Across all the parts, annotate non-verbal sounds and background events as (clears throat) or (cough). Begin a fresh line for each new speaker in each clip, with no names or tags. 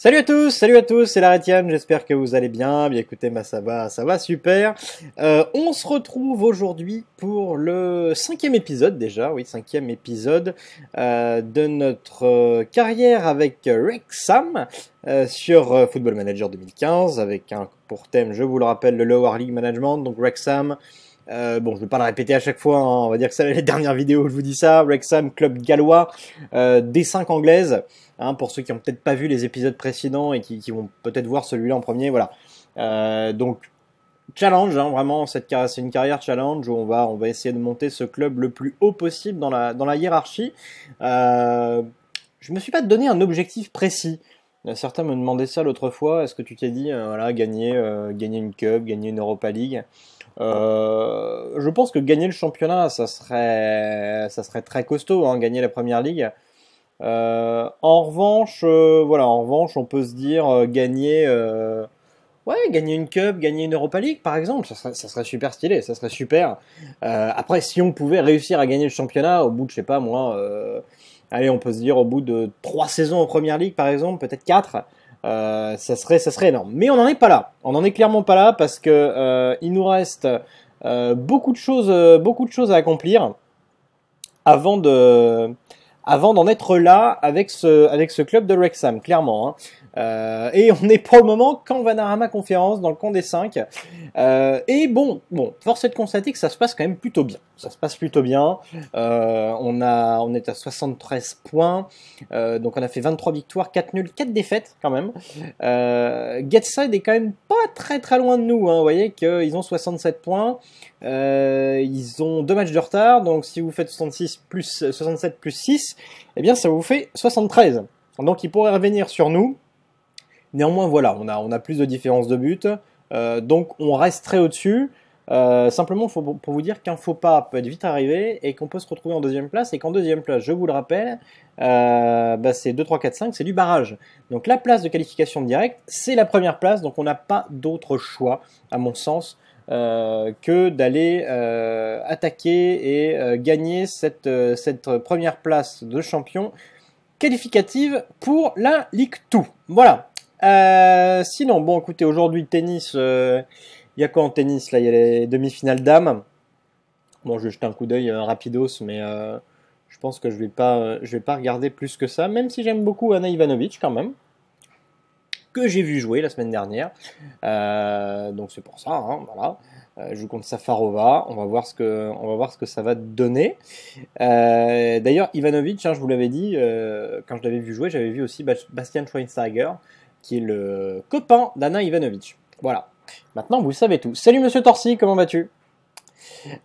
Salut à tous, salut à tous, c'est Laretiane, j'espère que vous allez bien. Bien écoutez, bah, ça va, ça va super. Euh, on se retrouve aujourd'hui pour le cinquième épisode déjà, oui, cinquième épisode euh, de notre euh, carrière avec Rexam euh, sur Football Manager 2015 avec un pour thème, je vous le rappelle, le Lower League Management, donc Rexam. Euh, bon, je ne vais pas le répéter à chaque fois, hein. on va dire que c'est la dernière vidéo où je vous dis ça. Wrexham, club gallois, euh, D5 anglaise, hein, pour ceux qui n'ont peut-être pas vu les épisodes précédents et qui, vont peut-être voir celui-là en premier, voilà. Euh, donc, challenge, hein, vraiment, c'est une carrière challenge où on va, on va essayer de monter ce club le plus haut possible dans la, hiérarchie. Je euh, je me suis pas donné un objectif précis. Certains me demandaient ça l'autre fois. Est-ce que tu t'es dit, voilà, gagner, gagner une Cup, gagner une Europa League euh, je pense que gagner le championnat, ça serait, ça serait très costaud, hein, gagner la première ligue. Euh, en revanche, euh, voilà, en revanche, on peut se dire gagner, ouais, gagner une cup, gagner une Europa League, par exemple, ça serait, super stylé, ça serait super. après, si on pouvait réussir à gagner le championnat au bout de, je sais pas moi, allez, on peut se dire au bout de trois saisons en première ligue, par exemple, peut-être quatre. Euh, ça serait, ça serait énorme. Mais on n'en est pas là. On n'en est clairement pas là parce que euh, il nous reste euh, beaucoup de choses, beaucoup de choses à accomplir avant de, avant d'en être là avec ce, avec ce club de Wrexham, clairement. Hein. Euh, et on est pour le moment qu'en Vanarama conférence dans le camp des 5. Euh, et bon, bon, force est de constater que ça se passe quand même plutôt bien. Ça se passe plutôt bien. Euh, on, a, on est à 73 points. donc on a fait 23 victoires, 4 nuls, 4 défaites quand même. Euh, Getside est quand même pas très très loin de nous. Hein. Vous voyez qu'ils ont 67 points. ils ont 2 matchs de retard. Donc si vous faites 66 67 plus 6, eh bien ça vous fait 73. Donc ils pourraient revenir sur nous. Néanmoins, voilà, on a, on a plus de différence de but. Euh, donc on reste très au-dessus. Euh, simplement pour vous dire qu'un faux pas peut être vite arrivé et qu'on peut se retrouver en deuxième place. Et qu'en deuxième place, je vous le rappelle, euh, bah, c'est 2, 3, 4, 5, c'est du barrage. Donc la place de qualification directe, c'est la première place. Donc on n'a pas d'autre choix, à mon sens, que d'aller attaquer et gagner cette, cette première place de champion qualificative pour la Ligue 2. Voilà, euh, sinon, bon, écoutez, aujourd'hui, tennis, euh, il y a quoi en tennis Là, il y a les demi-finales dames. Bon, je vais jeter un coup d'œil euh, rapidos, mais je pense que je vais pas, vais pas regarder plus que ça, même si j'aime beaucoup Anna Ivanovic quand même, que j'ai vu jouer la semaine dernière. donc c'est pour ça, hein, voilà. Je joue contre Safarova, on va voir ce que, on va voir ce que ça va donner. D'ailleurs, Ivanovic, hein, je vous l'avais dit, quand je l'avais vu jouer, j'avais vu aussi Bastian Schweinsteiger, qui est le copain d'Anna Ivanovitch. Voilà. Maintenant, vous savez tout. Salut Monsieur Torsi, comment vas-tu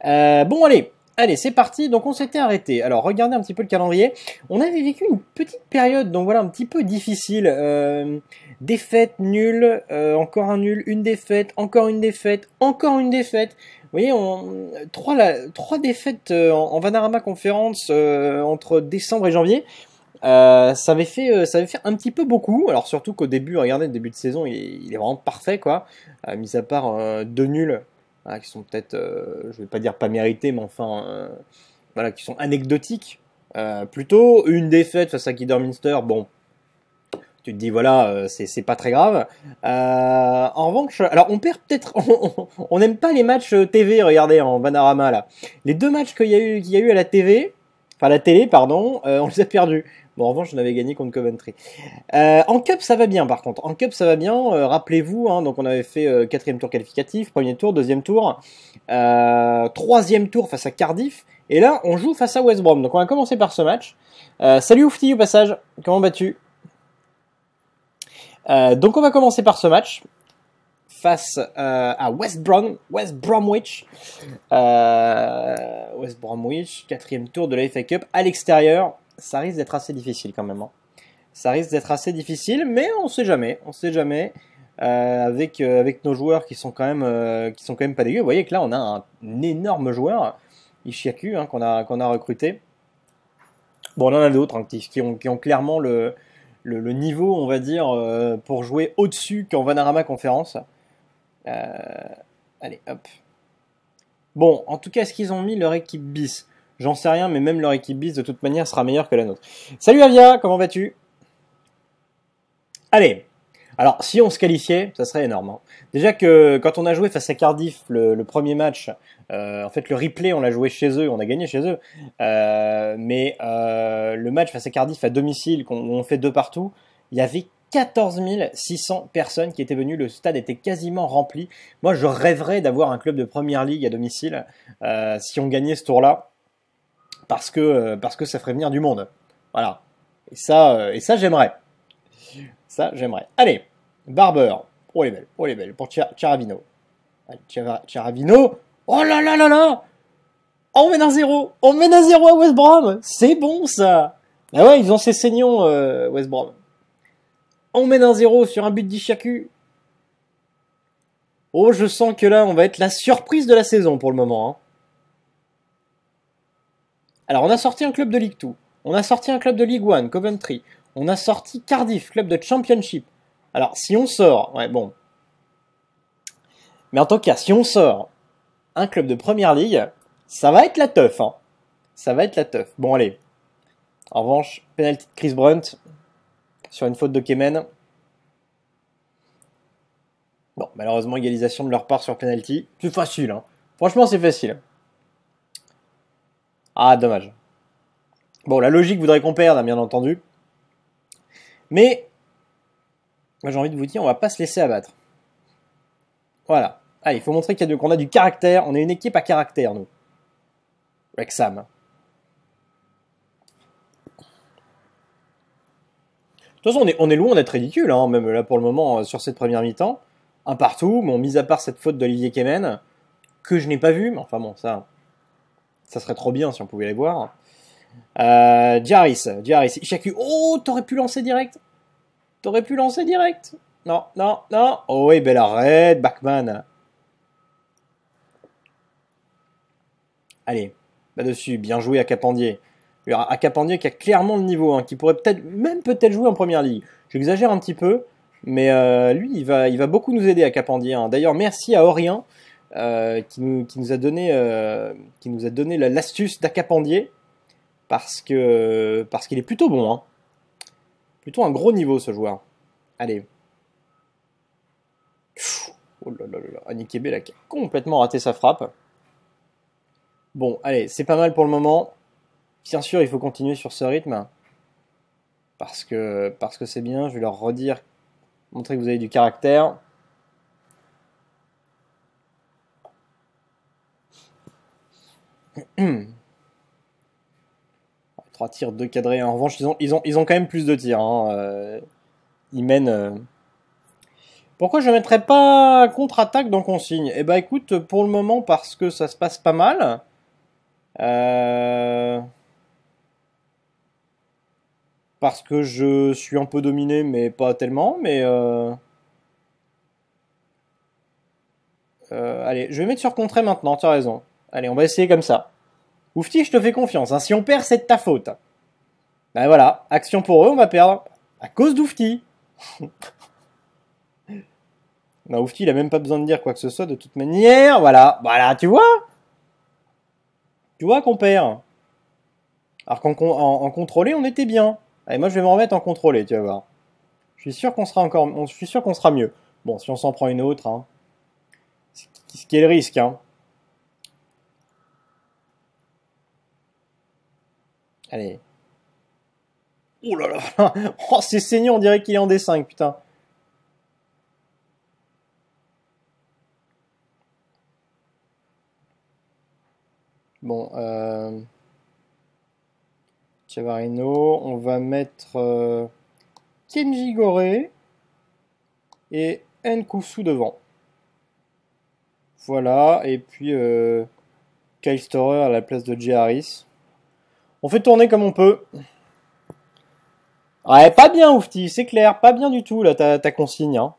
euh, Bon, allez, Allez, c'est parti. Donc on s'était arrêté. Alors regardez un petit peu le calendrier. On avait vécu une petite période, donc voilà, un petit peu difficile. Euh, défaite nulle, euh, encore un nul, une défaite, encore une défaite, encore une défaite. Vous voyez, on, trois, la, trois défaites euh, en, Vanarama conférence entre décembre et janvier. Euh, ça avait fait, euh, ça avait fait un petit peu beaucoup. Alors surtout qu'au début, regardez, le début de saison, il, est, vraiment parfait, quoi. Euh, mis à part deux nuls, hein, qui sont peut-être, je vais pas dire pas mérités, mais enfin, voilà, qui sont anecdotiques. plutôt une défaite face à Kidderminster, bon. Tu te dis voilà c'est pas très grave. en revanche, alors on perd peut-être, (laughs) on n'aime pas les matchs TV. Regardez en Vanarama là, les deux matchs qu'il y a eu qu'il y a eu à la TV, enfin la télé pardon, on les a perdus. Bon, en revanche, on avait gagné contre Coventry. Euh, en Cup, ça va bien, par contre. En Cup, ça va bien. Euh, rappelez-vous, hein, donc on avait fait euh, quatrième tour qualificatif, premier tour, deuxième tour, troisième tour face à Cardiff. Et là, on joue face à West Brom. Donc, on va commencer par ce match. salut Oufti, au passage. Comment vas-tu Donc, on va commencer par ce match face à West Brom, West Bromwich, West Bromwich, quatrième tour de la FA Cup à l'extérieur ça risque d'être assez difficile quand même. Hein. Ça risque d'être assez difficile, mais on sait jamais, on sait jamais. Euh, avec, euh, avec nos joueurs qui sont quand même euh, qui sont quand même pas dégueux. Vous voyez que là on a un, énorme joueur, Ishiaku, hein, qu'on a qu'on a recruté. Bon, on en a d'autres hein, qui, ont, qui ont clairement le, le, niveau, on va dire, pour jouer au-dessus qu'en Vanarama conférence. allez, hop. Bon, en tout cas, est-ce qu'ils ont mis leur équipe bis J'en sais rien, mais même leur équipe bis, de toute manière, sera meilleure que la nôtre. Salut Avia, comment vas-tu Allez, alors si on se qualifiait, ça serait énorme. Hein. Déjà que quand on a joué face à Cardiff le, premier match, euh, en fait le replay on l'a joué chez eux, on a gagné chez eux, euh, mais euh, le match face à Cardiff à domicile, qu'on on fait deux partout, il y avait 14 600 personnes qui étaient venues. Le stade était quasiment rempli. Moi, je rêverais d'avoir un club de première ligue à domicile si on gagnait ce tour-là parce que, euh, parce que ça ferait venir du monde. Voilà. Et ça, euh, et ça j'aimerais. Ça, j'aimerais. Allez, Barber. Oh, les belles. Oh, les belles. Pour Charavino. ravino Oh là là là là On mène un zéro On mène un zéro à West Brom C'est bon, ça Ah ouais, ils ont ces saignons, euh, West Brom. On mène un zéro sur un but d'Ishaku. Oh, je sens que là, on va être la surprise de la saison pour le moment. Hein. Alors, on a sorti un club de Ligue 2, on a sorti un club de Ligue 1, Coventry, on a sorti Cardiff, club de Championship. Alors, si on sort, ouais, bon. Mais en tout cas, si on sort un club de première ligue, ça va être la teuf, hein. Ça va être la teuf. Bon, allez. En revanche, penalty de Chris Brunt sur une faute de Kemen. Bon, malheureusement, égalisation de leur part sur penalty. plus facile, hein. Franchement, c'est facile. Ah, dommage. Bon, la logique voudrait qu'on perde, hein, bien entendu. Mais, j'ai envie de vous dire, on va pas se laisser abattre. Voilà. Allez, il faut montrer qu'on a, du caractère. On est une équipe à caractère, nous. Wrexham. De toute façon, on est, on est loin d'être ridicule, hein, même là pour le moment, euh, sur cette première mi-temps. Un partout, bon, mis à part cette faute d'Olivier Kemen, que je n'ai pas vu, mais enfin bon, ça, ça serait trop bien si on pouvait les voir. Jaris, Jaris, Jaris, Oh, t'aurais pu lancer direct T'aurais pu lancer direct Non, non, non. Oh, et bel arrêt, Backman. Allez, là-dessus, bien joué à Capandier. À Capandier qui a clairement le niveau, hein, qui pourrait peut-être, même peut-être jouer en première ligue. J'exagère un petit peu, mais euh, lui, il va, il va beaucoup nous aider à Capandier. Hein. D'ailleurs, merci à Orien euh, qui, nous, a donné, euh, qui nous a donné l'astuce d'Acapandier parce que parce qu'il est plutôt bon, hein. plutôt un gros niveau ce joueur. Allez. Oh là là là, qui a complètement raté sa frappe. Bon, allez, c'est pas mal pour le moment. Bien sûr, il faut continuer sur ce rythme parce que parce que c'est bien. Je vais leur redire, montrer que vous avez du caractère. 3 tirs, 2 cadrés. En revanche, ils ont, ils ont, quand même plus de tirs. Hein. Euh, ils mènent. Euh. Pourquoi je ne mettrais pas contre-attaque dans consigne Eh ben écoute, pour le moment, parce que ça se passe pas mal. Euh, parce que je suis un peu dominé, mais pas tellement. Mais allez, je vais mettre sur contrée maintenant, tu as raison. Allez, on va essayer comme ça. Oufti, je te fais confiance. Hein. Si on perd, c'est de ta faute. Ben voilà, action pour eux, on va perdre. À cause d'Oufti. ben, (laughs) Oufti, il a même pas besoin de dire quoi que ce soit de toute manière. Voilà, voilà, bah, tu vois Tu vois qu'on perd. Alors qu'en contrôlé, on était bien. Allez, moi, je vais me remettre en contrôlé, tu vas voir. Je suis sûr qu'on sera encore, je suis sûr qu'on sera mieux. Bon, si on s'en prend une autre, hein. ce qui est le risque, hein. Allez. Oh là là (laughs) Oh, c'est saignant, on dirait qu'il est en D5, putain. Bon, euh, Chavarino, on va mettre euh, Kenji Gore et Nkusu devant. Voilà, et puis euh, Kyle Storer à la place de J. Harris. On fait tourner comme on peut. Ouais, pas bien, Oufti, c'est clair, pas bien du tout, là, ta, consigne. Hein.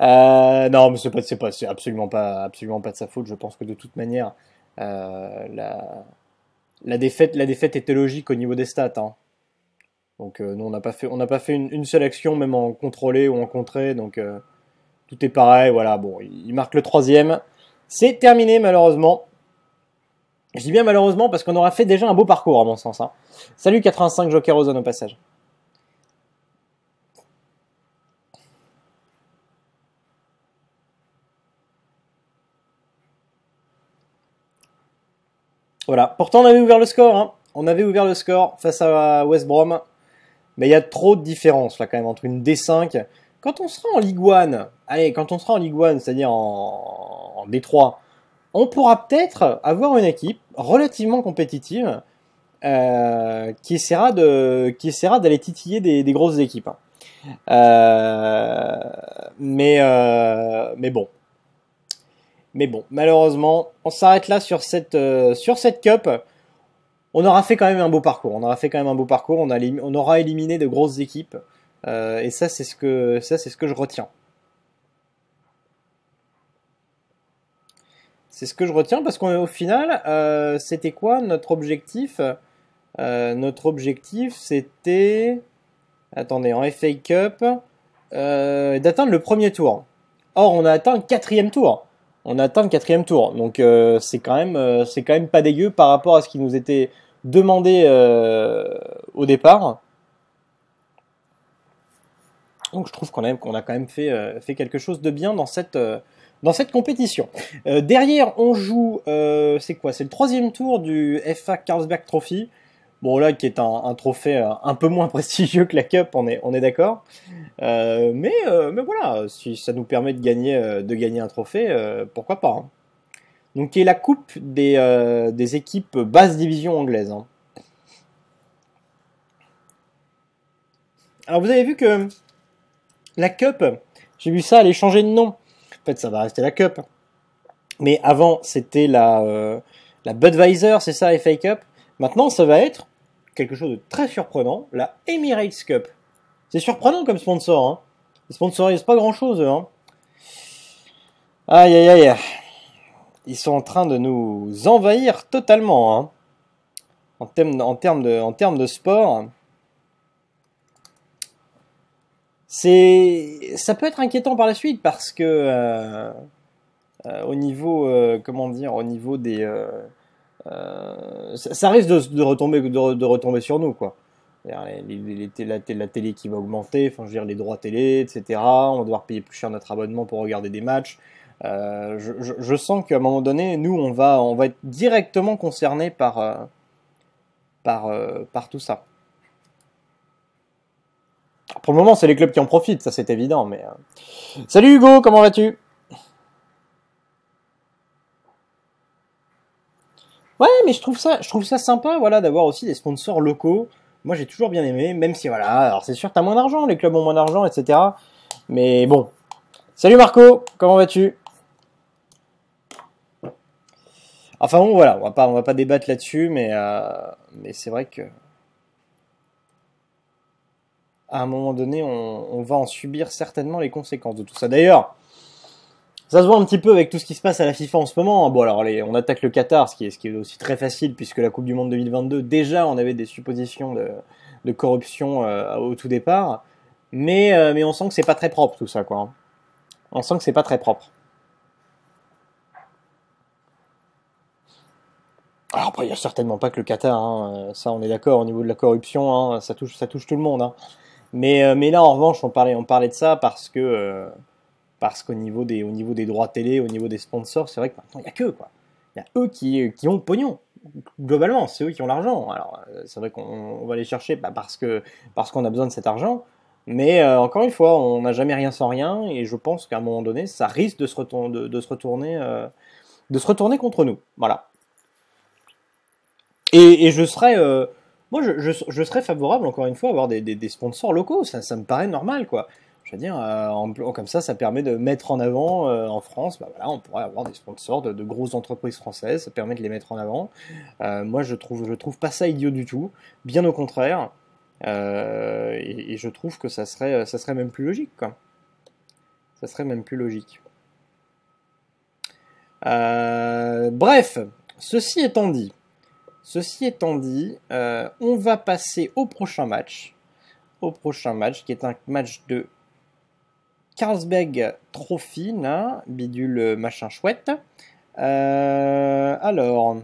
Euh, non, mais c'est c'est pas, absolument pas, absolument pas de sa faute. Je pense que de toute manière, euh, la, la défaite, la défaite était logique au niveau des stats. Hein. Donc, euh, nous, on n'a pas fait, on n'a pas fait une, une, seule action, même en contrôlé ou en contré. Donc, tout est pareil. Voilà. Bon, il marque le troisième. C'est terminé, malheureusement. Je dis bien malheureusement parce qu'on aura fait déjà un beau parcours à mon sens. Hein. Salut 85 Joker Ozone au passage. Voilà. Pourtant, on avait ouvert le score. Hein. On avait ouvert le score face à West Brom. Mais il y a trop de différence là, quand même, entre une D5. Quand on sera en Ligue 1, allez, quand on sera en Ligue 1, c'est-à-dire en D3, on pourra peut-être avoir une équipe relativement compétitive euh, qui essaiera de qui d'aller titiller des, grosses équipes. Hein. Euh, mais euh, mais bon. Mais bon, malheureusement, on s'arrête là sur cette sur cette cup. On aura fait quand même un beau parcours. On aura fait quand même un beau parcours. On, on aura éliminé de grosses équipes. et ça, c'est ce ça, c'est ce que je retiens. C'est ce que je retiens parce qu'au final, euh, c'était quoi notre objectif euh, Notre objectif, c'était, attendez, en FA Cup, euh, d'atteindre le premier tour. Or, on a atteint le quatrième tour. On a atteint le quatrième tour, donc c'est quand c'est quand même pas dégueu par rapport à ce qui nous était demandé au départ. Donc je trouve même qu'on a quand même euh, fait, quelque chose de bien dans cette, euh, compétition. Euh, derrière, on joue, c'est quoi C'est le troisième tour du FA Carlsberg Trophy. Bon là, qui est un, trophée un peu moins (laughs) prestigieux que la Cup, on est, d'accord. mais, voilà, si ça nous permet de gagner, un trophée, pourquoi pas. Hein. Donc qui est la coupe des, équipes basse division anglaise. Hein. Alors vous avez vu que la Cup, j'ai vu ça, elle est de nom. En fait, ça va rester la Cup. Mais avant, c'était la, euh, la Budweiser, c'est ça, FA Cup. Maintenant, ça va être quelque chose de très surprenant, la Emirates Cup. C'est surprenant comme sponsor. Hein. Ils sponsorisent pas grand-chose, Hein. Aïe, aïe, aïe. Ils sont en train de nous envahir totalement. Hein. En, en, de, en termes de sport, c'est ça peut être inquiétant par la suite parce que euh, euh, au niveau euh, comment dire au niveau des ça, risque de, retomber de, retomber sur nous quoi la, télé qui va augmenter enfin je veux dire les droits télé etc on va devoir payer plus cher notre abonnement pour regarder des matchs je, sens qu'à un moment donné nous on va on va être directement concerné par par par tout ça pour le moment, c'est les clubs qui en profitent, ça c'est évident. Mais euh. Salut Hugo, comment vas-tu Ouais, mais je trouve ça, je trouve ça sympa, voilà, d'avoir aussi des sponsors locaux. Moi, j'ai toujours bien aimé, même si, voilà, alors c'est sûr, t'as moins d'argent, les clubs ont moins d'argent, etc. Mais bon. Salut Marco, comment vas-tu Enfin bon, voilà, on va pas, on va pas débattre là-dessus, mais, euh, mais c'est vrai que à un moment donné, on, va en subir certainement les conséquences de tout ça. D'ailleurs, ça se voit un petit peu avec tout ce qui se passe à la FIFA en ce moment. Hein. Bon, alors, on attaque le Qatar, ce qui, est, aussi très facile, puisque la Coupe du Monde 2022, déjà, on avait des suppositions de, corruption euh, au tout départ. Euh, mais, on sent que c'est pas très propre, tout ça, quoi. Hein. On sent que c'est pas très propre. Alors après, il n'y a certainement pas que le Qatar, hein. euh, ça on est d'accord, au niveau de la corruption, ça, touche, ça touche tout le monde. Hein. Mais, euh, mais là, en revanche, on parlait, on parlait de ça parce que euh, parce qu'au niveau des, au niveau des droits télé, au niveau des sponsors, c'est vrai qu'il il n'y a qu'eux quoi. Il y a eux qui, qui ont le pognon. Globalement, c'est eux qui ont l'argent. Alors euh, c'est vrai qu'on va les chercher parce que parce qu'on a besoin de cet argent. Mais encore une fois, on n'a jamais rien sans rien et je pense qu'à un moment donné, ça risque de se, retourner, de, se retourner, de se retourner contre nous. Voilà. Et, je serais je, serais favorable, encore une fois, à avoir des, sponsors locaux. Ça, me paraît normal, quoi. Je veux dire, euh, comme ça, ça permet de mettre en avant euh, en France, bah, voilà, on pourrait avoir des sponsors de, grosses entreprises françaises, ça permet de les mettre en avant. Euh, moi, je trouve, je trouve pas ça idiot du tout, bien au contraire, et, je trouve que ça serait, ça serait même plus logique, Ça serait même plus logique. bref, ceci étant dit, Ceci étant dit, euh, on va passer au prochain match. Au prochain match, qui est un match de Carlsberg Trophy, hein, bidule machin chouette. Euh, alors,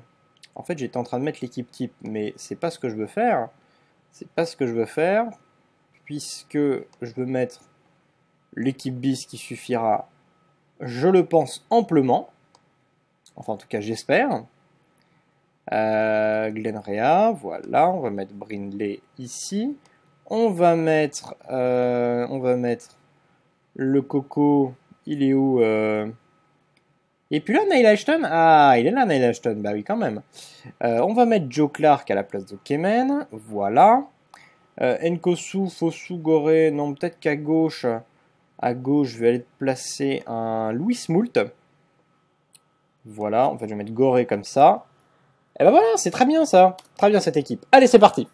en fait, j'étais en train de mettre l'équipe type, mais c'est pas ce que je veux faire. C'est pas ce que je veux faire, puisque je veux mettre l'équipe bis qui suffira, je le pense amplement. Enfin, en tout cas, j'espère. Euh, Glenrea, voilà, on va mettre Brindley ici. On va mettre, euh, on va mettre le coco, il est où euh? Et puis là, Neil Ashton, ah, il est là, Neil Ashton, bah oui, quand même. Euh, on va mettre Joe Clark à la place de Kemen, voilà. Enkosu Fosu, Goré, non, peut-être qu'à gauche, à gauche, je vais aller placer un Louis Moult. Voilà, on va mettre Goré comme ça. Et eh ben voilà, c'est très bien ça. Très bien cette équipe. Allez, c'est parti.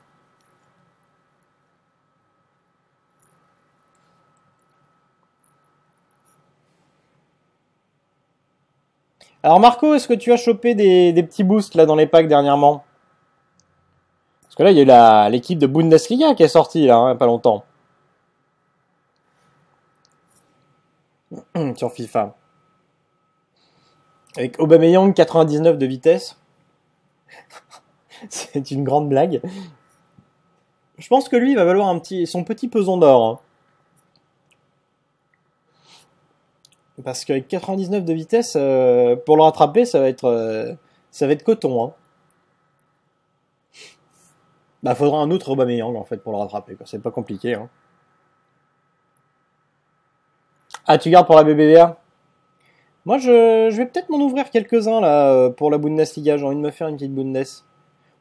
Alors Marco, est-ce que tu as chopé des, petits boosts là dans les packs dernièrement Parce que là, il y a eu l'équipe de Bundesliga qui est sortie là, a hein, pas longtemps. (clears throat) Sur FIFA. Avec Aubameyang 99 de vitesse. (laughs) c'est une grande blague. Je pense que lui, va valoir un petit, son petit peson d'or. Hein. Parce qu'avec 99 de vitesse, euh, pour le rattraper, ça va être, euh, ça va être coton. Hein. Bah, faudra un autre Aubameyang en fait pour le rattraper. C'est pas compliqué. Hein. Ah, tu gardes pour la BBVA moi, je, vais peut-être m'en ouvrir quelques-uns là euh, pour la Bundesliga. J'ai envie de me faire une petite Bundes.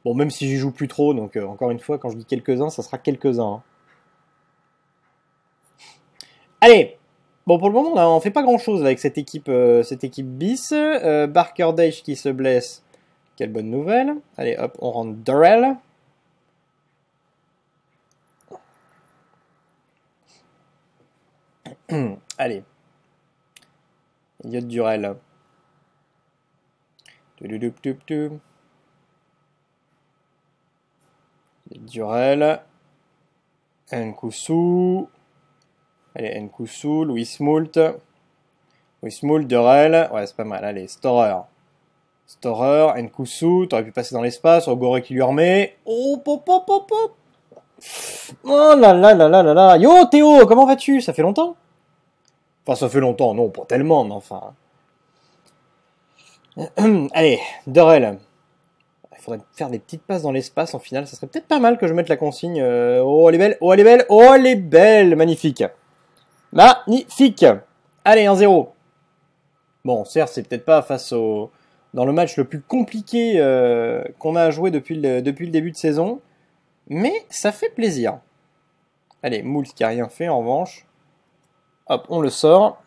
Bon, même si j'y joue plus trop, donc euh, encore une fois, quand je dis quelques-uns, ça sera quelques-uns. Hein. Allez Bon, pour le moment, on ne fait pas grand-chose avec cette équipe, euh, cette équipe bis. Barker Deich qui se blesse. Quelle bonne nouvelle. Allez, hop, on rentre Durrell. (clears throat) Allez, Yod Durel. Durel. Nkoussou. Allez, Nkoussou, Louis Smoult. Louis Smoult, Durel. Ouais, c'est pas mal. Allez, Storer. Storer, Nkoussou. T'aurais pu passer dans l'espace. Ogore qui lui remet. Oh, pop, pop, pop, pop. Oh là là là là là là. Yo, Théo, comment vas-tu Ça fait longtemps Enfin, ça fait longtemps, non, pas tellement, mais enfin. (clears throat) Allez, Dorel. Il faudrait faire des petites passes dans l'espace en finale. Ça serait peut-être pas mal que je mette la consigne. Euh, oh, elle est belle, oh, elle est belle, oh, elle est belle. Magnifique. Magnifique. Allez, 1-0. Bon, certes, c'est peut-être pas face au. dans le match le plus compliqué euh, qu'on a à jouer depuis le, depuis le début de saison. Mais ça fait plaisir. Allez, Moult qui a rien fait en revanche. Hop, on le sort.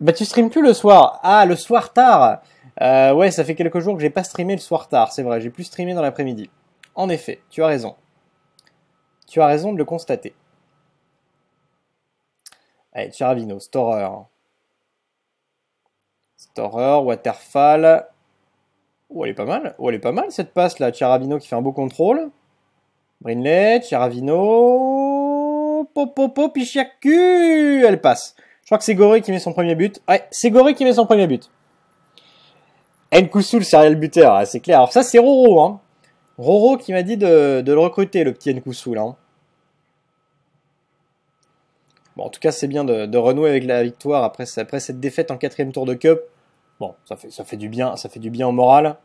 Bah tu streames plus le soir. Ah, le soir tard. Euh, ouais, ça fait quelques jours que j'ai pas streamé le soir tard, c'est vrai, j'ai plus streamé dans l'après-midi. En effet, tu as raison. Tu as raison de le constater. Allez, Storer. Storer, Waterfall. Oh, elle est pas mal. Oh, elle est pas mal cette passe là. Chiaravino qui fait un beau contrôle. Brinley, Chiaravino pop, pop, elle passe. Je crois que c'est Goré qui met son premier but. Ouais, c'est Goré qui met son premier but. Nkoussou le serial buteur, hein, c'est clair. Alors ça, c'est Roro. Hein. Roro qui m'a dit de, le recruter, le petit Nkoussou hein. en tout cas, c'est bien de, renouer avec la victoire après, après cette défaite en quatrième tour de Cup. Bon, ça fait, ça fait, du, bien, ça fait du bien au moral.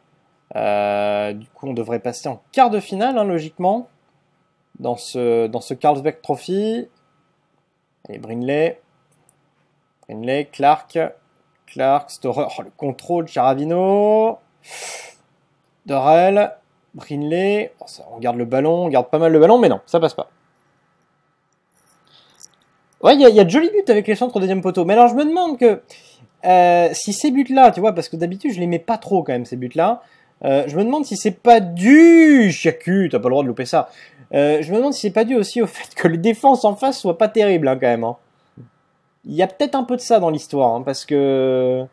Euh, du coup, on devrait passer en quart de finale, hein, logiquement dans ce, dans ce Carlsberg Trophy. Allez, Brinley. Brinley, Clark. Clark, Storer. Oh, le contrôle, de Charavino. Dorel. Brinley. Oh, on garde le ballon, on garde pas mal le ballon, mais non, ça passe pas. Ouais, il y, a de jolis buts avec les centres au deuxième poteau. Mais alors, je me demande que euh, si ces buts-là, tu vois, parce que d'habitude, je les mets pas trop quand même, ces buts-là. Euh, je me demande si c'est pas du Chiacu, t'as pas le droit de louper ça. Euh, je me demande si c'est pas dû aussi au (laughs) fait que les défenses en face soient pas terribles hein, quand même. Hein. Il y a peut-être un peu de ça dans l'histoire hein, parce que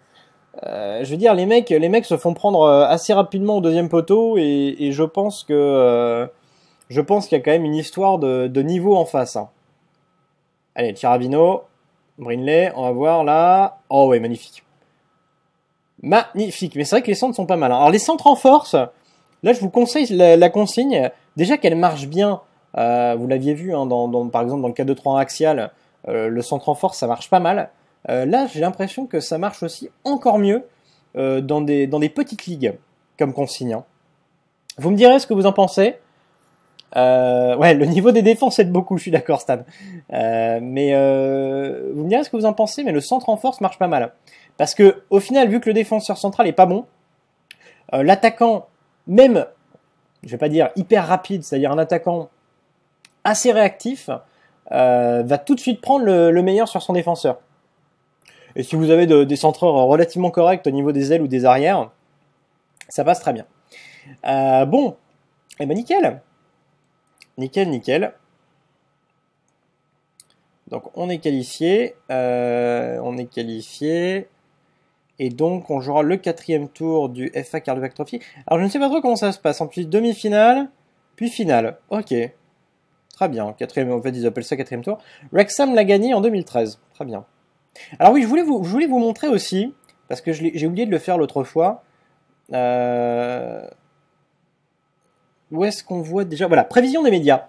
euh, je veux dire les mecs, les mecs se font prendre euh, assez rapidement au deuxième poteau et, je pense que je pense qu'il y a quand même une histoire de, niveau en face. Allez, Tirabino, Brinley, on va voir là. Oh ouais, magnifique. Magnifique. Mais c'est vrai que les centres sont pas mal. Alors les centres en force, Là, je vous conseille la, consigne. Déjà qu'elle marche bien, euh, vous l'aviez vu, hein, dans, par exemple dans le cas de 3 axial, euh, le centre en force, ça marche pas mal. Euh, là, j'ai l'impression que ça marche aussi encore mieux dans, des, dans des petites ligues comme consigne. Hein. Vous me direz ce que vous en pensez. ouais, le niveau des défenses est beaucoup, je suis d'accord Stan. mais vous me direz ce que vous en pensez, mais le centre en force marche pas mal. Parce que au final, vu que le défenseur central est pas bon, l'attaquant même, je vais pas dire hyper rapide, c'est-à-dire un attaquant assez réactif, euh, va tout de suite prendre le, meilleur sur son défenseur. Et si vous avez des centreurs relativement corrects au niveau des ailes ou des arrières, ça passe très bien. Euh, bon, et eh ben nickel. Nickel, nickel. Donc on est qualifié. Euh, on est qualifié. Et donc, on jouera le quatrième tour du FA Cardiac Trophy. Alors, je ne sais pas trop comment ça se passe. En hein. plus, demi-finale, puis finale. Ok. Très bien. Quatrième, en fait, ils appellent ça quatrième tour. Rexham l'a gagné en 2013. Très bien. Alors oui, je voulais vous, je voulais vous montrer aussi, parce que j'ai oublié de le faire l'autre fois. Euh, où est-ce qu'on voit déjà Voilà, prévision des médias.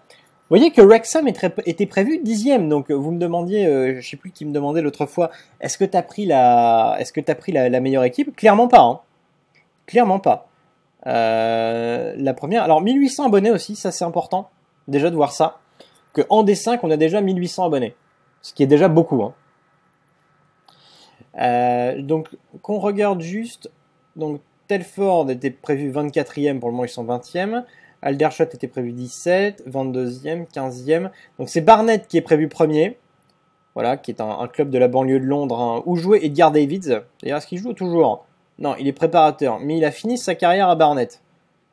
Vous voyez que Wrexham était prévu dixième, donc euh, vous me demandiez, euh, je ne sais plus qui me demandait l'autre fois, est-ce que tu as pris la, meilleure équipe Clairement pas, hein. clairement pas. Euh, la première, alors 1800 abonnés aussi, ça c'est important déjà de voir ça, que en D5 on a déjà 1800 abonnés, ce qui est déjà beaucoup. Hein. donc qu'on regarde juste, donc Telford était prévu 24e, pour le moment ils sont 20e. Aldershot était prévu 17, 22e, 15e. Donc c'est Barnett qui est prévu premier. Voilà, qui est un, club de la banlieue de Londres hein, où jouait Edgar Davids. D'ailleurs, est-ce qu'il joue toujours Non, il est préparateur. Mais il a fini sa carrière à Barnett.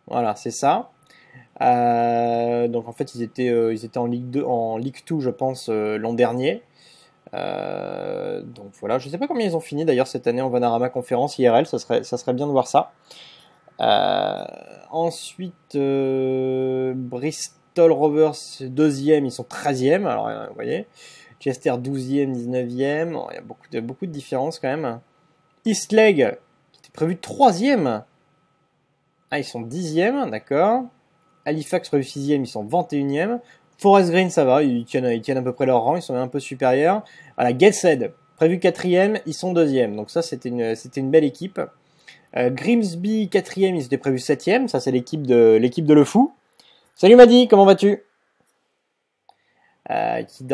Voilà, c'est ça. Euh, donc en fait, ils étaient, euh, ils étaient en Ligue 2, en Ligue je pense, euh, l'an dernier. donc voilà, je ne sais pas combien ils ont fini d'ailleurs cette année en Vanarama Conférence IRL, ça serait, ça serait bien de voir ça. Euh, ensuite, euh, Bristol Rovers deuxième, ils sont 13e, alors euh, vous voyez. Chester 12e, 19e, il y a beaucoup de, beaucoup de différences quand même. Eastleg, qui était prévu 3e. Ah, ils sont 10e, d'accord. Halifax prévu 6 ils sont 21e. Forest Green, ça va, ils tiennent, à peu près leur rang, ils sont un peu supérieurs. Voilà, Gateshead, prévu 4e, ils sont 2e. Donc ça, c'était une, c'était une belle équipe. Grimsby euh, Grimsby quatrième, ils étaient prévus septième. Ça, c'est l'équipe de l'équipe de Le Fou. Salut Madi, comment vas-tu euh, Qui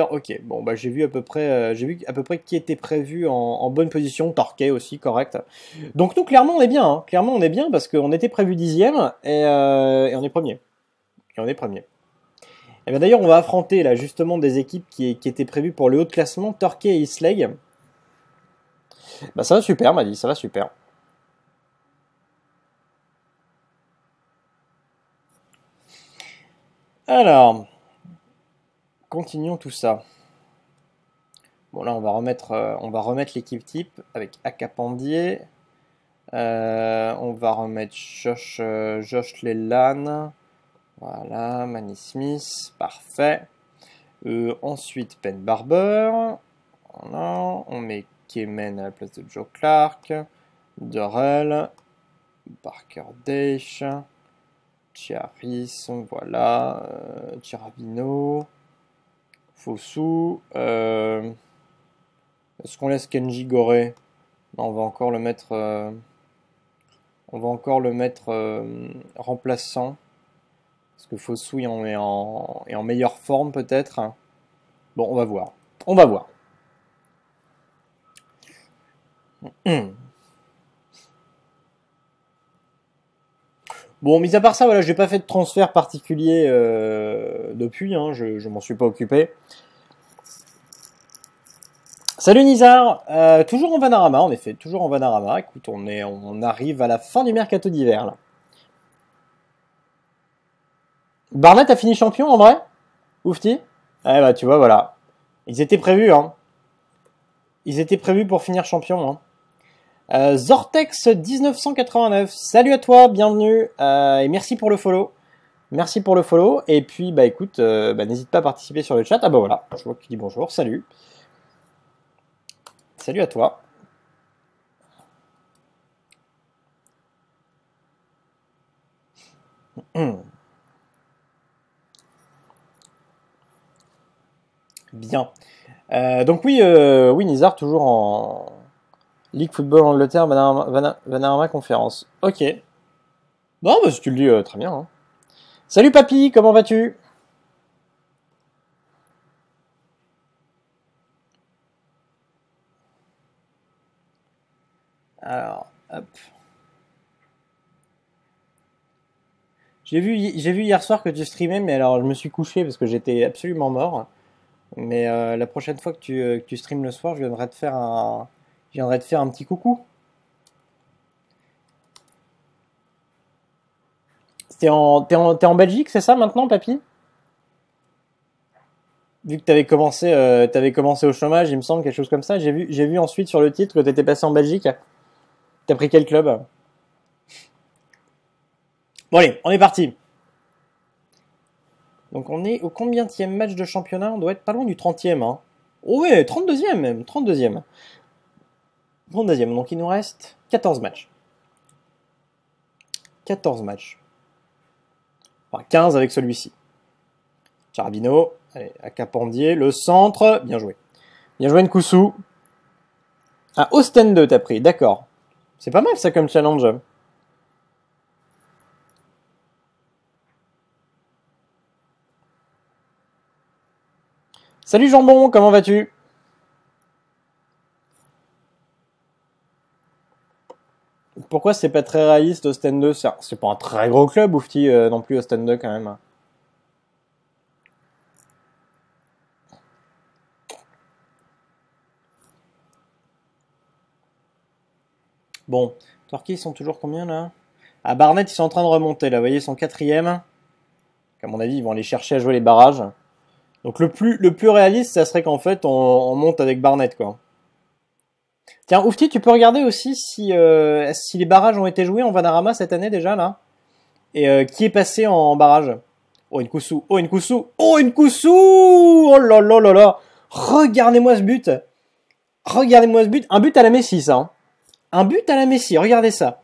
ok. Bon, bah j'ai vu à peu près, euh, j'ai vu à peu près qui était prévu en, bonne position. Torquay aussi, correct. Donc nous, clairement, on est bien. Hein. Clairement, on est bien parce qu'on était prévu dixième et, euh, et on est premier. Et on est premier. Et eh bien d'ailleurs, on va affronter là justement des équipes qui, étaient prévues pour le haut de classement, Torquay et Isleg. Bah ça va super, Madi, ça va super. Alors, continuons tout ça. Bon là on va remettre, euh, on va remettre l'équipe type avec Acapandier. Euh, on va remettre euh, Josh, Lelan. Voilà, Manny Smith, parfait. ensuite Penn Barber. on met Kemen à la place de Joe Clark. Dorel. Parker Desch. Chiaris, voilà, euh, Chiravino, euh, Est-ce qu'on laisse Kenji Goré on va encore le mettre. Euh, on va encore le mettre euh, remplaçant. Parce que Fossou est en, est en, est en meilleure forme peut-être. Bon, on va voir. On va voir. (clears throat) Bon, mis à part ça, voilà, j'ai pas fait de transfert particulier euh, depuis, hein, je, je m'en suis pas occupé. Salut Nizar, euh, toujours en Vanarama, en effet, toujours en Vanarama. Écoute, on, est, on arrive à la fin du mercato d'hiver là. Barnett a fini champion en vrai Oufti Eh bah tu vois, voilà. Ils étaient prévus, hein. Ils étaient prévus pour finir champion, hein. Euh, Zortex1989, salut à toi, bienvenue euh, et merci pour le follow. Merci pour le follow. Et puis, bah écoute, euh, bah, n'hésite pas à participer sur le chat. Ah bah voilà, je vois qu'il dit bonjour, salut. Salut à toi. Bien. donc oui, oui Nizar, toujours en, Ligue Football Angleterre, Vanarama Conférence. Ok. Bon, bah, si tu le dis, euh, très bien. Hein. Salut papy, comment vas-tu Alors, hop. J'ai vu, vu hier soir que tu streamais, mais alors je me suis couché parce que j'étais absolument mort. Mais euh, la prochaine fois que tu, euh, que tu streames le soir, je viendrai te faire un, viendrait te faire un petit coucou. T'es en, en, Belgique, c'est ça maintenant, papy Vu que t'avais commencé, euh, avais commencé au chômage, il me semble, quelque chose comme ça. J'ai vu, j'ai vu ensuite sur le titre que t'étais passé en Belgique. T'as pris quel club Bon allez, on est parti. Donc on est au combienième match de championnat On doit être pas loin du 30e. Hein. Oh ouais, 32e même, 32e. Bon deuxième, donc il nous reste 14 matchs. 14 matchs. Enfin, 15 avec celui-ci. Charabino, allez, Capandier, le centre, bien joué. Bien joué Nkoussou. Ah, Ostende 2 t'as pris, d'accord. C'est pas mal ça comme challenge. Salut Jambon, comment vas-tu pourquoi c'est pas très réaliste Ostende 2 C'est pas un très gros club, Oufti, euh, non plus Ostende 2 quand même. Bon, Torquay, ils sont toujours combien là À Barnett, ils sont en train de remonter là, vous voyez, ils sont quatrième. À mon avis, ils vont aller chercher à jouer les barrages. Donc le plus, le plus réaliste, ça serait qu'en fait, on, on monte avec Barnett quoi. Tiens, Oufti, tu peux regarder aussi euh, si, les barrages ont été joués en Vanarama cette année déjà, là. Et euh, qui est passé en, barrage Oh, une coussou Oh, une coussou Oh, une coussou Oh là là là là Regardez-moi ce but Regardez-moi ce but Un but à la Messi, ça. Hein. Un but à la Messi, regardez ça.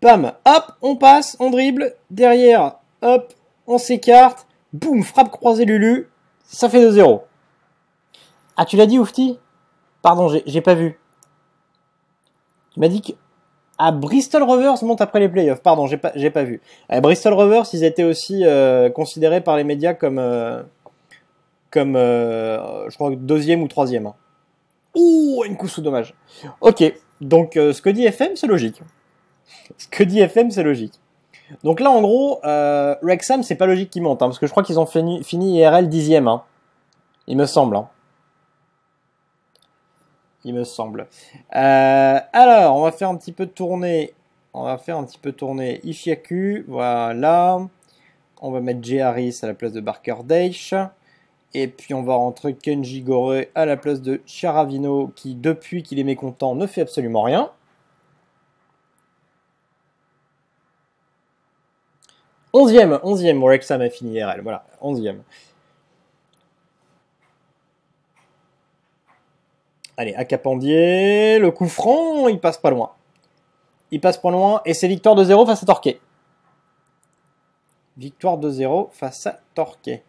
Pam, hop, on passe, on dribble, derrière, hop, on s'écarte, boum, frappe croisée Lulu, ça fait 2-0. Ah, tu l'as dit, Oufti Pardon, j'ai pas vu. Il m'a dit que à ah, Bristol Rovers monte après les playoffs. Pardon, j'ai pas, pas vu. À ah, Bristol Rovers, ils étaient aussi euh, considérés par les médias comme, euh, comme, euh, je crois deuxième ou troisième. Hein. Ouh, une coup sous dommage. Ok, donc ce que dit FM, c'est logique. Ce que dit FM, c'est logique. Donc là, en gros, Rexham, c'est pas logique qu'ils montent, hein, parce que je crois qu'ils ont fini, fini IRL dixième, hein. il me semble. Hein me semble. Euh, alors, on va faire un petit peu tourner. On va faire un petit peu tourner Ishiaku. Voilà. On va mettre J. Harris à la place de Barker Deich. Et puis on va rentrer Kenji Gore à la place de Charavino, qui depuis qu'il est mécontent ne fait absolument rien. Onzième, onzième, ça m'a fini RL, voilà, onzième. Allez, Acapandier, le coup franc, il passe pas loin. Il passe pas loin et c'est victoire de 0 face à Torquay. Victoire de 0 face à Torquay.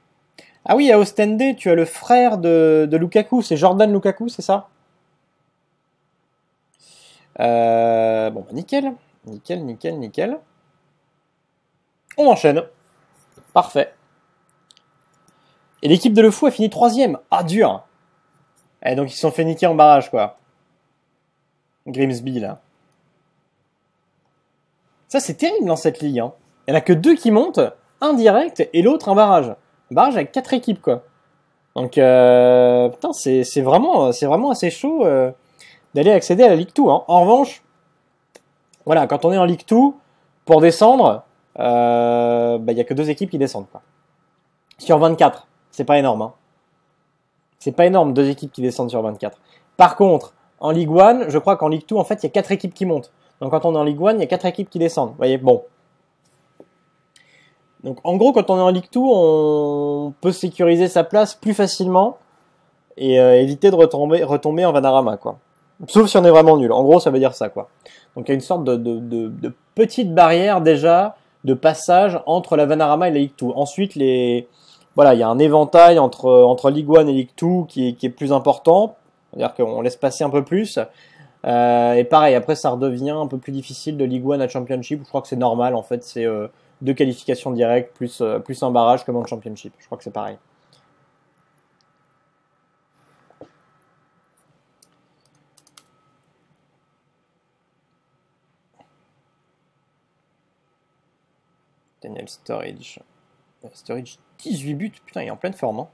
Ah oui, à Ostende, tu as le frère de, de Lukaku, c'est Jordan Lukaku, c'est ça euh, Bon, bah, nickel, nickel, nickel, nickel. On enchaîne. Parfait. Et l'équipe de Le Fou a fini troisième. Ah, dur et eh, donc ils sont fait niquer en barrage, quoi. Grimsby, là. Ça, c'est terrible dans cette ligue. Hein. Il n'y en a que deux qui montent, un direct et l'autre en barrage. barrage avec quatre équipes, quoi. Donc, euh, putain, c'est vraiment, vraiment assez chaud euh, d'aller accéder à la Ligue 2. Hein. En revanche, voilà, quand on est en Ligue 2, pour descendre, euh, bah, il n'y a que deux équipes qui descendent. Quoi. Sur 24, c'est pas énorme. Hein. C'est pas énorme, deux équipes qui descendent sur 24. Par contre, en Ligue 1, je crois qu'en Ligue 2, en fait, il y a quatre équipes qui montent. Donc quand on est en Ligue 1, il y a quatre équipes qui descendent. Vous voyez, bon. Donc en gros, quand on est en Ligue 2, on peut sécuriser sa place plus facilement et euh, éviter de retomber, retomber en Vanarama, quoi. Sauf si on est vraiment nul. En gros, ça veut dire ça, quoi. Donc il y a une sorte de, de petite barrière déjà de passage entre la Vanarama et la Ligue 2. Ensuite, les, voilà, il y a un éventail entre, entre Ligue 1 et Ligue 2 qui, est plus important. C'est-à-dire qu'on laisse passer un peu plus. Euh, et pareil, après, ça redevient un peu plus difficile de Ligue 1 à Championship. je crois que c'est normal, en fait. C'est euh, deux qualifications directes plus, euh, plus un barrage comme en Championship. Je crois que c'est pareil. Daniel Storage. Euh, Sturridge, 18 buts. Putain, il est en pleine forme. Hein.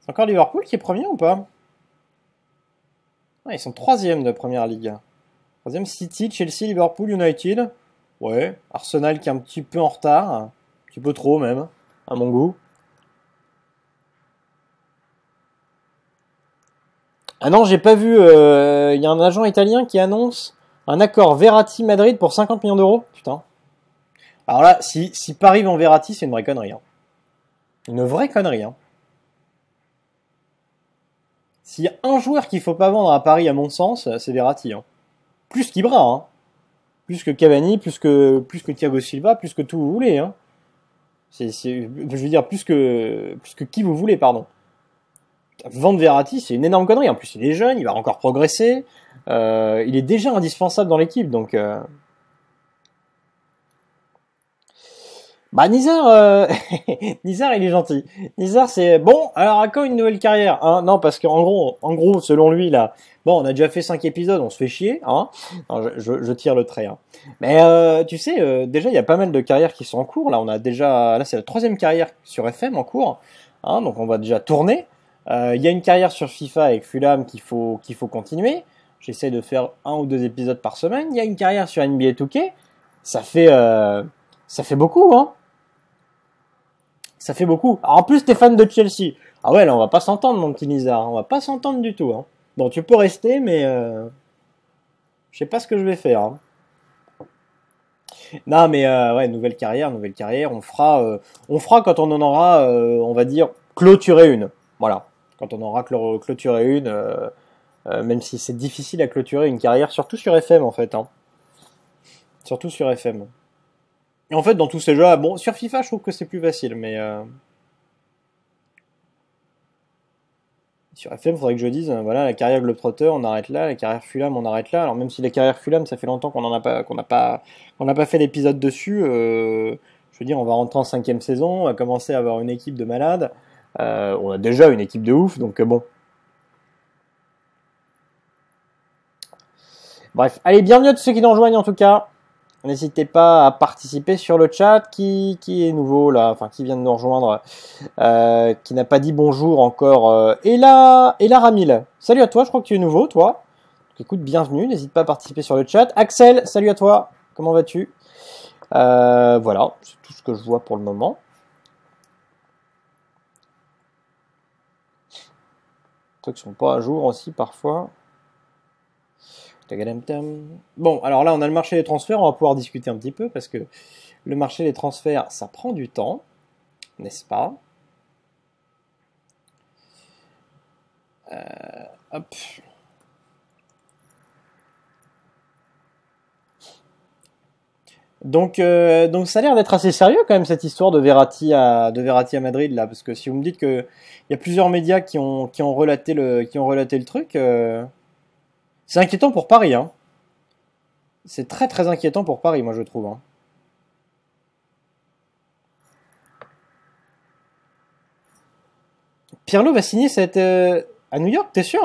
C'est encore Liverpool qui est premier ou pas ah, Ils sont troisième de première ligue. Troisième City, Chelsea, Liverpool, United. Ouais, Arsenal qui est un petit peu en retard. Un petit peu trop même, à mon goût. Ah non, j'ai pas vu. Euh, il y a un agent italien qui annonce un accord Verratti-Madrid pour 50 millions d'euros. Putain. Alors là, si, si Paris vend Verratti, c'est une vraie connerie. Hein. Une vraie connerie. Hein. S'il y a un joueur qu'il faut pas vendre à Paris, à mon sens, c'est Verratti. Hein. Plus qu'Ibra. Hein. Plus que Cavani, plus que, plus que Thiago Silva, plus que tout vous voulez. Hein. je veux dire, plus que, plus que qui vous voulez, pardon. Vendre Verratti, c'est une énorme connerie. En plus, il est jeune, il va encore progresser. Euh, il est déjà indispensable dans l'équipe, donc... Euh, Bah Nizar, euh... (laughs) Nizar il est gentil. Nizar c'est bon. Alors à quand une nouvelle carrière hein Non parce qu'en gros, en gros selon lui là, bon on a déjà fait cinq épisodes, on se fait chier. Hein je, tire le trait. Hein. Mais euh, tu sais, euh, déjà il y a pas mal de carrières qui sont en cours. Là on a déjà, là c'est la troisième carrière sur FM en cours. Hein donc on va déjà tourner. Euh, il y a une carrière sur FIFA avec Fulham qu'il faut qu'il faut continuer. J'essaie de faire un ou deux épisodes par semaine. Il y a une carrière sur NBA 2K. Ça fait euh, ça fait beaucoup, hein ça fait beaucoup. Ah, en plus, t'es fan de Chelsea. Ah ouais, là, on va pas s'entendre, mon petit Nizar. On va pas s'entendre du tout. Hein. Bon, tu peux rester, mais euh, je sais pas ce que je vais faire. Hein. Non, mais euh, ouais, nouvelle carrière, nouvelle carrière. On fera, euh, on fera quand on en aura, on va dire, clôturé une. Voilà. Quand on en aura clôturé une, même si c'est difficile à clôturer une carrière, surtout sur FM en fait. Hein. Surtout sur FM en fait, dans tous ces jeux-là, bon, sur FIFA, je trouve que c'est plus facile, mais. Euh, sur FM, il faudrait que je dise, euh, voilà, la carrière Le proteur. on arrête là, la carrière Fulham, on arrête là. Alors, même si la carrière Fulham, ça fait longtemps qu'on n'a pas, qu'on pas, pas fait l'épisode dessus, euh, je veux dire, on va rentrer en cinquième saison, on va commencer à avoir une équipe de malades. on a déjà une équipe de ouf, donc bon. Bref, allez, bienvenue à tous ceux qui nous rejoignent en tout cas. N'hésitez pas à participer sur le chat qui, est nouveau là, enfin qui vient de nous rejoindre, euh, qui n'a pas dit bonjour encore. et là, et Ramil, salut à toi, je crois que tu es nouveau toi. écoute, bienvenue, n'hésite pas à participer sur le chat. Axel, salut à toi, comment vas-tu euh, Voilà, c'est tout ce que je vois pour le moment. Toi qui sont pas à jour aussi parfois. Bon, alors là, on a le marché des transferts, on va pouvoir discuter un petit peu parce que le marché des transferts, ça prend du temps, n'est-ce pas euh, Donc, euh, donc ça a l'air d'être assez sérieux quand même cette histoire de Verratti à de à Madrid là, parce que si vous me dites que il y a plusieurs médias qui ont qui ont relaté le qui ont relaté le truc. Euh, c'est inquiétant pour Paris. Hein. C'est très très inquiétant pour Paris, moi je trouve. Hein. Pierre Pirlo va signer cette, euh, à New York, t'es sûr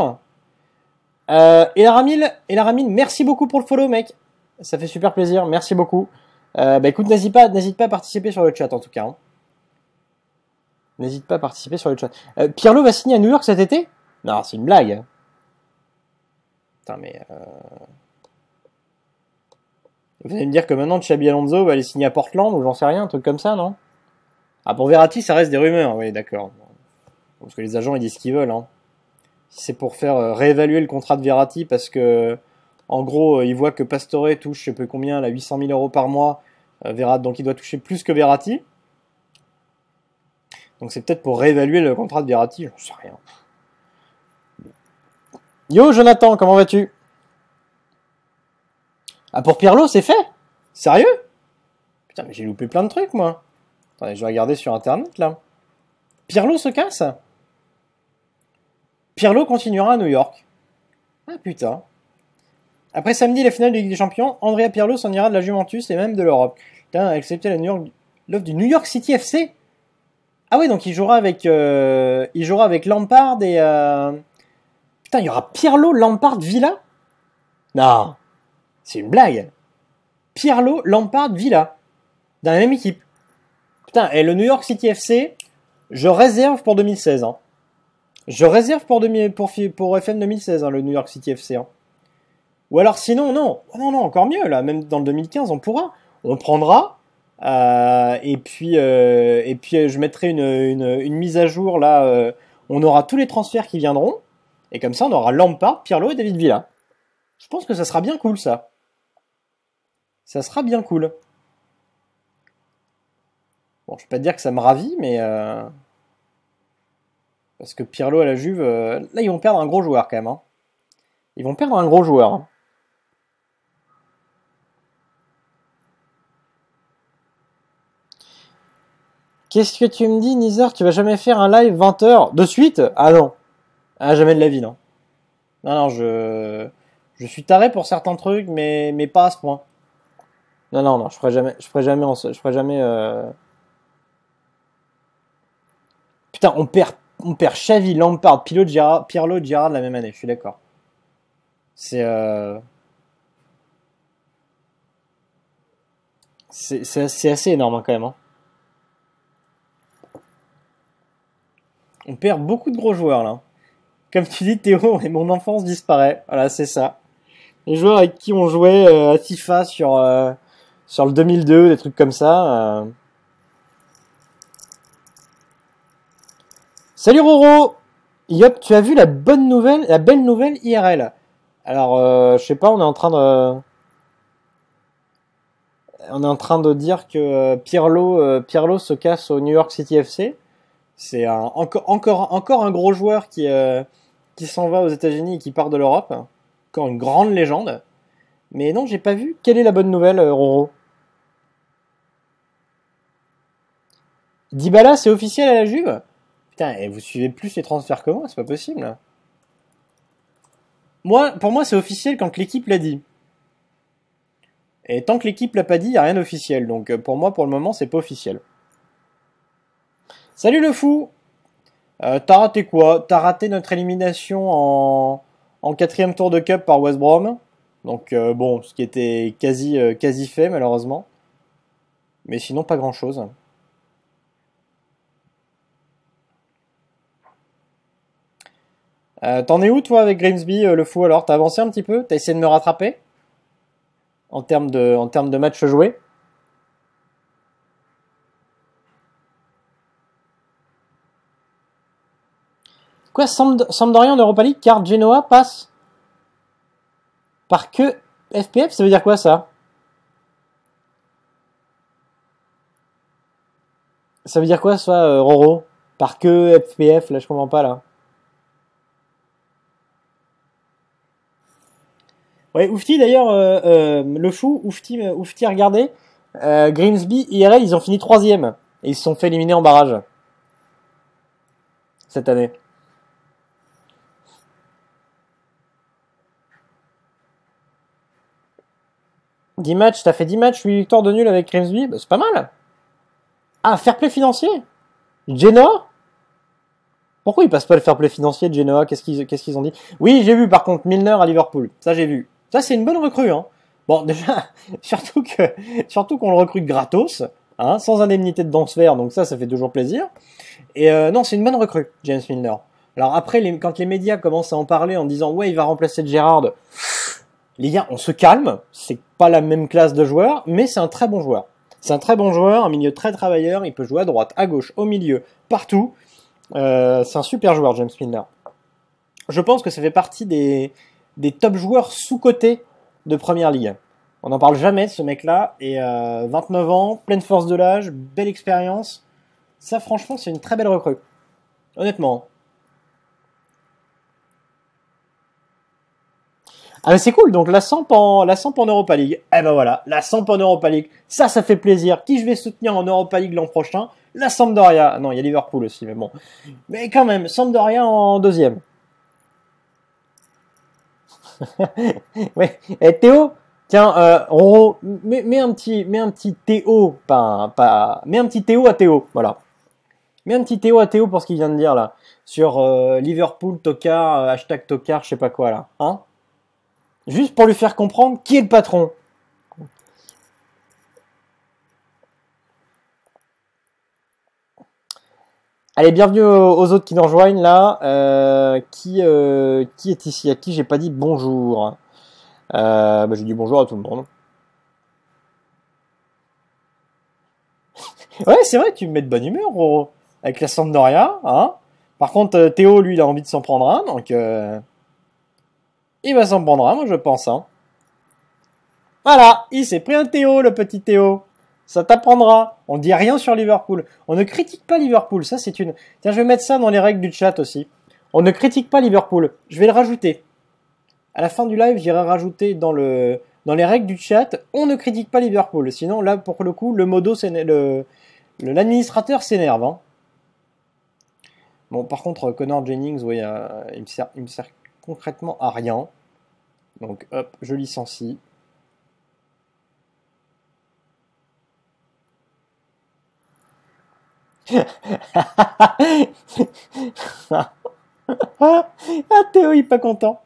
et, hein? euh, la merci beaucoup pour le follow, mec. Ça fait super plaisir, merci beaucoup. Euh, bah écoute, n'hésite pas, n'hésite pas à participer sur le chat en tout cas. Hein. N'hésite pas à participer sur le chat. Pierre Pirlo va signer à New York cet été Non, c'est une blague mais. Euh, Vous allez me dire que maintenant Chabi Alonso va aller signer à Portland ou j'en sais rien, un truc comme ça, non Ah, pour Verratti, ça reste des rumeurs, oui, d'accord. Parce que les agents, ils disent ce qu'ils veulent. Hein. c'est pour faire euh, réévaluer le contrat de Verratti parce que, en gros, euh, ils voient que Pastore touche je sais plus combien, la 800 000 euros par mois, Verratti, donc il doit toucher plus que Verratti. Donc c'est peut-être pour réévaluer le contrat de Verratti, j'en sais rien. Yo Jonathan, comment vas-tu Ah pour Pirlo, c'est fait Sérieux Putain, mais j'ai loupé plein de trucs moi. Attendez, je vais regarder sur internet là. Pirlo se casse Pirlo continuera à New York. Ah putain. Après samedi, la finale de Ligue des Champions, Andrea Pirlo s'en ira de la Juventus et même de l'Europe. Putain, accepté la New York... l'offre du New York City FC. Ah oui, donc il jouera avec euh, il jouera avec Lampard et euh, Putain, il y aura Pierlo, Lampard, Villa Non, c'est une blague. Pierlo, Lampard, Villa. Dans la même équipe. Putain, et le New York City FC, je réserve pour 2016. Hein. Je réserve pour, FM 2016, hein, le New York City FC. Hein. Ou alors sinon, non. Oh non, non, encore mieux, là. Même dans le 2015, on pourra. On prendra. Euh, et puis, euh, et puis euh, je mettrai une, mise à jour, là. on aura tous les transferts qui viendront. Et comme ça, on aura Lampard, Pirlo et David Villa. Je pense que ça sera bien cool, ça. Ça sera bien cool. Bon, je vais pas te dire que ça me ravit, mais... Euh, parce que Pirlo à la Juve... Euh, là, ils vont perdre un gros joueur, quand même. Hein. Ils vont perdre un gros joueur. Hein. Qu'est-ce que tu me dis, Nizar Tu vas jamais faire un live 20h de suite Ah non ah, jamais de la vie, non. Non, non, je, je suis taré pour certains trucs, mais, mais pas à ce point. Non, non, non, je ferai jamais, je ferai jamais, je ferai jamais. Euh, putain, on perd, on perd Chavi, Lampard, Pirlo, Girard, Pirlo, la même année. Je suis d'accord. C'est, euh, c'est, assez énorme hein, quand même. Hein. On perd beaucoup de gros joueurs là comme tu dis Théo, et mon enfance disparaît. Voilà, c'est ça. Les joueurs avec qui on jouait euh, à FIFA sur euh, sur le 2002, des trucs comme ça. Euh. Salut Roro. Yop, tu as vu la bonne nouvelle, la belle nouvelle IRL. Alors, je sais pas, on est en train de on est en train de dire que Pirlo, Pirlo se casse au New York City FC. C'est encore, encore, encore un gros joueur qui, qui s'en va aux États-Unis et qui part de l'Europe. Encore une grande légende. Mais non, j'ai pas vu. Quelle est la bonne nouvelle, euh, Roro Dibala, c'est officiel à la Juve Putain, et vous suivez plus les transferts que moi, c'est pas possible. Moi, pour moi, c'est officiel quand l'équipe l'a dit. Et tant que l'équipe l'a pas dit, y a rien d'officiel. Donc euh, pour moi, pour le moment, c'est pas officiel. Salut le fou euh, T'as raté quoi T'as raté notre élimination en, quatrième tour de cup par West Brom. Donc euh, bon, ce qui était quasi, euh, quasi fait malheureusement. Mais sinon pas grand-chose. T'en es où toi avec Grimsby, le fou alors T'as avancé un petit peu T'as essayé de me rattraper en termes de, en termes de matchs joués Pourquoi Sampdoria en Europa League Car Genoa passe par que FPF Ça veut dire quoi ça Ça veut dire quoi ça, euh, Roro Par que FPF Là, je comprends pas là. Ouais, Oufti d'ailleurs, euh, euh, le fou, Oufti, Oufti regardez, euh, Grimsby, IRL, ils ont fini troisième et ils se sont fait éliminer en barrage cette année. 10 matchs, t'as fait 10 matchs, 8 victoires de nul avec Grimsby, bah, c'est pas mal. Ah, fair play financier Genoa Pourquoi ils passent pas le fair play financier de Genoa Qu'est-ce qu'ils qu'est-ce qu'ils ont dit Oui, j'ai vu par contre Milner à Liverpool, ça j'ai vu. Ça c'est une bonne recrue. Hein. Bon, (laughs) déjà, surtout que surtout qu'on le recrute gratos, hein, sans indemnité de transfert, donc ça, ça fait toujours plaisir. Et euh, non, c'est une bonne recrue, James Milner. Alors après, les, quand les médias commencent à en parler en disant ouais, il va remplacer gérard les gars, on se calme. C'est pas la même classe de joueur, mais c'est un très bon joueur. C'est un très bon joueur, un milieu très travailleur. Il peut jouer à droite, à gauche, au milieu, partout. Euh, c'est un super joueur, James Milner. Je pense que ça fait partie des, des top joueurs sous-cotés de première ligue. On n'en parle jamais ce mec-là. Et 29 euh, ans, pleine force de l'âge, belle expérience. Ça, franchement, c'est une très belle recrue. Honnêtement. Ah mais c'est cool, donc la Samp en, la Samp en Europa League. Eh ben voilà, la Samp en Europa League. Ça, ça fait plaisir. Qui je vais soutenir en Europa League l'an prochain La Sampdoria. doria non, il y a Liverpool aussi, mais bon. Mais quand même, Sampdoria en deuxième. (laughs) ouais. Et eh, Théo, tiens, euh, Roro, mets, un petit, mets un petit Théo, pas, pas, mets un petit Théo à Théo, voilà. Mets un petit Théo à Théo pour ce qu'il vient de dire là, sur euh, Liverpool, Tokar, euh, hashtag Tokar, je sais pas quoi là, hein juste pour lui faire comprendre qui est le patron. Allez, bienvenue aux autres qui nous rejoignent là. Euh, qui, euh, qui est ici À qui j'ai pas dit bonjour euh, bah, J'ai dit bonjour à tout le monde. (laughs) ouais, c'est vrai, tu me mets de bonne humeur, Roro. Avec la Sandoria, hein Par contre, Théo, lui, il a envie de s'en prendre un, donc... Il va s'en prendre un, moi, je pense. Hein. Voilà, il s'est pris un Théo, le petit Théo. Ça t'apprendra. On ne dit rien sur Liverpool. On ne critique pas Liverpool. Ça, c'est une. Tiens, je vais mettre ça dans les règles du chat aussi. On ne critique pas Liverpool. Je vais le rajouter. À la fin du live, j'irai rajouter dans, le... dans les règles du chat on ne critique pas Liverpool. Sinon, là, pour le coup, le modo, le l'administrateur s'énerve. Hein. Bon, par contre, Connor Jennings, oui, euh, il, me sert, il me sert concrètement à rien. Donc hop, je licencie. (laughs) ah Théo il pas content.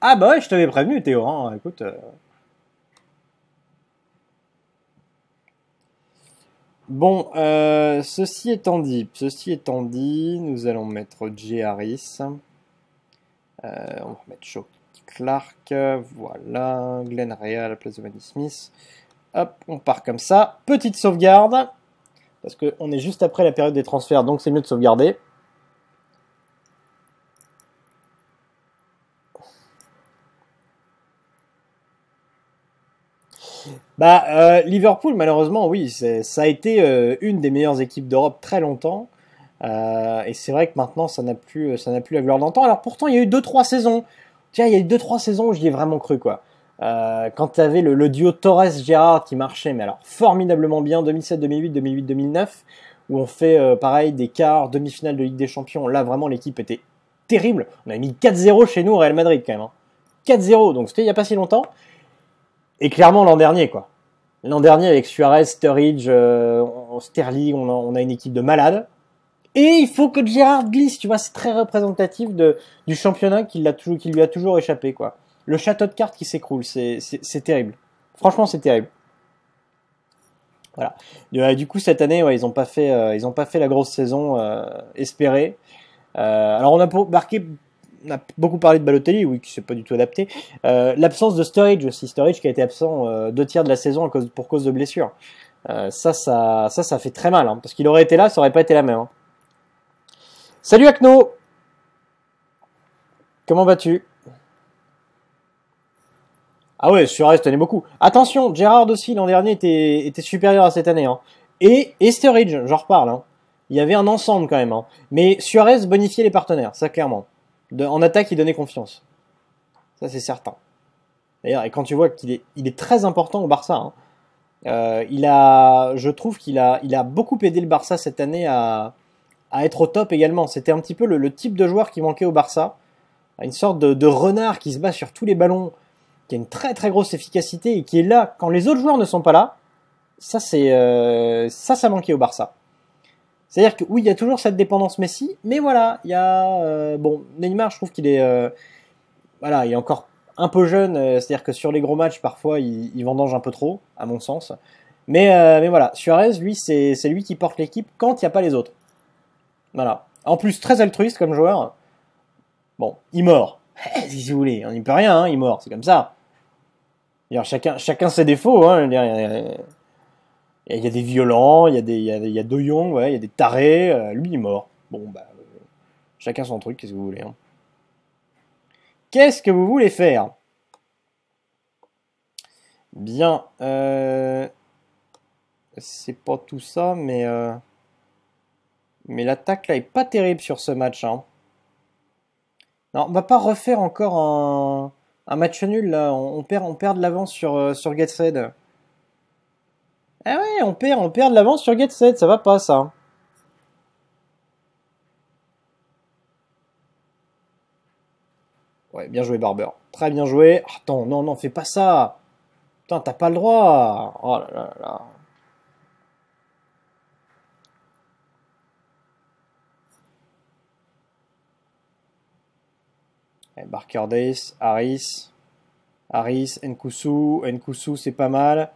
Ah bah je t'avais prévenu Théo, hein. écoute. Euh, Bon, euh, ceci étant dit, ceci étant dit, nous allons mettre J. Harris. Euh, on va mettre Shock Clark, voilà, Glenn Real, à place de Manny Smith. Hop, on part comme ça. Petite sauvegarde, parce qu'on est juste après la période des transferts, donc c'est mieux de sauvegarder. Bah, euh, Liverpool, malheureusement, oui, ça a été euh, une des meilleures équipes d'Europe très longtemps. Euh, et c'est vrai que maintenant, ça n'a plus, ça n'a plus la gloire d'antan. Alors pourtant, il y a eu deux trois saisons. Tiens, il y a eu deux trois saisons où j'y ai vraiment cru, quoi. quand tu avais le, duo Torres-Gérard qui marchait, mais alors formidablement bien, 2007-2008, 2008-2009, où on fait pareil des quarts, demi-finale de Ligue des Champions. Là, vraiment, l'équipe était terrible. On a mis 4-0 chez nous au Real Madrid quand même. 4-0, hein. donc c'était il n'y a pas si longtemps et clairement l'an dernier, quoi. L'an dernier, avec Suarez, Sturridge, euh, Sterling, on a, une équipe de malades. Et il faut que Gérard glisse, tu vois, c'est très représentatif du championnat qui, lui a toujours échappé, quoi. Le château de cartes qui s'écroule, c'est terrible. Franchement, c'est terrible. Voilà. Euh, du coup, cette année, ils n'ont euh, pas fait, la grosse saison espérée. alors, on a marqué on a beaucoup parlé de Balotelli, oui, qui s'est pas du tout adapté. Euh, l'absence de Storage, aussi, Sturridge qui a été absent euh, deux tiers de la saison pour cause de blessure. Euh, ça, ça, ça, fait très mal, hein, parce qu'il aurait été là, ça aurait pas été la même. Hein. Salut Acno, comment vas-tu Ah ouais, Suarez tenait beaucoup. Attention, Gérard aussi l'an dernier était, supérieur à cette année. Hein. Et, et j'en reparle. Il y avait un ensemble quand même. Mais Suarez bonifiait les partenaires, ça clairement en attaque, il donnait confiance. Ça, c'est certain. D'ailleurs, et quand tu vois qu'il est, très important au Barça, hein, euh, il a, je trouve qu'il a, beaucoup aidé le Barça cette année à, être au top également. C'était un petit peu le, type de joueur qui manquait au Barça. Une sorte de, renard qui se bat sur tous les ballons, qui a une très très grosse efficacité et qui est là quand les autres joueurs ne sont pas là. Ça, euh, ça, ça manquait au Barça. C'est-à-dire que oui, il y a toujours cette dépendance Messi, mais voilà, il y a euh, bon Neymar, je trouve qu'il est euh, voilà, il est encore un peu jeune, euh, c'est-à-dire que sur les gros matchs parfois il, vendange un peu trop, à mon sens. Mais mais voilà, Suarez, lui, c'est lui qui porte l'équipe quand il n'y a pas les autres. Voilà. En plus très altruiste comme joueur. Bon, il mord. Eh, si vous voulez, on n'y peut rien, hein, il mord, c'est comme ça. Chacun, chacun ses défauts. Hein, il y a des violents, il y a des, il y a, il y a il y a des tarés. Euh, lui, il est mort. Bon, bah, euh, chacun son truc, qu'est-ce que vous voulez. Hein. Qu'est-ce que vous voulez faire Bien. Euh, c'est pas tout ça, mais. Mais l'attaque là est pas terrible sur ce match. Hein. Non, on va pas refaire encore un, match nul là. On, perd, on perd de l'avance sur, sur ah ouais, on perd, on perd de l'avance sur Get7, ça va pas ça. Ouais, bien joué Barber. Très bien joué. Attends, non, non, fais pas ça. Putain, t'as pas le droit. Oh là là là. Et Barker Days, Harris. Harris, Nkusu. Nkusu, c'est pas mal.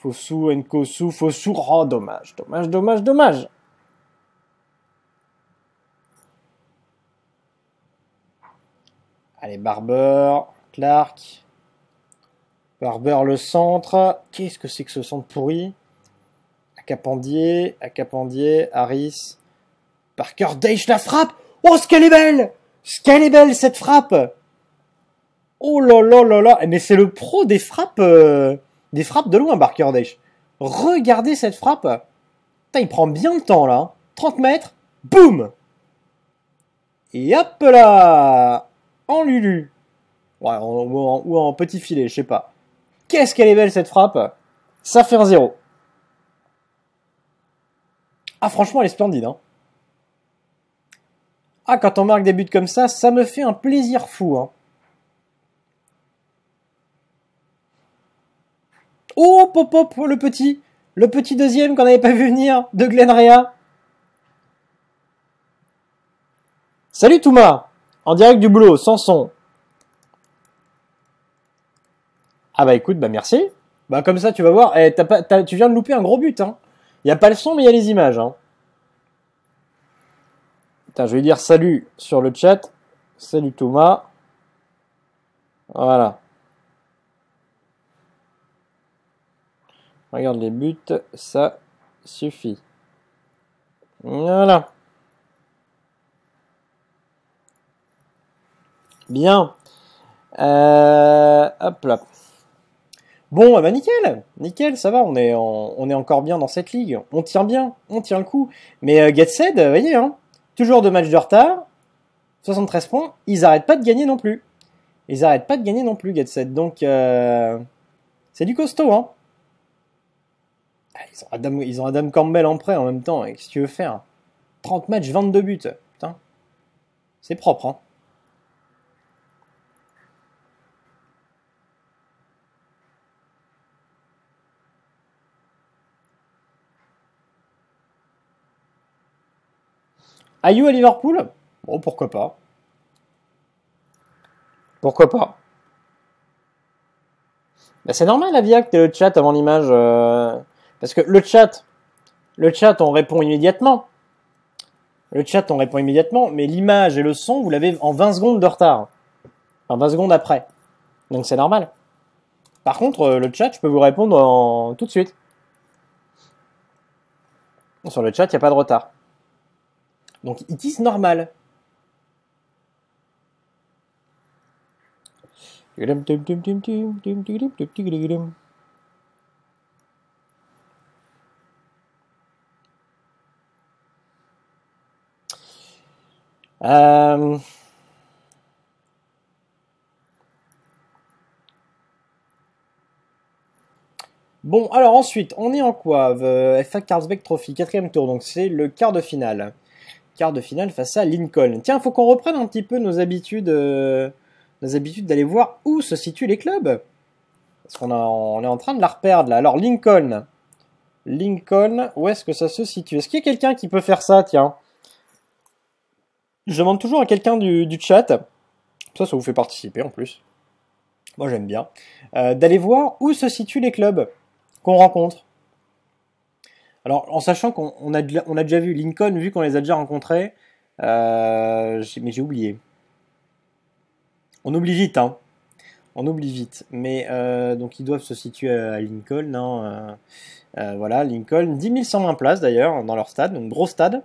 Fosu, Nkosu, Fosu, oh dommage. Dommage, dommage, dommage. Allez, Barber, Clark. Barber le centre. Qu'est-ce que c'est que ce centre pourri Acapandier, Acapandier, Harris. Parker Deich la frappe Oh, ce qu'elle est belle Ce qu'elle est belle, cette frappe Oh là là là là eh, Mais c'est le pro des frappes euh. Des frappes de loin, Barker Regardez cette frappe. Putain, il prend bien le temps là. 30 hein. mètres, boum Et hop là En Lulu. ou, en, petit filet, je sais pas. Qu'est-ce qu'elle est belle cette frappe Ça fait un zéro. Ah franchement, elle est splendide. Hein. Ah, quand on marque des buts comme ça, ça me fait un plaisir fou. Hein. Oh, pop pop le petit Le petit deuxième qu'on n'avait pas vu venir de Glenrea Salut Thomas En direct du boulot, sans son. Ah bah écoute, bah merci. Bah comme ça, tu vas voir, eh, tu viens de louper un gros but. Hein. Il n'y a pas le son, mais il y a les images. Hein. je vais dire salut sur le chat. Salut Thomas. Voilà. Regarde les buts, ça suffit. Voilà. Bien. Euh, hop là. Bon, bah nickel, nickel, ça va, on est, on est encore bien dans cette ligue. On tient bien, on tient le coup. Mais euh, Get vous voyez, hein, toujours deux matchs de retard, 73 points, ils n'arrêtent pas de gagner non plus. Ils n'arrêtent pas de gagner non plus, Getsed. Donc, euh, c'est du costaud, hein. Ah, ils ont, Adam, ils ont Adam Campbell en prêt en même temps, et quest que tu veux faire 30 matchs, 22 buts. Putain. C'est propre, hein. Ayou à Liverpool Bon, pourquoi pas. Pourquoi pas bah, C'est normal, Avia, que t'es le chat avant l'image. Euh. Parce que le chat, le chat, on répond immédiatement. Le chat, on répond immédiatement, mais l'image et le son, vous l'avez en 20 secondes de retard. Enfin, 20 secondes après. Donc c'est normal. Par contre, euh, le chat, je peux vous répondre en... tout de suite. Sur le chat, il n'y a pas de retard. Donc, it is normal. Euh, bon, alors ensuite, on est en quoi euh, FA Carlsberg Trophy, quatrième tour, donc c'est le quart de finale. Quart de finale face à Lincoln. Tiens, faut qu'on reprenne un petit peu nos habitudes, euh, nos habitudes d'aller voir où se situent les clubs. Parce qu'on est en train de la reperdre là. Alors Lincoln, Lincoln, où est-ce que ça se situe Est-ce qu'il y a quelqu'un qui peut faire ça, tiens je demande toujours à quelqu'un du, chat, ça, ça vous fait participer en plus, moi j'aime bien, euh, d'aller voir où se situent les clubs qu'on rencontre. Alors, en sachant qu'on a, déjà vu Lincoln, vu qu'on les a déjà rencontrés, euh, mais j'ai oublié. On oublie vite, hein. On oublie vite. Mais euh, donc, ils doivent se situer à Lincoln, hein, voilà, Lincoln, 10 120 places d'ailleurs dans leur stade, donc gros stade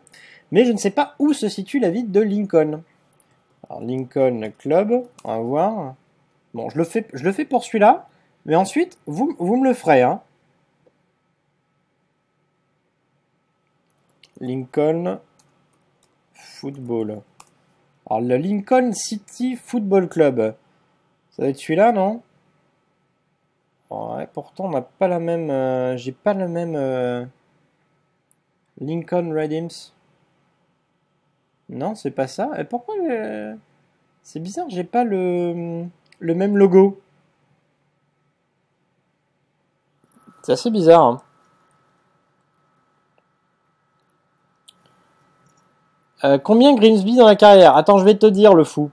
mais je ne sais pas où se situe la ville de Lincoln. Alors Lincoln Club, on va voir. Bon, je le fais, je le fais pour celui-là, mais ensuite, vous, me le ferez. Hein. Lincoln Football. Alors le Lincoln City Football Club. Ça doit être celui-là, non Ouais, pourtant on n'a pas la même... Euh, j'ai pas la même... Euh, Lincoln Redims. Non, c'est pas ça. Et pourquoi C'est bizarre, j'ai pas le... le même logo. C'est assez bizarre. Hein. Euh, combien Grimsby dans la carrière Attends, je vais te dire, le fou.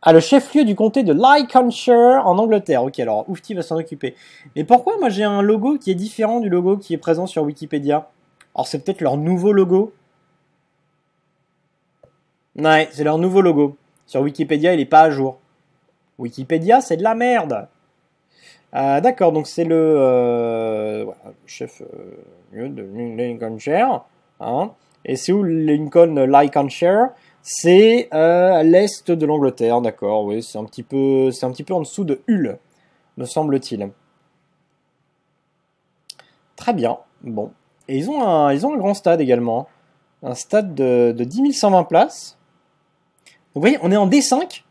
Ah, le chef-lieu du comté de Lycanshire en Angleterre. Ok, alors Oufti va s'en occuper. Mais pourquoi moi j'ai un logo qui est différent du logo qui est présent sur Wikipédia alors c'est peut-être leur nouveau logo. Ouais, c'est leur nouveau logo. Sur Wikipédia, il n'est pas à jour. Wikipédia, c'est de la merde. Euh, d'accord, donc c'est le euh, chef de euh, Lincolnshire. Hein. Et c'est où Lincoln Lincolnshire C'est à l'est de l'Angleterre. D'accord, oui, c'est un petit peu, c'est un petit peu en dessous de Hull, me semble-t-il. Très bien. Bon, ils ont un, ils ont un grand stade également. Un stade de, de 10 120 places. vous voyez, on est en D5.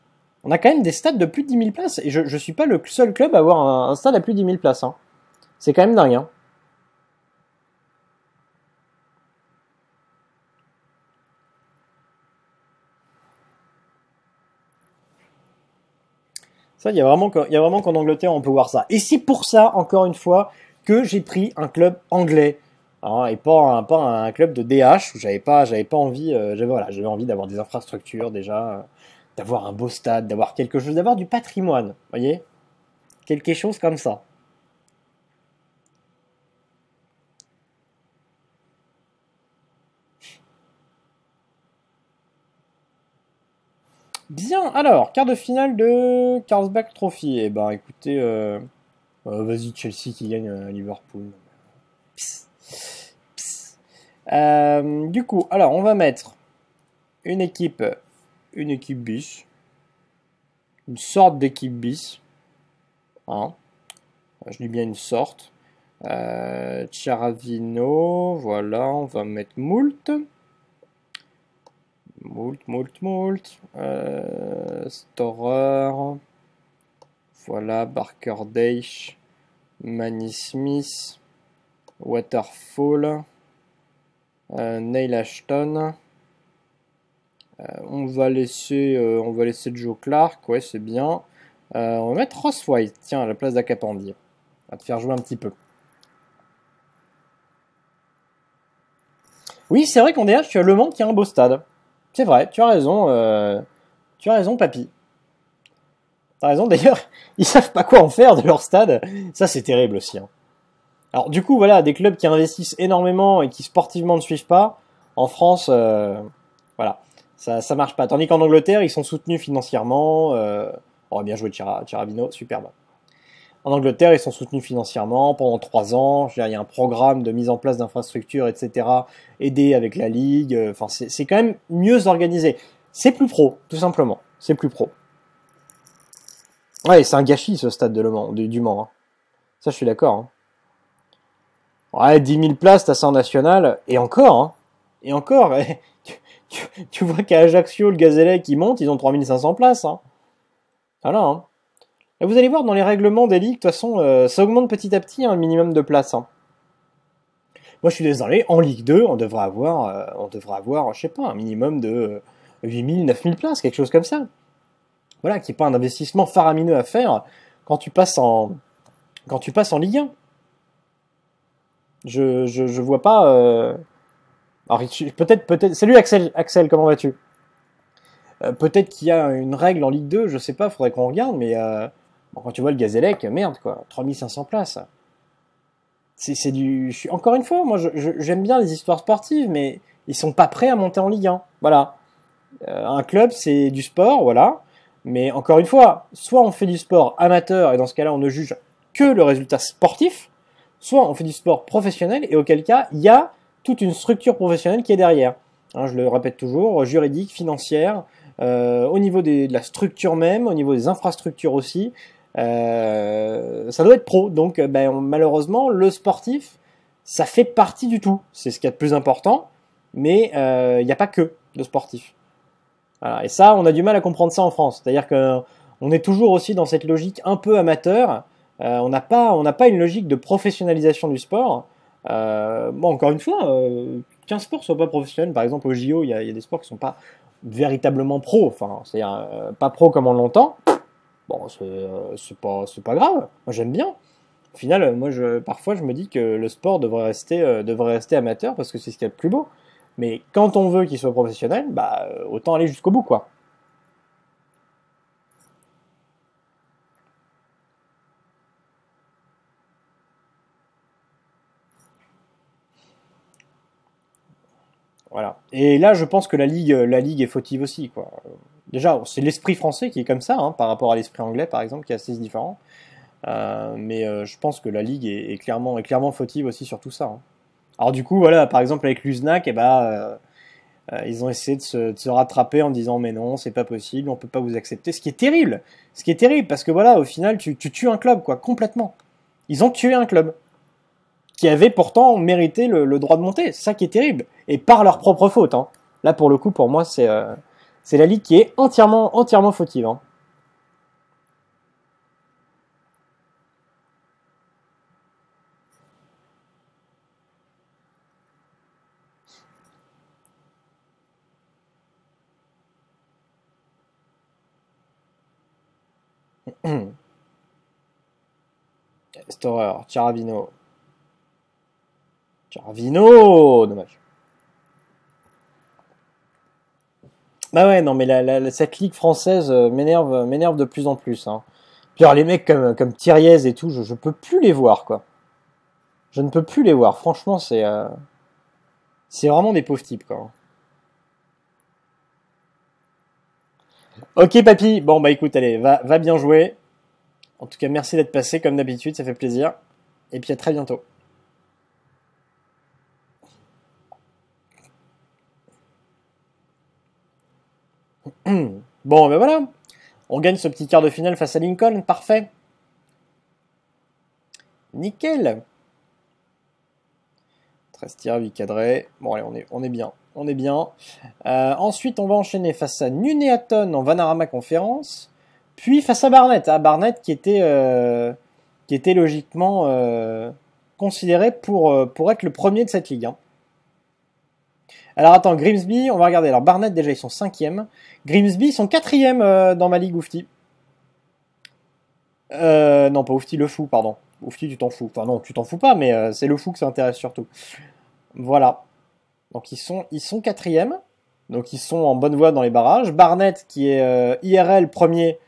On a quand même des stades de plus de 10 000 places. Et je ne suis pas le seul club à avoir un, stade à plus de 10 000 places. Hein. C'est quand même dingue. Hein. Ça, il y a vraiment qu'en Angleterre, on peut voir ça. Et c'est pour ça, encore une fois, que j'ai pris un club anglais. Hein, et pas un, pas un club de DH où j'avais pas, euh, envie, d'avoir des infrastructures déjà, euh, d'avoir un beau stade, d'avoir quelque chose, d'avoir du patrimoine, voyez, quelque chose comme ça. Bien, alors, quart de finale de Carlsberg Trophy. Eh ben, écoutez, euh, vas-y, Chelsea qui gagne Liverpool. Euh, du coup, alors on va mettre une équipe, une équipe bis, une sorte d'équipe bis. Hein. Je dis bien une sorte. Euh, Charavino, voilà, on va mettre Moult. Moult, Moult, Moult. Euh, Storer. Voilà, Barker Deich. Manny Smith. Waterfall. Euh, Neil Ashton. Euh, on, va laisser, euh, on va laisser Joe Clark, ouais, c'est bien. on va mettre Ross White, tiens, à la place d'Acapandi. va te faire jouer un petit peu. Oui, c'est vrai qu'en DH, tu as Le monde qui a un beau stade. C'est vrai, tu as raison. tu as raison, papy. as raison, d'ailleurs, (laughs) ils savent pas quoi en faire de leur stade. Ça, c'est terrible aussi. Hein. Alors du coup, voilà, des clubs qui investissent énormément et qui sportivement ne suivent pas, en France, euh, voilà, ça ne marche pas. Tandis qu'en Angleterre, ils sont soutenus financièrement. on euh, va bien joué super superbe. En Angleterre, ils sont soutenus financièrement pendant trois ans. il y a un programme de mise en place d'infrastructures, etc. Aidé avec la ligue. Euh, enfin, c'est quand même mieux organisé. C'est plus pro, tout simplement. C'est plus pro. Ouais, c'est un gâchis ce stade de du, Mans. Hein. Ça, je suis d'accord. Hein. Ouais, 10 000 places, t'as 100 en national. Et encore, hein. Et encore. (laughs) Eh, tu, vois qu'à Ajaccio, le Gazelle qui monte, ils ont 3500 places. Hein. Voilà, hein. Et vous allez voir, dans les règlements des ligues, de toute façon, euh, ça augmente petit à petit hein, le minimum de places. Hein. Moi, je suis désolé, en Ligue 2, on devrait avoir, euh, on devrait avoir, je sais pas, un minimum de 8000, euh, 000 places, quelque chose comme ça. Voilà, qui n'est pas un investissement faramineux à faire quand tu passes en, quand tu passes en Ligue 1. Je, je, vois pas. Euh, alors, peut-être, peut-être. Salut Axel, Axel, comment vas-tu euh, Peut-être qu'il y a une règle en Ligue 2, je sais pas, faudrait qu'on regarde, mais euh, bon, quand tu vois le Gazélec, merde quoi, 3500 places. C'est, du. Encore une fois, moi j'aime bien les histoires sportives, mais ils sont pas prêts à monter en Ligue 1. Voilà. un club, c'est du sport, voilà. Mais encore une fois, soit on fait du sport amateur, et dans ce cas-là, on ne juge que le résultat sportif, soit on fait du sport professionnel et auquel cas il y a toute une structure professionnelle qui est derrière. Hein, je le répète toujours, juridique, financière, euh, au niveau de la structure même, au niveau des infrastructures aussi. Euh, ça doit être pro. Donc euh, ben, malheureusement, le sportif, ça fait partie du tout. C'est ce qu'il y a de plus important, mais il n'y a pas que de sportif. Et ça, on a du mal à comprendre ça en France. C'est-à-dire qu'on est toujours aussi dans cette logique un peu amateur euh, on n'a pas, pas une logique de professionnalisation du sport. Euh, bon, encore une fois, euh, qu'un sport soit pas professionnel, par exemple au JO, il y, a des sports qui sont pas véritablement pro, enfin, cest à pas pro comme on l'entend. Bon, c'est pas, pas grave, moi j'aime bien. Au final, moi, parfois, je me dis que le sport devrait rester, devrait rester amateur parce que c'est ce qu'il y a de plus beau. Mais quand on veut qu'il soit professionnel, bah, autant aller jusqu'au bout, quoi. Voilà. Et là, je pense que la ligue, la ligue est fautive aussi. Quoi. Déjà, c'est l'esprit français qui est comme ça, hein, par rapport à l'esprit anglais, par exemple, qui est assez différent. Euh, mais euh, je pense que la ligue est, clairement, est clairement fautive aussi sur tout ça. Hein. Alors du coup, voilà, par exemple avec Luznac, et eh ben, euh, ils ont essayé de se, rattraper en disant mais non, c'est pas possible, on peut pas vous accepter. Ce qui est terrible, ce qui est terrible parce que voilà, au final, tu, tu tues un club quoi, complètement. Ils ont tué un club qui avaient pourtant mérité le, droit de monter. ça qui est terrible. Et par leur propre faute. Hein. Là, pour le coup, pour moi, euh, c'est la ligue qui est entièrement, entièrement fautive. Hein. Storer, (clears throat) Vino Dommage. Bah ouais, non, mais cette ligue française euh, m'énerve, euh, m'énerve de plus en plus. Hein. Puis alors, les mecs comme, euh, comme et tout, je, ne peux plus les voir, quoi. Je ne peux plus les voir. Franchement, c'est. c'est vraiment des pauvres types, quoi. Ok, papy. Bon, bah écoute, allez, va bien jouer. En tout cas, merci d'être passé, comme d'habitude, ça fait plaisir. Et puis à très bientôt. (clears throat) bon, ben voilà. On gagne ce petit quart de finale face à Lincoln. Parfait. Nickel. 13 tirs, 8 cadrés. Bon, allez, on est, on est bien. On est bien. Euh, ensuite, on va enchaîner face à Nuneaton en Vanarama Conférence. Puis face à Barnett. À ah, Barnett qui était, euh, qui était logiquement euh, considéré pour, pour être le premier de cette ligue. Hein. Alors attends, Grimsby, on va regarder. Alors Barnett, déjà, ils sont cinquième, Grimsby, ils sont 4 euh, dans ma ligue Oufti. Euh, non, pas Oufti, le fou, pardon. Oufti, tu t'en fous. Enfin, non, tu t'en fous pas, mais euh, c'est le fou que ça intéresse surtout. Voilà. Donc ils sont, ils sont 4 Donc ils sont en bonne voie dans les barrages. Barnett, qui est euh, IRL premier.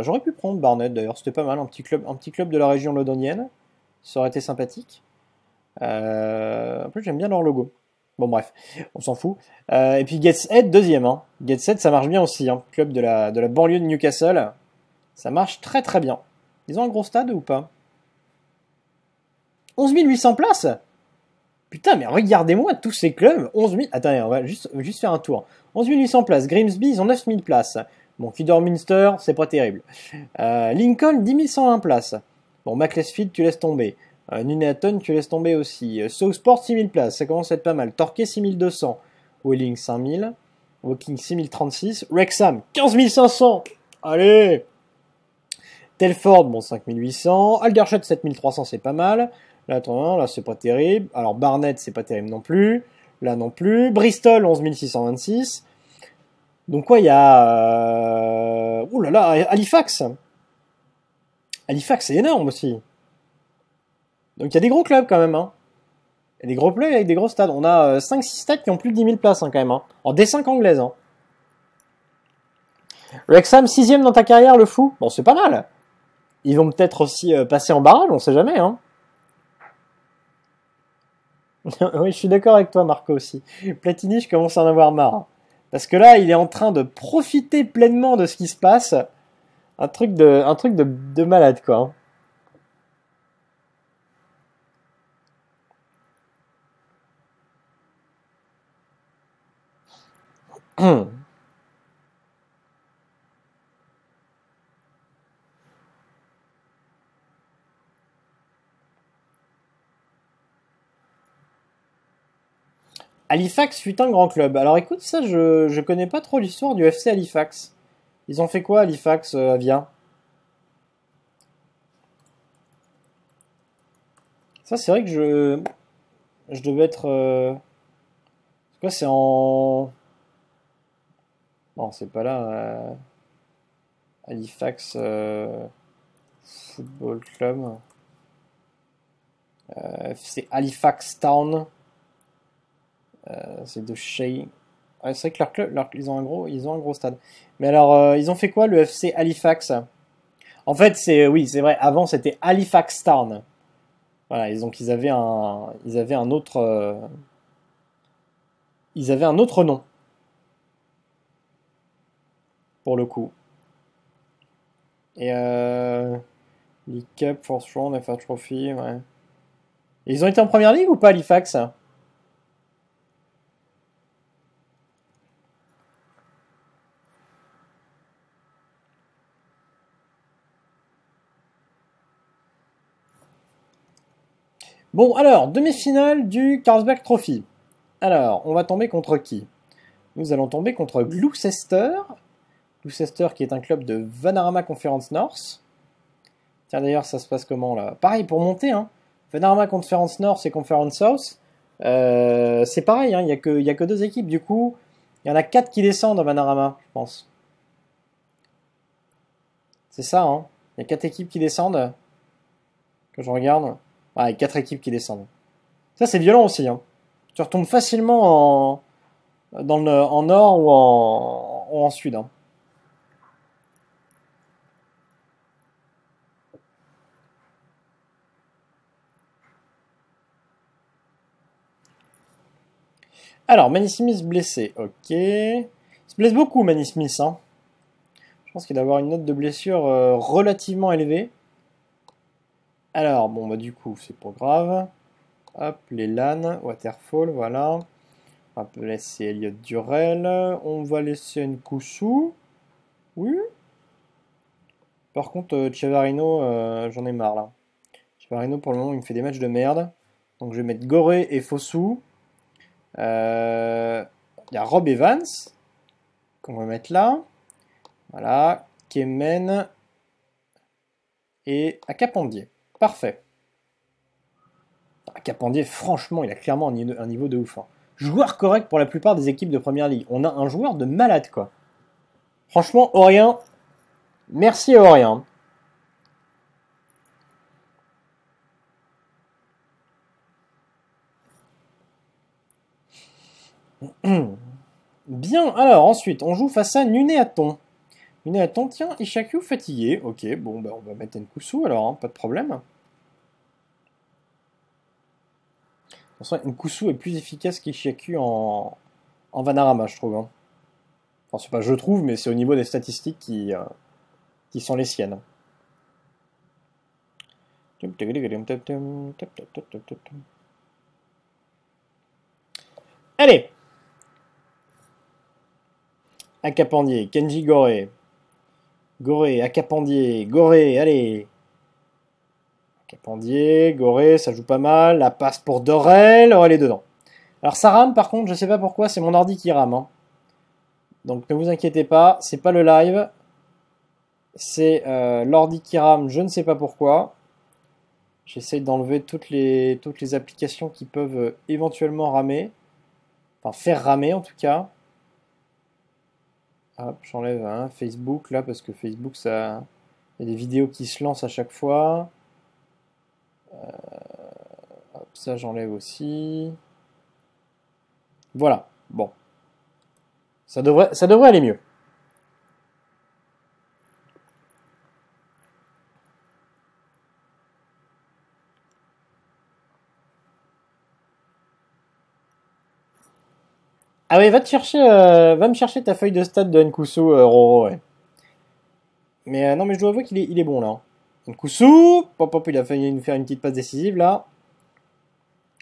J'aurais pu prendre Barnett d'ailleurs, c'était pas mal, un petit club, un petit club de la région londonienne. Ça aurait été sympathique. en plus, j'aime bien leur logo. Bon bref, on s'en fout. Euh, et puis Gateshead, deuxième. Hein. Gateshead, ça marche bien aussi. Hein. Club de la, de la banlieue de Newcastle. Ça marche très très bien. Ils ont un gros stade ou pas 11 800 places Putain, mais regardez-moi tous ces clubs. 11 Attendez, on va juste, faire un tour. 11 800 places. Grimsby, ils ont 9 000 places. Bon, Kidderminster, c'est pas terrible. Euh, Lincoln, 10 101 places. Bon, Macclesfield, tu laisses tomber. Ah, Nuneaton, tu laisses tomber aussi. Southport, 6000 places, ça commence à être pas mal. Torquay, 6200. Welling, 5000. Walking 6036. Wrexham, 15500. Allez Telford, bon, 5800. Aldershot, 7300, c'est pas mal. Là, attends, hein, là, c'est pas terrible. Alors, Barnett, c'est pas terrible non plus. Là non plus. Bristol, 11626. Donc, quoi, il y a. Ouh oh là là, Halifax Halifax, c'est énorme aussi. Donc il y a des gros clubs quand même. Hein. Il y a des gros clubs avec des gros stades. On a 5-6 euh, stades qui ont plus de 10 000 places hein, quand même. Hein. En D5 anglaise. Hein. Rexham, 6 dans ta carrière, le fou. Bon, c'est pas mal. Ils vont peut-être aussi euh, passer en barrage, on sait jamais. Hein. (laughs) oui, je suis d'accord avec toi, Marco, aussi. Platini, je commence à en avoir marre. Parce que là, il est en train de profiter pleinement de ce qui se passe. Un truc de, un truc de, de malade, quoi. Hein. Hmm. Halifax fut un grand club. Alors écoute, ça, je, connais pas trop l'histoire du FC Halifax. Ils ont fait quoi, Halifax, euh, à Vien Ça, c'est vrai que je. Je devais être. Euh, quoi C'est en. Bon, c'est pas là. Euh, Halifax euh, Football Club. Euh, c'est Halifax Town. c'est de Shea. c'est vrai que leur club, ils, ont un gros, ils ont un gros stade. Mais alors, ils ont fait quoi le FC Halifax En fait, c'est oui, c'est vrai. Avant, c'était Halifax Town. Voilà, ils avaient un, ils avaient un autre, ils avaient un autre nom pour le coup. Et euh, League Cup, Fourth FA Trophy, ouais. ils ont été en première ligue ou pas, Halifax Bon, alors, demi-finale du Carlsberg Trophy. Alors, on va tomber contre qui Nous allons tomber contre Gloucester Gloucester qui est un club de Vanarama Conference North. Tiens d'ailleurs ça se passe comment là Pareil pour monter, hein. Vanarama Conference North et Conference South. Euh, c'est pareil, hein, il n'y a, que, a que deux équipes. Du coup, il y en a quatre qui descendent à Vanarama, je pense. C'est ça, hein. Il y a quatre équipes qui descendent. Que je regarde. Ah, il y a quatre équipes qui descendent. Ça, c'est violent aussi. Hein. Tu retombes facilement en, en nord ou en, en sud. Hein. Alors, Manny blessé, ok. Il se blesse beaucoup, Manny hein. Je pense qu'il doit avoir une note de blessure euh, relativement élevée. Alors, bon, bah du coup, c'est pas grave. Hop, les LAN, Waterfall, voilà. On va laisser Elliot Durel. On va laisser sous, Oui. Par contre, euh, Chavarino, euh, j'en ai marre là. Chavarino, pour le moment, il me fait des matchs de merde. Donc je vais mettre Goré et Fossou il euh, y a Rob Evans, qu'on va mettre là. Voilà, Kemen et Acapandier. Parfait. Acapandier, franchement, il a clairement un niveau de ouf. Hein. Joueur correct pour la plupart des équipes de première ligue. On a un joueur de malade, quoi. Franchement, Orient, merci à Hmm. Bien, alors ensuite, on joue face à Nuneaton. Nuneaton, tiens, Ishaku fatigué. Ok, bon, bah, on va mettre Nkusu alors, hein, pas de problème. De Nkusu est plus efficace qu'Ishaku en... en Vanarama, je trouve. Hein. Enfin, c'est pas je trouve, mais c'est au niveau des statistiques qui euh, sont les siennes. Allez Acapandier, Kenji Goré. Goré, Acapandier, Goré, allez. Acapandier, Goré, ça joue pas mal. La passe pour Dorel, oh, elle est dedans. Alors ça rame par contre, je sais pas pourquoi, c'est mon ordi qui rame. Hein. Donc ne vous inquiétez pas, c'est pas le live. C'est euh, l'ordi qui rame, je ne sais pas pourquoi. J'essaie d'enlever toutes les, toutes les applications qui peuvent euh, éventuellement ramer. Enfin, faire ramer en tout cas. Hop, j'enlève un Facebook là parce que Facebook ça. Il y a des vidéos qui se lancent à chaque fois. Euh, hop, ça j'enlève aussi. Voilà, bon. Ça devrait, ça devrait aller mieux. Ah oui, va te chercher, euh, va me chercher ta feuille de stade de Nkusu, euh, Roro, Mais euh, non, mais je dois avouer qu'il est, il est bon là. Hein. Nkusu, pop pop, il a failli nous faire une petite passe décisive là.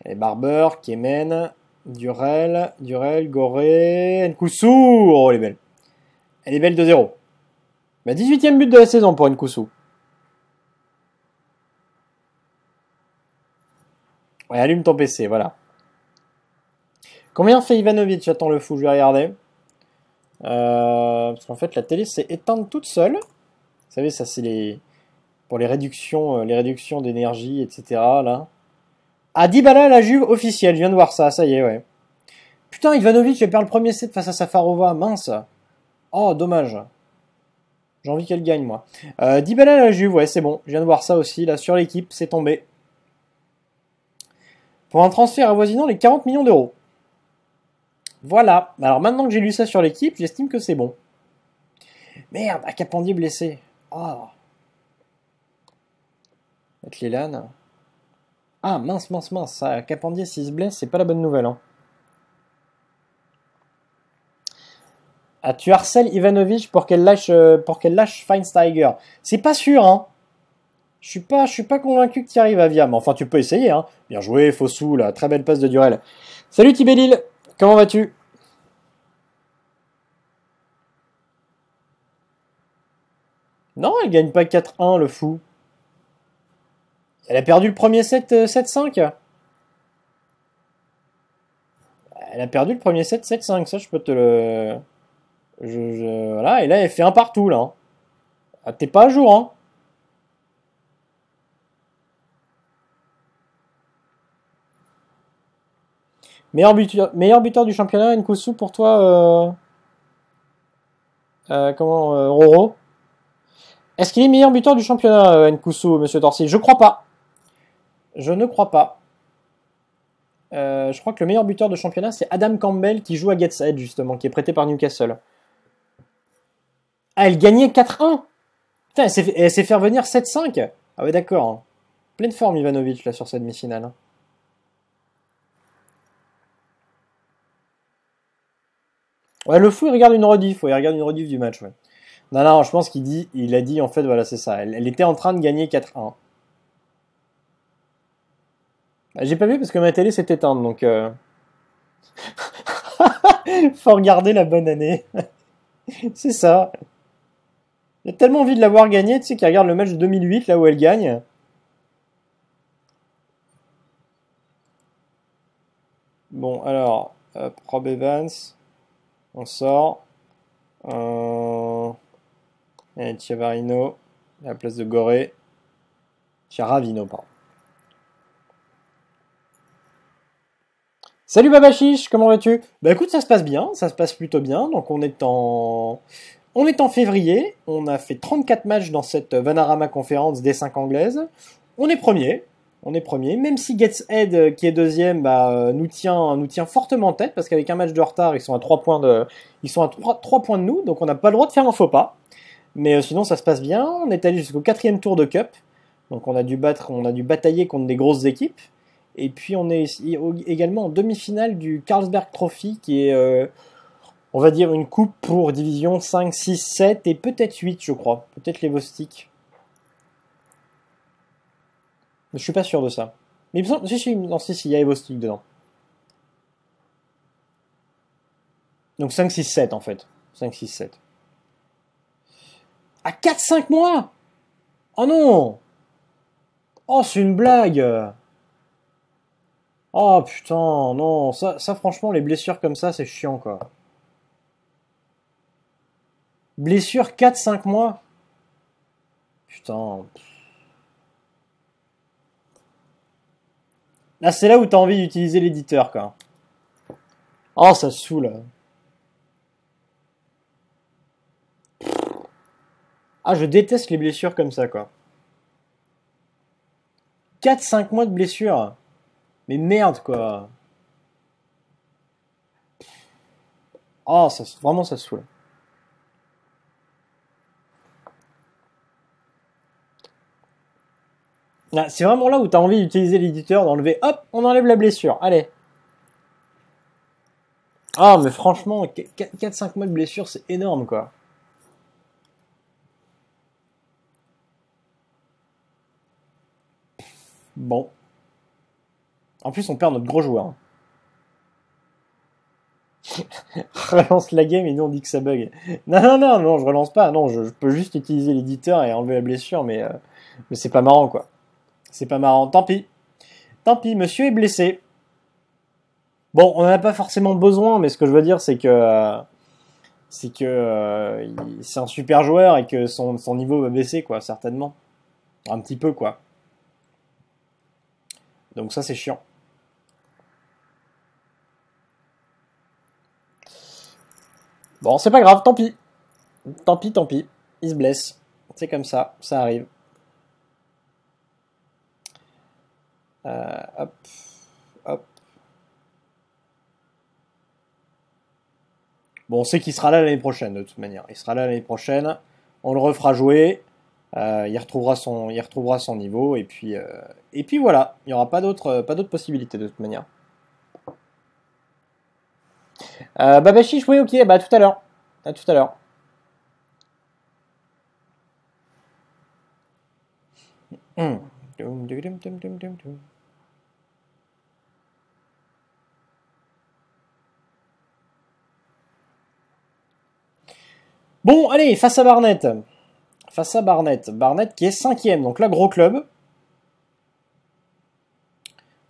Et Barber, Kemen, Durel, Durel, Goré, Nkusu, oh elle est belle. Elle est belle de 0. Bah 18 e but de la saison pour Nkusu. Ouais, allume ton PC, voilà. Combien fait Ivanovic J'attends le fou, je vais regarder. Euh, parce qu'en fait, la télé s'est éteinte toute seule. Vous savez, ça, c'est les... pour les réductions, euh, les réductions d'énergie, etc. Là. Ah, Dybala à la Juve officielle. Je viens de voir ça, ça y est, ouais. Putain, Ivanovic, il perd le premier set face à Safarova. Mince. Oh, dommage. J'ai envie qu'elle gagne, moi. Euh, Dybala à la Juve, ouais, c'est bon. Je viens de voir ça aussi. Là, sur l'équipe, c'est tombé. Pour un transfert avoisinant les 40 millions d'euros. Voilà. Alors maintenant que j'ai lu ça sur l'équipe, j'estime que c'est bon. Merde, Capandier blessé. Oh. Ah. lanes. Ah, mince, mince, mince. Ah, Capandier, s'il se blesse, c'est pas la bonne nouvelle. Hein. Ah, tu harcèles Ivanovic pour qu'elle lâche, euh, pour lâche Feinsteiger. C'est pas sûr, hein. Je suis pas, je suis pas convaincu que tu arrives à Viam. Mais enfin, tu peux essayer, hein. Bien joué, Fossou, la très belle passe de Durel. Salut Tibélil Comment vas-tu Non, elle gagne pas 4-1, le fou. Elle a perdu le premier 7 7-5. Euh, elle a perdu le premier 7 7-5, ça je peux te le... Voilà, et là elle fait un partout, là. Hein. Ah, t'es pas à jour, hein Meilleur buteur, meilleur buteur du championnat, Nkosu, pour toi euh, euh, Comment euh, Roro Est-ce qu'il est meilleur buteur du championnat, Nkusu, monsieur Torsi ?» Je crois pas. Je ne crois pas. je crois que le meilleur buteur de championnat, c'est Adam Campbell qui joue à Gateshead, justement, qui est prêté par Newcastle. Ah, elle gagnait 4-1 Putain, elle s'est faire venir revenir 7-5 Ah ouais, d'accord. Hein. Pleine forme, Ivanovic, là, sur cette demi-finale. Ouais, le fou, il regarde une rediff. il regarde une rediff du match, ouais. Non, non, je pense qu'il dit, il a dit, en fait, voilà, c'est ça. Elle, était en train de gagner 4-1. Bah, j'ai pas vu parce que ma télé s'est éteinte, donc... Euh, (laughs) faut regarder la bonne année. (laughs) c'est ça. J'ai tellement envie de l'avoir gagné, tu sais, qui regarde le match de 2008, là où elle gagne. Bon, alors, Probe euh, Evans... On sort. Euh... Et à la place de Goré. Chiaravino, pardon. Salut Babachiche, comment vas-tu Bah écoute, ça se passe bien, ça se passe plutôt bien. Donc on est en... On est en février, on a fait 34 matchs dans cette Vanarama conférence des 5 anglaises. On est premier, on est premier. Même si Getshead, euh, qui est deuxième, bah, euh, nous, tient, fortement en tête, parce qu'avec un match de retard, ils sont à 3 points de, nous, donc on n'a pas le droit de faire un faux pas. Mais euh, sinon, ça se passe bien. On est allé jusqu'au quatrième tour de Cup, donc on a dû battre, on a dû batailler contre des grosses équipes. Et puis on est également en demi-finale du Carlsberg Trophy, qui est, on va dire, une coupe pour division 5, 6, 7 et peut-être 8, je crois. Peut-être les Vostiques je suis pas sûr de ça. Mais il Si, si, non, si, il y a Stick dedans. Donc 5, 6, 7 en fait. 5, 6, 7. À 4, 5 mois Oh non Oh, c'est une blague Oh putain, non, ça, franchement, les blessures comme ça, c'est chiant quoi. Blessure 4-5 mois Putain. Là, c'est là où tu as envie d'utiliser l'éditeur, quoi. Oh, ça saoule. Ah, je déteste les blessures comme ça, quoi. 4-5 mois de blessure. Mais merde, quoi. Oh, ça, vraiment, ça saoule. Ah, c'est vraiment là où tu as envie d'utiliser l'éditeur, d'enlever, hop, on enlève la blessure, allez. Ah, mais franchement, 4-5 mois de blessure, c'est énorme, quoi. Bon. En plus, on perd notre gros joueur. (laughs) relance la game et nous on dit que ça bug. Non, non, non, non, je relance pas. Non, je, peux juste utiliser l'éditeur et enlever la blessure, mais, euh, mais c'est pas marrant quoi. C'est pas marrant, tant pis. Tant pis, monsieur est blessé. Bon, on n'en a pas forcément besoin, mais ce que je veux dire, c'est que euh, c'est que euh, c'est un super joueur et que son, son, niveau va baisser, quoi, certainement. Un petit peu, quoi. Donc ça, c'est chiant. Bon, c'est pas grave, tant pis. Tant pis, tant pis. Il se blesse. C'est comme ça, ça arrive. Euh, hop, hop. Bon, on sait qu'il sera là l'année prochaine, de toute manière. Il sera là l'année prochaine. On le refera jouer. Euh, il, retrouvera son, il retrouvera son niveau. Et puis, euh, et puis voilà. Il n'y aura pas d'autres possibilités, de toute manière. Euh, jouer, oui, ok. Bah, tout à l'heure. À tout à l'heure. Hmm. Bon, allez, face à Barnett. Face à Barnett. Barnett qui est cinquième. Donc là, gros club.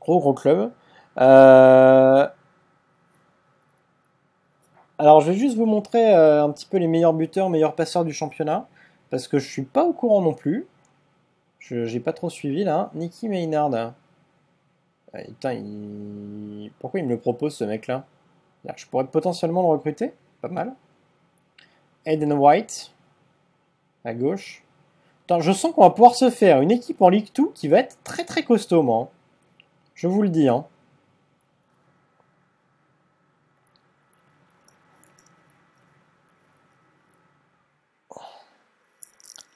Gros, gros club. Euh, alors, je vais juste vous montrer euh, un petit peu les meilleurs buteurs, meilleurs passeurs du championnat. Parce que je suis pas au courant non plus. Je n'ai pas trop suivi là. Nicky Maynard. Euh, putain, Pourquoi il me le propose ce mec là Je pourrais potentiellement le recruter. Pas mal. Eden White, à gauche. Attends, je sens qu'on va pouvoir se faire une équipe en Ligue 2 qui va être très très costaud, hein. Je vous le dis, hein.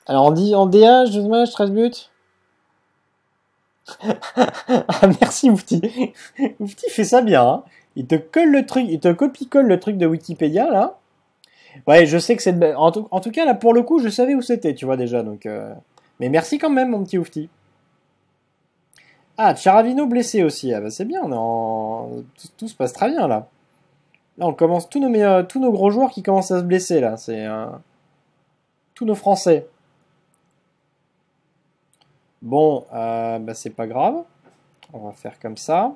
Alors on dit en DH, 12 matchs, 13 buts. (laughs) ah merci Moufti. (laughs) Moufti fait ça bien. Hein. Il te colle le truc, il te copie-colle le truc de Wikipédia là. Ouais, je sais que c'est. En, tout... cas, là, pour le coup, je savais où c'était, tu vois déjà. Donc, euh. Mais merci quand même, mon petit oufti. Ah, Charavino blessé aussi. Ah bah c'est bien, on en... tout, se passe très bien là. Là, on commence tous nos, tous nos gros joueurs qui commencent à se blesser là. C'est. Tous nos Français. Bon, euh, bah, c'est pas grave. On va faire comme ça.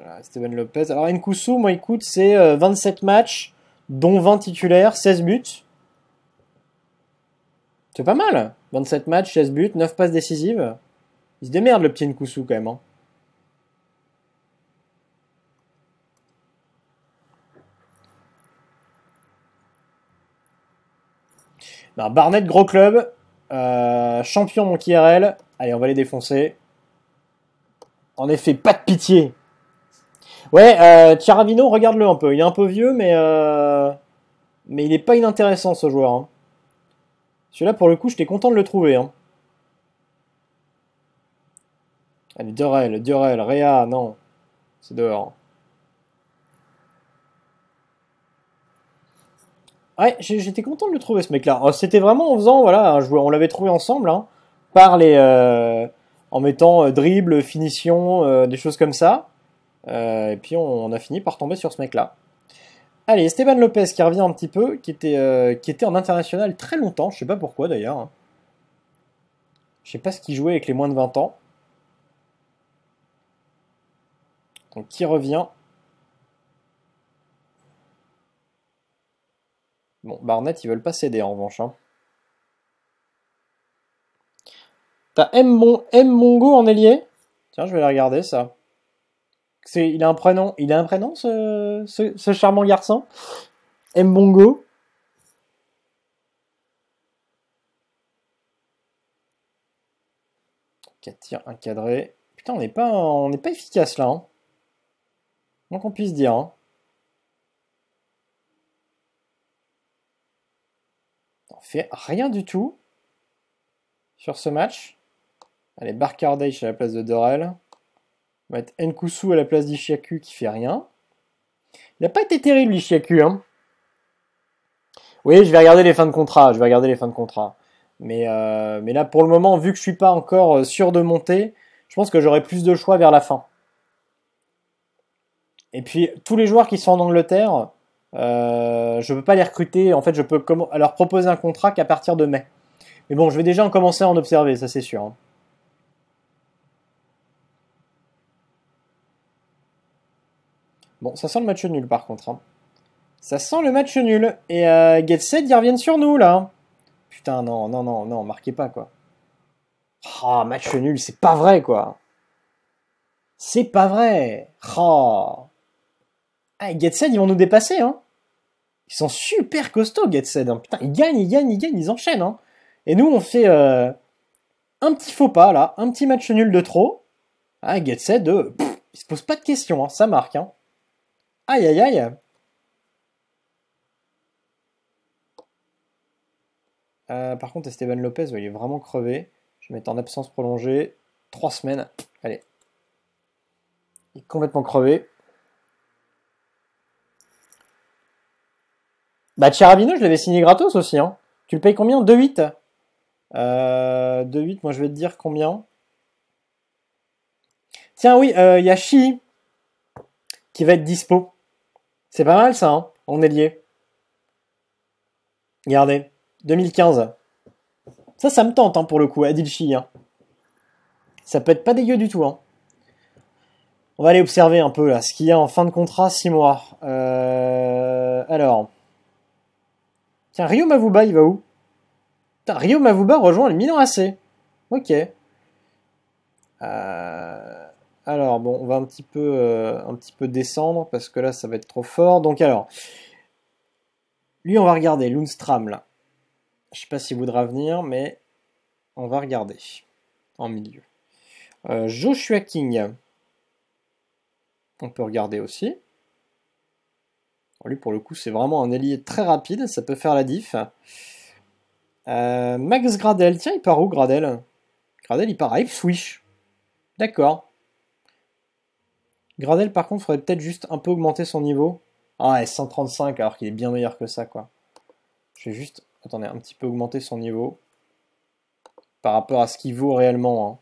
Voilà, Esteban Lopez. Alors Nkusu, moi écoute, c'est 27 euh, matchs, dont 20 titulaires, 16 buts. C'est pas mal. 27 matchs, 16 buts, 9 passes décisives. Il se démerde le petit Nkusu quand même. Hein. Ben, Barnett, gros club. Euh, champion, mon KRL. Allez, on va les défoncer. En effet, pas de pitié. Ouais, euh, Tiaravino, regarde-le un peu. Il est un peu vieux, mais, euh, mais il n'est pas inintéressant ce joueur. Hein. Celui-là, pour le coup, j'étais content de le trouver. Hein. Allez, Durel, Réa, non. C'est dehors. Ouais, j'étais content de le trouver ce mec-là. Oh, c'était vraiment en faisant, voilà, on l'avait trouvé ensemble, hein, par les, euh, en mettant euh, dribble, finition, des choses comme ça. Euh, et puis on, a fini par tomber sur ce mec-là. Allez, Esteban Lopez qui revient un petit peu, qui était, euh, qui était en international très longtemps, je sais pas pourquoi d'ailleurs. Hein. Je sais pas ce qu'il jouait avec les moins de 20 ans. Donc qui revient Bon, Barnett, ils veulent pas céder en revanche. Hein. T'as M, Mongo en ailier Tiens, je vais la regarder ça il a un prénom, il un prénom ce, charmant garçon Mbongo. 4 tirs cadré. Putain, on n'est pas, on pas efficace là. Hein. Moins qu'on puisse dire. Hein. On fait rien du tout sur ce match. Allez, barcarde chez la place de Dorel. On va mettre Nkusu à la place d'Ishiaku qui fait rien. Il n'a pas été terrible, Ishiaku. Hein oui, je vais regarder les fins de contrat. Je vais regarder les fins de contrat. Mais, euh, mais là, pour le moment, vu que je ne suis pas encore euh, sûr de monter, je pense que j'aurai plus de choix vers la fin. Et puis, tous les joueurs qui sont en Angleterre, euh, je ne peux pas les recruter. En fait, je peux leur proposer un contrat qu'à partir de mai. Mais bon, je vais déjà en commencer à en observer, ça c'est sûr. Hein. Bon, ça sent le match nul par contre. Hein. Ça sent le match nul. Et euh, Get ils reviennent sur nous là. Putain, non, non, non, non, marquez pas quoi. Ah, match nul, c'est pas vrai quoi. C'est pas vrai. Ah, ah et ils vont nous dépasser. Hein. Ils sont super costauds, Getsed. Hein. Putain, ils gagnent, ils gagnent, ils gagnent, ils enchaînent. Hein. Et nous, on fait euh, un petit faux pas là, un petit match nul de trop. Ah, Get euh, il se pose pas de questions, hein. ça marque. Hein. Aïe aïe aïe euh, Par contre, Esteban Lopez, il est vraiment crevé. Je vais mettre en absence prolongée. Trois semaines. Allez. Il est complètement crevé. Bah, Cherabino, je l'avais signé gratos aussi. Hein. Tu le payes combien 2,8 euh, 2,8, moi je vais te dire combien. Tiens, oui, euh, il y a Chi qui va être dispo. C'est pas mal ça, hein on est lié. Regardez, 2015. Ça, ça me tente hein, pour le coup, Adilchi. Hein. Ça peut être pas dégueu du tout. Hein. On va aller observer un peu là ce qu'il y a en fin de contrat 6 mois. Euh... Alors. Tiens, Rio Mavuba, il va où Tiens, Rio Mavuba rejoint le Milan AC. Ok. Euh... Alors bon, on va euh, un petit peu, descendre parce que là, ça va être trop fort. Donc alors, lui, on va regarder Lundstram là. Je sais pas s'il voudra venir, mais on va regarder en milieu. Euh, Joshua King, on peut regarder aussi. lui, pour le coup, c'est vraiment un allié très rapide, ça peut faire la diff. Euh, Max Gradel, tiens, il part où Gradel Gradel, il part à Ipswich. D'accord. Gradel, par contre, faudrait peut-être juste un peu augmenter son niveau. Ah, 135, alors qu'il est bien meilleur que ça, quoi. Je vais juste, attendez, un petit peu augmenter son niveau par rapport à ce qu'il vaut réellement. Hein.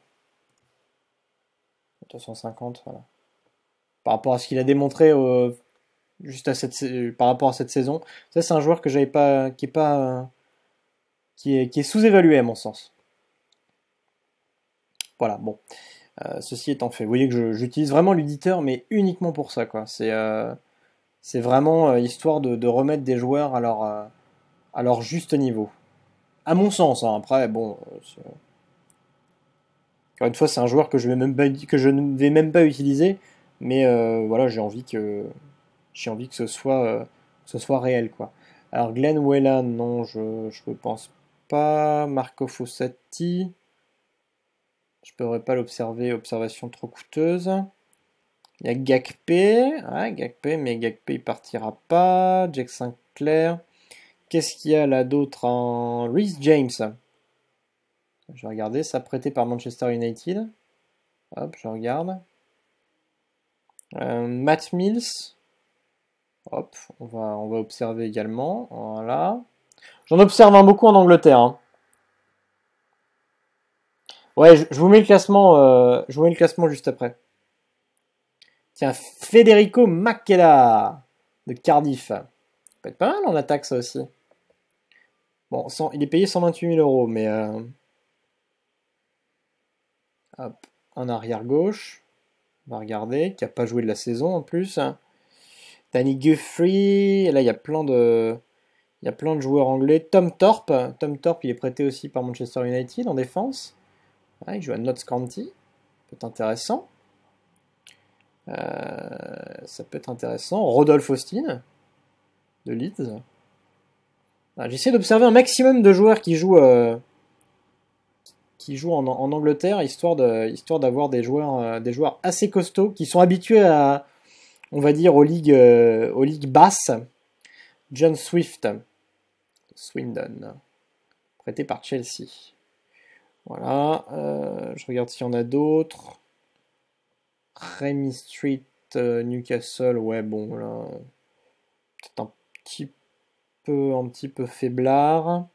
250, voilà. Par rapport à ce qu'il a démontré euh, juste à cette, euh, par rapport à cette saison. Ça, c'est un joueur que j'avais pas, qui est pas, qui est, qui est sous-évalué à mon sens. Voilà, bon. Euh, ceci étant fait, vous voyez que j'utilise vraiment l'éditeur mais uniquement pour ça. Euh, c'est vraiment euh, histoire de, remettre des joueurs à leur, juste niveau. À mon sens, hein. après, bon. Encore une fois, c'est un joueur que je, vais même que je ne vais même pas utiliser, mais voilà, j'ai envie que j'ai envie que ce soit, ce soit réel. quoi. Alors Glenn Whelan, non, je ne pense pas. Marco Fossati. Je ne pourrais pas l'observer, observation trop coûteuse. Il y a Gakpé, mais Gakpé il partira pas. Jack Sinclair. Qu'est-ce qu'il y a là d'autre en Rhys James Je vais regarder, ça prêté par Manchester United. Hop, je regarde. Euh, Matt Mills. Hop, on va, on va observer également. Voilà. J'en observe un beaucoup en Angleterre. Hein. Ouais, je, vous mets le classement, euh, le classement juste après. Tiens, Federico Macella de Cardiff. Ça peut être pas mal en attaque, ça aussi. Bon, il est payé 128 000 euros, mais. Euh, en arrière gauche. On va regarder, qui a pas joué de la saison en plus. Danny Guthrie, Là, il y a plein de. Il y a plein de joueurs anglais. Tom Thorpe. Tom Thorpe, il est prêté aussi par Manchester United en défense il joue à Notts County, peut être intéressant. Euh, ça peut être intéressant. Rodolphe Austin, de Leeds. Ah, j'essaie d'observer un maximum de joueurs qui jouent, euh, qui jouent en, Angleterre, histoire d'avoir euh, des, joueurs, assez costauds, qui sont habitués à, on va dire, aux ligues, aux ligues basses. John Swift, Swindon, prêté par Chelsea. Voilà, euh, je regarde s'il y en a d'autres. Remy Street, euh, Newcastle, ouais, bon, là, peut un petit peu, faiblard.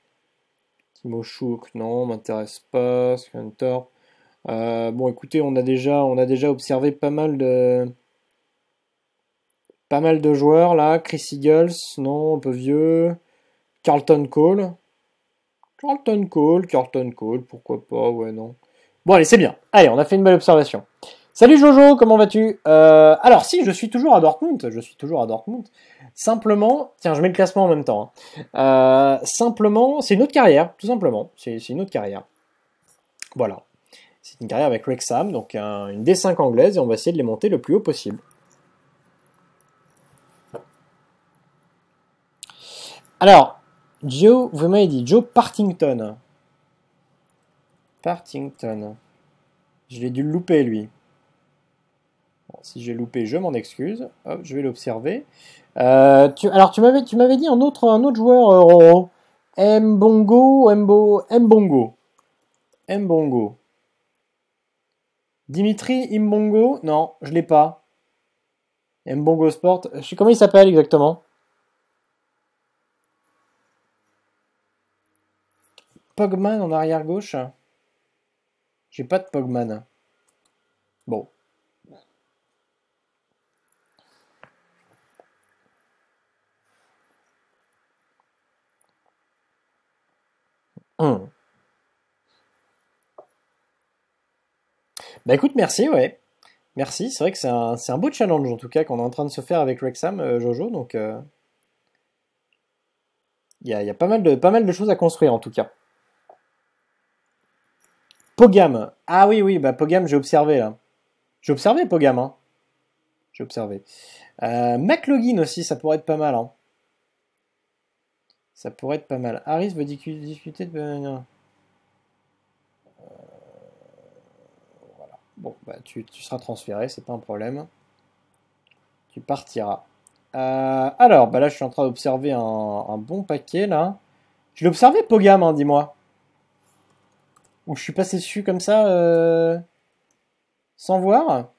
Timo Schuch, non, m'intéresse pas. Hunter. Euh, bon, écoutez, on a déjà, on a déjà observé pas mal de, pas mal de joueurs là. Chris Eagles, non, un peu vieux. Carlton Cole, Carlton Cole, Carlton Cole, pourquoi pas, ouais, non. Bon, allez, c'est bien. Allez, on a fait une belle observation. Salut Jojo, comment vas-tu euh, Alors, si, je suis toujours à Dortmund, je suis toujours à Dortmund. Simplement, tiens, je mets le classement en même temps. Hein. Euh, simplement, c'est une autre carrière, tout simplement. C'est une autre carrière. Voilà. C'est une carrière avec Rexham, donc une D5 anglaise, et on va essayer de les monter le plus haut possible. Alors, Joe, vous m'avez dit Joe Partington. Partington. Je l'ai dû louper, lui. si j'ai loupé, je m'en excuse. je vais l'observer. Euh, tu, alors, tu m'avais, tu m'avais dit un autre, un autre joueur, euh, Mbongo, Mbo, Mbongo. Mbongo. Dimitri Mbongo Non, je l'ai pas. Mbongo Sport. Je sais comment il s'appelle exactement. Pogman en arrière gauche J'ai pas de Pogman. Bon. Hum. Bah écoute, merci, ouais. Merci, c'est vrai que c'est un, un, beau challenge en tout cas qu'on est en train de se faire avec Rexam euh, Jojo, donc euh, il y, a, y, a pas mal, de, pas mal de choses à construire en tout cas. Pogam. Ah oui, oui, bah Pogam, j'ai observé là. J'ai observé Pogam, hein. J'ai observé. Euh, aussi, ça pourrait être pas mal, hein. Ça pourrait être pas mal. Harris veut discuter de. Euh, euh, voilà. Bon, bah, tu, seras transféré, c'est pas un problème. Tu partiras. Euh, alors, bah là, je suis en train d'observer un, bon paquet, là. Je l'observais, Pogam, hein, dis-moi je suis passé dessus comme ça, euh, sans voir.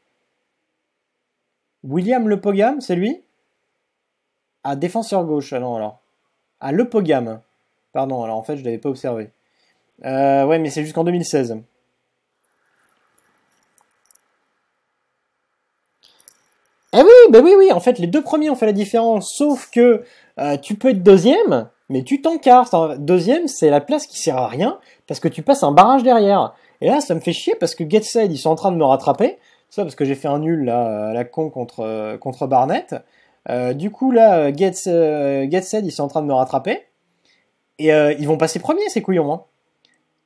William Le Pogam, c'est lui à ah, défenseur gauche, alors ah alors. Ah, Le Pogam. Pardon, alors en fait, je ne l'avais pas observé. Euh, ouais, mais c'est jusqu'en 2016. Eh oui, bah oui, oui, en fait, les deux premiers ont fait la différence, sauf que euh, tu peux être deuxième, mais tu t'encartes. Deuxième, c'est la place qui sert à rien parce que tu passes un barrage derrière. Et là, ça me fait chier parce que Said ils sont en train de me rattraper. Ça parce que j'ai fait un nul là, à la con contre, euh, contre Barnett. Euh, du coup, là, euh, Gates ils sont en train de me rattraper. Et ils vont passer premier ces couillons. Hein.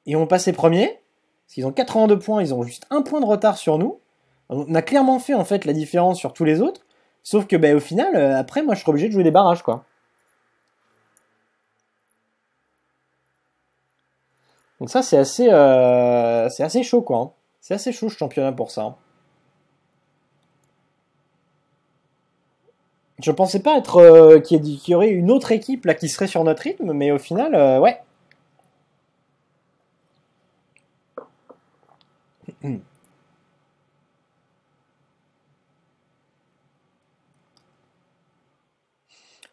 Ils vont passer premier, Parce qu'ils ont 82 points, ils ont juste un point de retard sur nous. On a clairement fait en fait la différence sur tous les autres. Sauf que bah, au final, après, moi, je serais obligé de jouer des barrages, quoi. Donc ça, c'est assez, euh, c'est assez chaud, quoi. Hein. C'est assez chaud, ce championnat, pour ça. Hein. Je pensais pas être euh, qu'il y, aurait une autre équipe là qui serait sur notre rythme, mais au final, euh, ouais.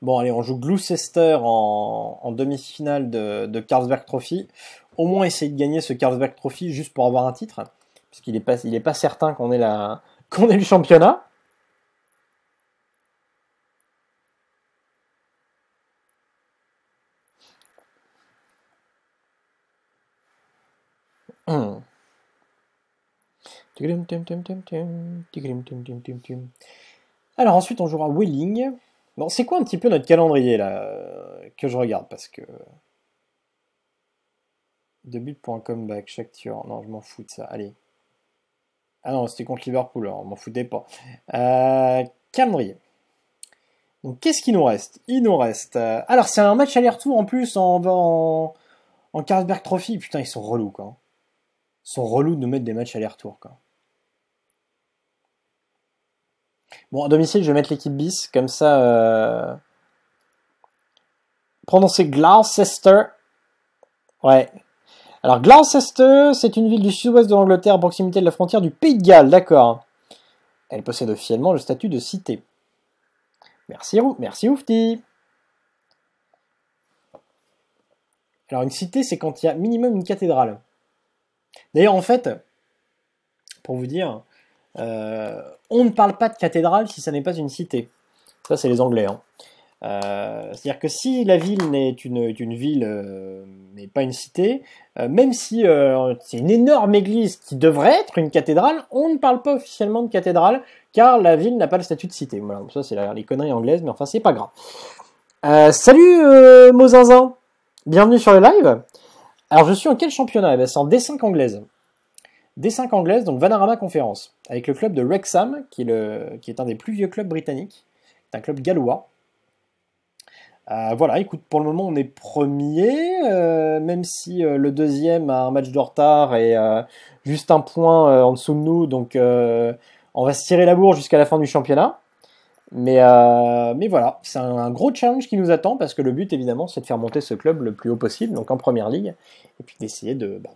Bon, allez, on joue Gloucester en, demi-finale de, de Carlsberg Trophy au moins essayer de gagner ce Carlsberg Trophy juste pour avoir un titre, puisqu'il n'est pas, il est pas certain qu'on ait, la, (laughs) qu'on le championnat. Alors ensuite on jouera Welling. c'est quoi un petit peu notre calendrier là euh, que je regarde parce que 2 chaque pour un comeback, Non, je m'en fous de ça. Allez. Ah non, c'était contre Liverpool, alors hein, on m'en foutait pas. Euh, Donc qu'est-ce qu'il nous reste Il nous reste. Euh, alors c'est un match aller-retour en plus en, en, en Carlsberg Trophy. Putain, ils sont relous quoi. Hein. Ils sont relous de nous mettre des matchs aller-retour quoi. Bon, à domicile, je vais mettre l'équipe bis, comme ça. Euh... ces Gloucester. Ouais, alors Gloucester, c'est une ville du sud-ouest de l'Angleterre, à proximité de la frontière du Pays de Galles, d'accord. Elle possède officiellement le statut de cité. Merci, merci Oufti. Alors une cité, c'est quand il y a minimum une cathédrale. D'ailleurs, en fait, pour vous dire, euh, on ne parle pas de cathédrale si ça n'est pas une cité. Ça, c'est les Anglais. Hein. Euh, c'est-à-dire que si la ville n'est une, ville, mais euh, pas une cité, euh, même si c'est une énorme église qui devrait être une cathédrale, on ne parle pas officiellement de cathédrale, car la ville n'a pas le statut de cité. Voilà, ça c'est les conneries anglaises, mais enfin c'est pas grave. salut Mozinzin, bienvenue sur le live. Alors je suis en quel championnat eh ben, C'est en D5 anglaise. D5 anglaise, donc Vanarama Conférence, avec le club de Wrexham, qui est, qui est un des plus vieux clubs britanniques, c'est un club gallois. Euh, voilà, écoute, pour le moment, on est premier, euh, même si euh, le deuxième a un match de retard et juste un point en dessous de nous, donc on va se tirer la bourre jusqu'à la fin du championnat. Mais, mais voilà, c'est un, gros challenge qui nous attend parce que le but, évidemment, c'est de faire monter ce club le plus haut possible, donc en première ligue, et puis d'essayer de, bah,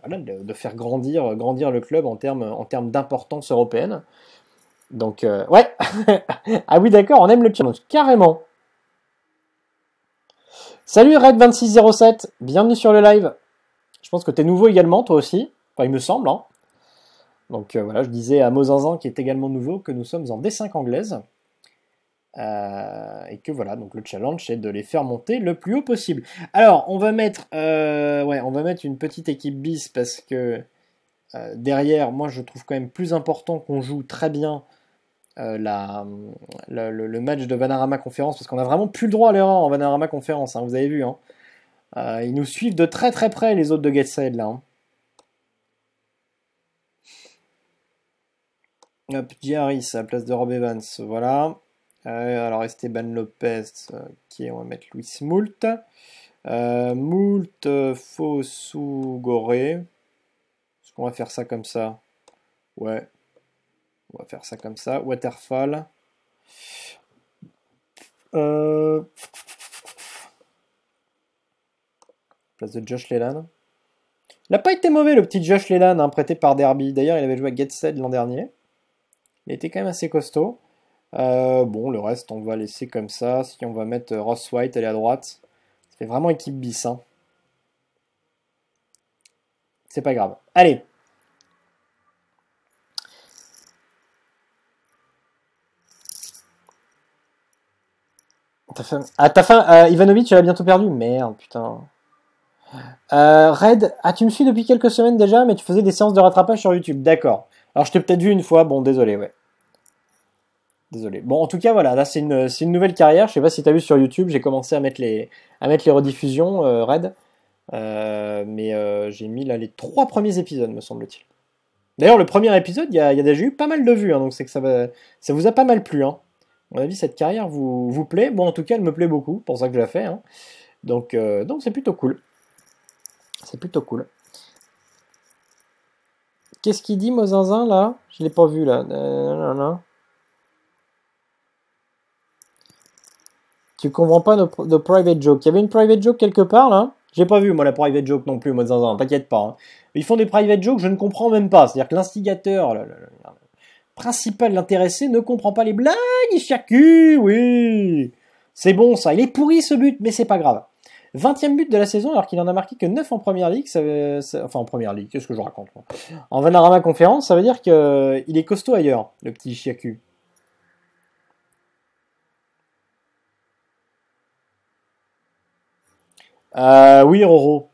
faire grandir, grandir le club en termes en termes d'importance européenne. Donc, ouais, (laughs) ah oui, d'accord, on aime le challenge, carrément. Salut Red2607, bienvenue sur le live. Je pense que tu es nouveau également, toi aussi. il me semble. Hein. Donc euh, voilà, je disais à Mozanzan, qui est également nouveau, que nous sommes en D5 anglaise. Euh, et que voilà, donc le challenge est de les faire monter le plus haut possible. Alors, on va mettre, euh, ouais, on va mettre une petite équipe bis parce que derrière, moi je trouve quand même plus important qu'on joue très bien euh, le, match de Vanarama Conférence, parce qu'on n'a vraiment plus le droit à l'erreur en Vanarama Conférence, hein, vous avez vu. Hein. Euh, ils nous suivent de très très près, les autres de Getside, là. Hein. Hop, Diaris à la place de Rob Evans, voilà. Euh, alors Esteban Lopez, euh, qui on va mettre Luis Moult. Moult Fosu Goré. Est-ce qu'on va faire ça comme ça Ouais. On va faire ça comme ça. Waterfall. Euh, place de Josh Leland, Il n'a pas été mauvais le petit Josh Leland hein, prêté par Derby. D'ailleurs, il avait joué à Getsed l'an dernier. Il était quand même assez costaud. Euh, bon, le reste, on va laisser comme ça. Si on va mettre euh, Ross White, elle est à droite. C'est vraiment équipe bis. Hein. C'est pas grave. Allez, À ta fin, ah, Euh, tu l'as bientôt perdu. Merde, putain. Euh, Red, ah, tu me suis depuis quelques semaines déjà, mais tu faisais des séances de rattrapage sur YouTube. D'accord. Alors, je t'ai peut-être vu une fois. Bon, désolé, ouais. Désolé. Bon, en tout cas, voilà, là, c'est une, nouvelle carrière. Je sais pas si t'as vu sur YouTube, j'ai commencé à mettre les, à mettre les rediffusions, euh, Red. Euh, mais j'ai mis là les trois premiers épisodes, me semble-t-il. D'ailleurs, le premier épisode, il y, a déjà eu pas mal de vues, hein, donc c'est que ça, va, ça vous a pas mal plu. Hein mon avis, cette carrière vous, vous plaît. Bon, en tout cas, elle me plaît beaucoup, pour ça que je la fais. Hein. Donc, euh, donc c'est plutôt cool. C'est plutôt cool. Qu'est-ce qu'il dit, Mozinzin, là Je l'ai pas vu, là. Tu euh, ne Tu comprends pas de, private joke. Il y avait une private joke quelque part, là J'ai pas vu, moi, la private joke non plus, Mozinzin. T'inquiète pas. Hein. Ils font des private jokes, je ne comprends même pas. C'est-à-dire que l'instigateur principal, intéressé ne comprend pas les blagues, Ishiaku oui C'est bon ça, il est pourri ce but, mais c'est pas grave. 20e but de la saison alors qu'il en a marqué que 9 en première ligue, ça enfin en première ligue, qu'est-ce que je raconte moi En Vanarama conférence, ça veut dire qu'il euh, est costaud ailleurs, le petit Chiacu. Euh, oui, Roro.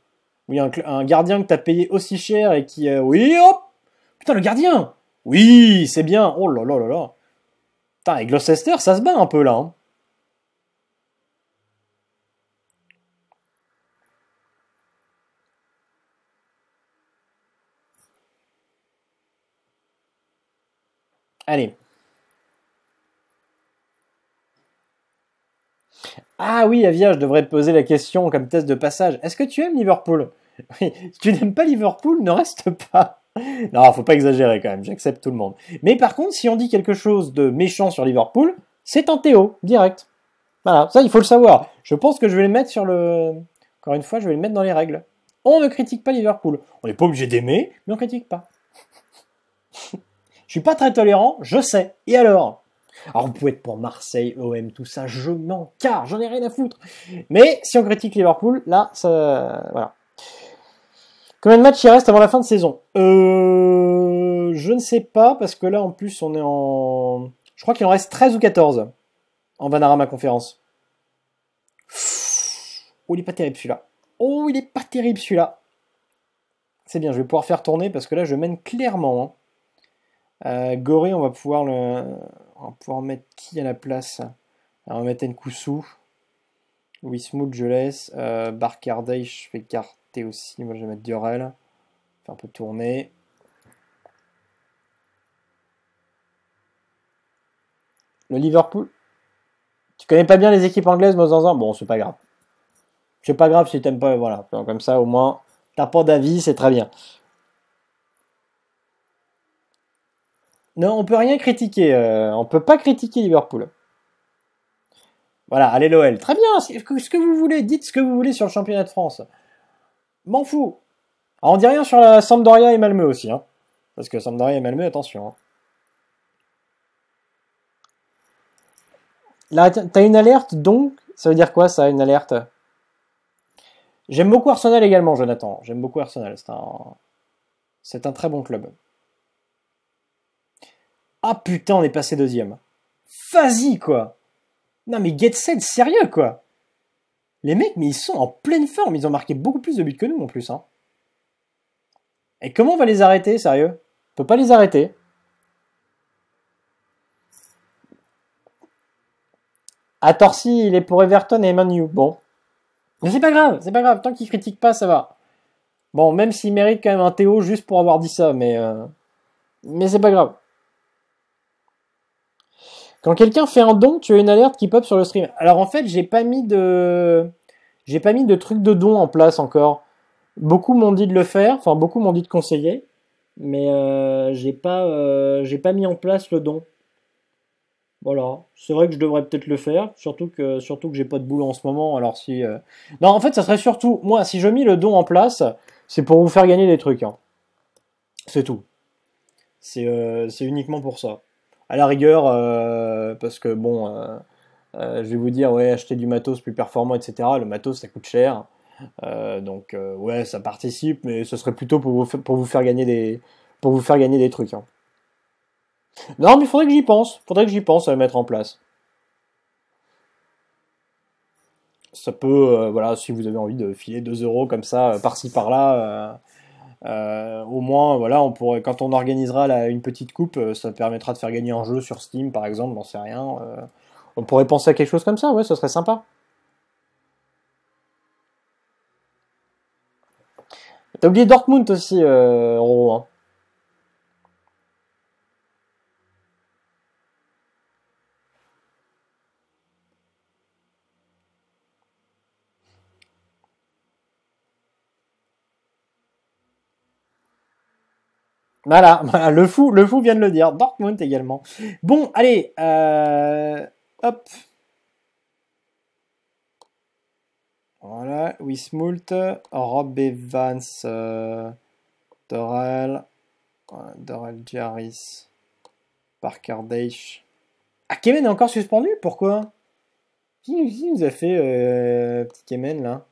Oui, un, gardien que t'as payé aussi cher et qui. Euh, oui, hop Putain, le gardien oui, c'est bien. Oh là là là là. Putain, et Gloucester, ça se bat un peu là. Hein. Allez. Ah oui, Avia, je devrais te poser la question comme test de passage. Est-ce que tu aimes Liverpool si tu n'aimes pas Liverpool, ne reste pas. (laughs) non, faut pas exagérer quand même, j'accepte tout le monde. Mais par contre, si on dit quelque chose de méchant sur Liverpool, c'est un Théo, direct. Voilà, ça il faut le savoir. Je pense que je vais le mettre sur le. Encore une fois, je vais le mettre dans les règles. On ne critique pas Liverpool. On n'est pas obligé d'aimer, mais on critique pas. (laughs) je suis pas très tolérant, je sais. Et alors Alors vous pouvez être pour Marseille, OM, tout ça, je m'en car, j'en ai rien à foutre. Mais si on critique Liverpool, là, ça. Voilà. Combien de matchs il reste avant la fin de saison euh, Je ne sais pas, parce que là, en plus, on est en... Je crois qu'il en reste 13 ou 14 en Vanarama Conférence. Oh, il est pas terrible celui-là. Oh, il est pas terrible celui-là. C'est bien, je vais pouvoir faire tourner, parce que là, je mène clairement. Hein. Euh, on va pouvoir le... On va pouvoir mettre qui à la place On va mettre Nkusu. Wismut, je laisse. Euh, je fais carte aussi. Moi, je vais mettre Durel. Faire un peu tourner. Le Liverpool. Tu connais pas bien les équipes anglaises, Mozanzan Bon, c'est pas grave. C'est pas grave si t'aimes pas. Voilà. comme ça, au moins, t'as pas d'avis, c'est très bien. Non, on peut rien critiquer. Euh, on peut pas critiquer Liverpool. Voilà, allez l'OL. Très bien, ce que vous voulez, dites ce que vous voulez sur le championnat de France. M'en fous. on dit rien sur la Sampdoria et Malmö aussi, hein. Parce que Sampdoria et Malmö, attention. Hein. Là, t'as une alerte, donc ça veut dire quoi ça, une alerte J'aime beaucoup Arsenal également, Jonathan. J'aime beaucoup Arsenal. C'est un... C'est un très bon club. Ah putain, on est passé deuxième. Vas-y, quoi Non mais Get Set, sérieux, quoi les mecs, mais ils sont en pleine forme. Ils ont marqué beaucoup plus de buts que nous en plus. Hein. Et comment on va les arrêter, sérieux On peut pas les arrêter. À Torcy, il est pour Everton et Emmanuel. Bon. Mais c'est pas grave, c'est pas grave. Tant qu'ils critiquent pas, ça va. Bon, même s'il mérite quand même un Théo juste pour avoir dit ça, mais. Euh, mais c'est pas grave. Quand quelqu'un fait un don, tu as une alerte qui pop sur le stream. Alors en fait, j'ai pas mis de j'ai pas mis de truc de don en place encore. Beaucoup m'ont dit de le faire, enfin beaucoup m'ont dit de conseiller, mais euh, j'ai pas euh, j'ai pas mis en place le don. Voilà, c'est vrai que je devrais peut-être le faire, surtout que surtout que j'ai pas de boulot en ce moment. Alors si euh, non, en fait, ça serait surtout moi si je mis le don en place, c'est pour vous faire gagner des trucs. Hein. C'est tout. C'est uniquement pour ça à la rigueur, euh, parce que bon, euh, euh, je vais vous dire, ouais, acheter du matos plus performant, etc. Le matos, ça coûte cher. donc ouais, ça participe, mais ce serait plutôt pour vous, faire gagner des, pour vous faire gagner des trucs. Hein. Non, mais il faudrait que j'y pense. Faudrait que j'y pense à le mettre en place. Ça peut, voilà, si vous avez envie de filer 2 euros comme ça, par-ci par-là, euh, au moins, voilà, on pourrait, quand on organisera une petite coupe, euh, ça permettra de faire gagner un jeu sur Steam, par exemple, j'en sait rien. Euh, on pourrait penser à quelque chose comme ça, ouais, ce serait sympa. T'as oublié Dortmund aussi, euh, hein. (laughs) Voilà, le fou, le fou vient de le dire. Dortmund également. Bon, allez, euh, hop. Voilà, Wismult, Rob Evans, euh, Dorel, euh, Dorel Jaris, Parker Deich. Ah, Kemen est encore suspendu Pourquoi qui nous, a fait petit Kemen là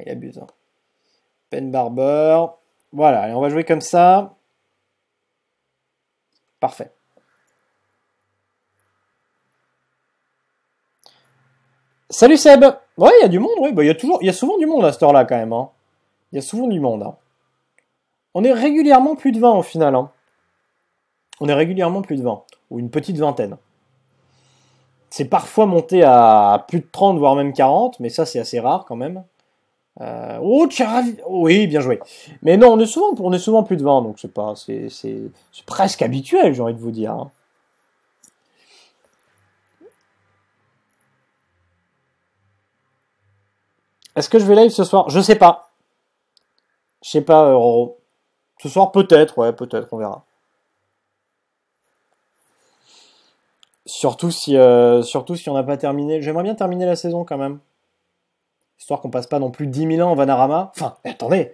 il abuse. Hein. Ben Barber. Voilà, et on va jouer comme ça. Parfait. Salut Seb Ouais, il y a du monde, oui. Bah, il y, a toujours, y a souvent du monde à cette heure-là, quand même. Hein. Il y a souvent du monde. Hein. On est régulièrement plus de 20 au final. Hein. On est régulièrement plus de 20. Ou une petite vingtaine. C'est parfois monté à plus de 30, voire même 40, mais ça, c'est assez rare quand même. Euh, oh, Oui, bien joué. Mais non, on est souvent, on est souvent plus devant, donc c'est pas, c'est, c'est, presque habituel, j'ai envie de vous dire. Hein. Est-ce que je vais live ce soir Je sais pas. Je sais pas, Euro. Ce soir, peut-être, ouais, peut-être, on verra. Surtout si, euh, surtout si on n'a pas terminé. J'aimerais bien terminer la saison quand même. Histoire qu'on passe pas non plus 10 000 ans en Vanarama. Enfin, eh, attendez,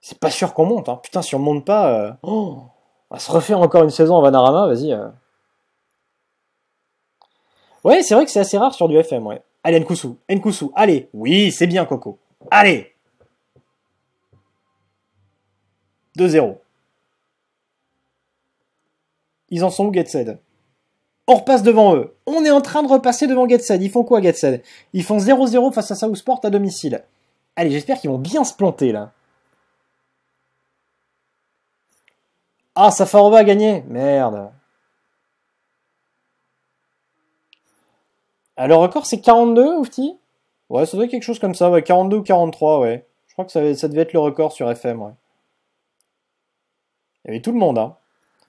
c'est pas sûr qu'on monte. Hein. Putain, si on monte pas, euh, oh, on va se refaire encore une saison en Vanarama, vas-y. Euh. Ouais, c'est vrai que c'est assez rare sur du FM, ouais. Allez, Nkusu, Nkusu, allez. Oui, c'est bien, Coco. Allez 2-0. Ils en sont où, Getsed on repasse devant eux. On est en train de repasser devant Getsed. Ils font quoi, Getsed Ils font 0-0 face à Southport à domicile. Allez, j'espère qu'ils vont bien se planter, là. Ah, Safarova a gagné Merde. Ah, le record, c'est 42, Oufti Ouais, ça doit être quelque chose comme ça, ouais. 42 ou 43, ouais. Je crois que ça, ça devait être le record sur FM, ouais. Il y avait tout le monde, hein.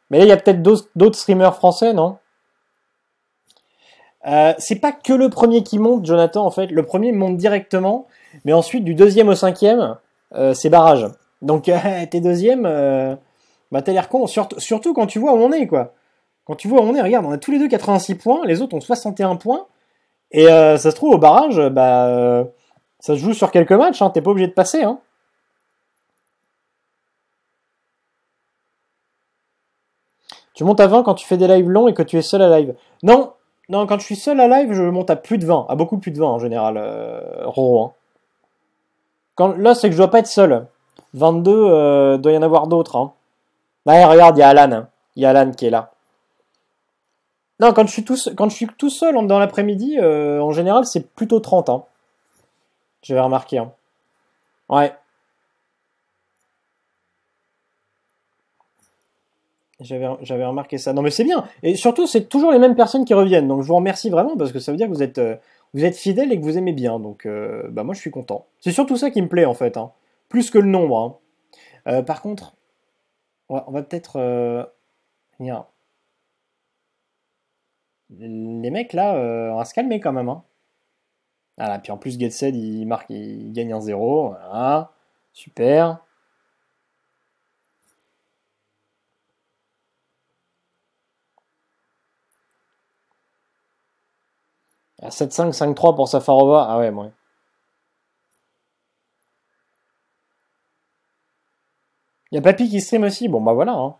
Mais là, il y a peut-être d'autres streamers français, non euh, c'est pas que le premier qui monte, Jonathan, en fait. Le premier monte directement, mais ensuite, du deuxième au cinquième, euh, c'est barrage. Donc, (laughs) euh, t'es deuxième, bah, t'as l'air con. Surtout, quand tu vois où on est, quoi. Quand tu vois où on est, regarde, on a tous les deux 86 points, les autres ont 61 points. Et ça se trouve, au barrage, bah, ça se joue sur quelques matchs, hein. t'es pas obligé de passer, hein. Tu montes à 20 quand tu fais des lives longs et que tu es seul à live. Non, non, quand je suis seul à live, je monte à plus de 20, à beaucoup plus de 20 en général, euh, Roro. Hein. là, c'est que je dois pas être seul. 22, euh, doit y en avoir d'autres. Hein. Bah, eh, regarde, il y a Alan. Il y a Alan qui est là. Non, quand je suis tout, quand je suis seul dans l'après-midi, euh, en général, c'est plutôt 30. Hein. J'avais remarqué. Hein. Ouais. J'avais remarqué ça. Non, mais c'est bien. Et surtout, c'est toujours les mêmes personnes qui reviennent. Donc, je vous remercie vraiment parce que ça veut dire que vous êtes, euh, vous êtes fidèles et que vous aimez bien. Donc, euh, bah, moi, je suis content. C'est surtout ça qui me plaît, en fait. Hein. Plus que le nombre. Hein. Euh, par contre, on va, peut-être. Les mecs, là, on va se calmer quand même. Hein. Voilà, puis en plus, GetSed, il marque, il gagne un 0. Voilà. Super. À 7-5, 5-3 pour Safarova. Ah ouais, moi. Il y a Papy qui stream aussi. Bon, bah voilà. Hein.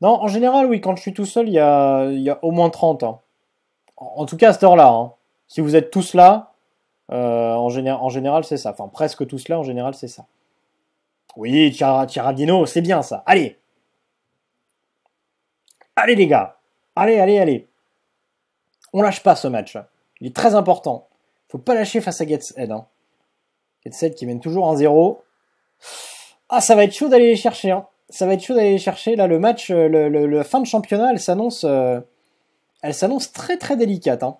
Non, en général, oui, quand je suis tout seul, il y a, y au moins 30. Hein. En, tout cas, à cette heure-là. Hein. Si vous êtes tous là, euh, en, en, général, c'est ça. Enfin, presque tous là, en général, c'est ça. Oui, Tiradino, c'est bien ça. Allez Allez, les gars Allez, allez, allez on lâche pas ce match. Hein. Il est très important. Faut pas lâcher face à Gateshead. Hein. qui mène toujours 1-0. Ah, ça va être chaud d'aller les chercher. Hein. Ça va être chaud d'aller les chercher. Là, le match, euh, le, fin de championnat, elle s'annonce, euh, elle s'annonce très très délicate. Hein.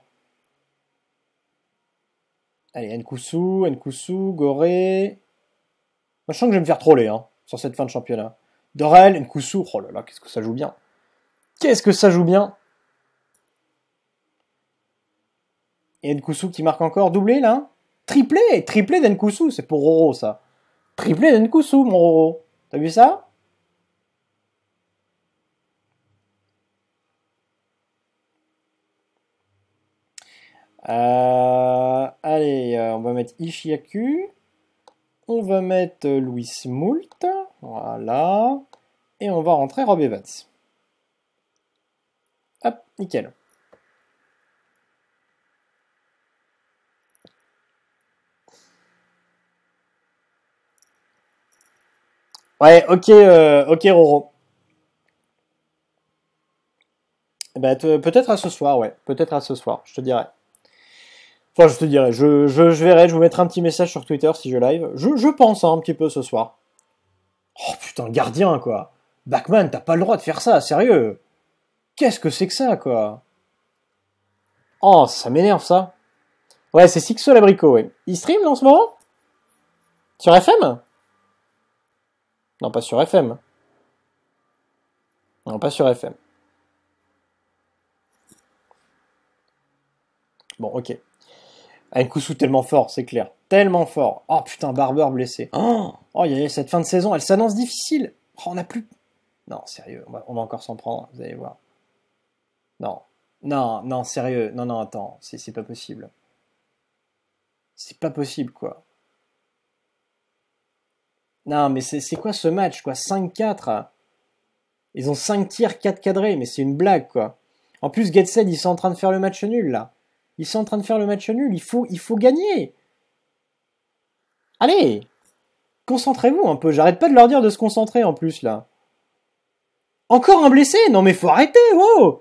Allez, Nkusu, Nkusu, Goré. je sens que je vais me faire troller hein, sur cette fin de championnat. Dorel, Nkusu, oh là là, qu'est-ce que ça joue bien. Qu'est-ce que ça joue bien Et Nkusu qui marque encore, doublé là Triplé Triplé d'Nkusu, c'est pour Roro ça. Triplé d'Nkusu, mon Roro. T'as vu ça euh, Allez, euh, on va mettre Ishiaku. On va mettre euh, Louis Moult. Voilà. Et on va rentrer Rob Evans. Hop, nickel. Ouais, ok, euh, ok, Roro. Eh ben, peut-être à ce soir, ouais. Peut-être à ce soir, je te dirai. Enfin, je te dirai. Je, je, verrai, je vous mettrai un petit message sur Twitter si je live. Je, pense hein, un petit peu ce soir. Oh putain, gardien, quoi. Backman, t'as pas le droit de faire ça, sérieux. Qu'est-ce que c'est que ça, quoi Oh, ça m'énerve, ça. Ouais, c'est Sixo l'abricot, ouais. Il stream, en ce moment Sur FM non, pas sur FM. Non, pas sur FM. Bon, ok. Un coup sous tellement fort, c'est clair. Tellement fort. Oh putain, Barber blessé. Oh, oh y a cette fin de saison, elle s'annonce difficile. Oh, on a plus. Non, sérieux, on va encore s'en prendre, vous allez voir. Non. Non, non, sérieux. Non, non, attends, c'est pas possible. C'est pas possible, quoi. Non, mais c'est quoi ce match, quoi 5-4 Ils ont 5 tirs, 4 cadrés, mais c'est une blague, quoi. En plus, said, ils sont en train de faire le match nul, là. Ils sont en train de faire le match nul, il faut, il faut gagner Allez Concentrez-vous un peu, j'arrête pas de leur dire de se concentrer, en plus, là. Encore un blessé Non, mais faut arrêter, wow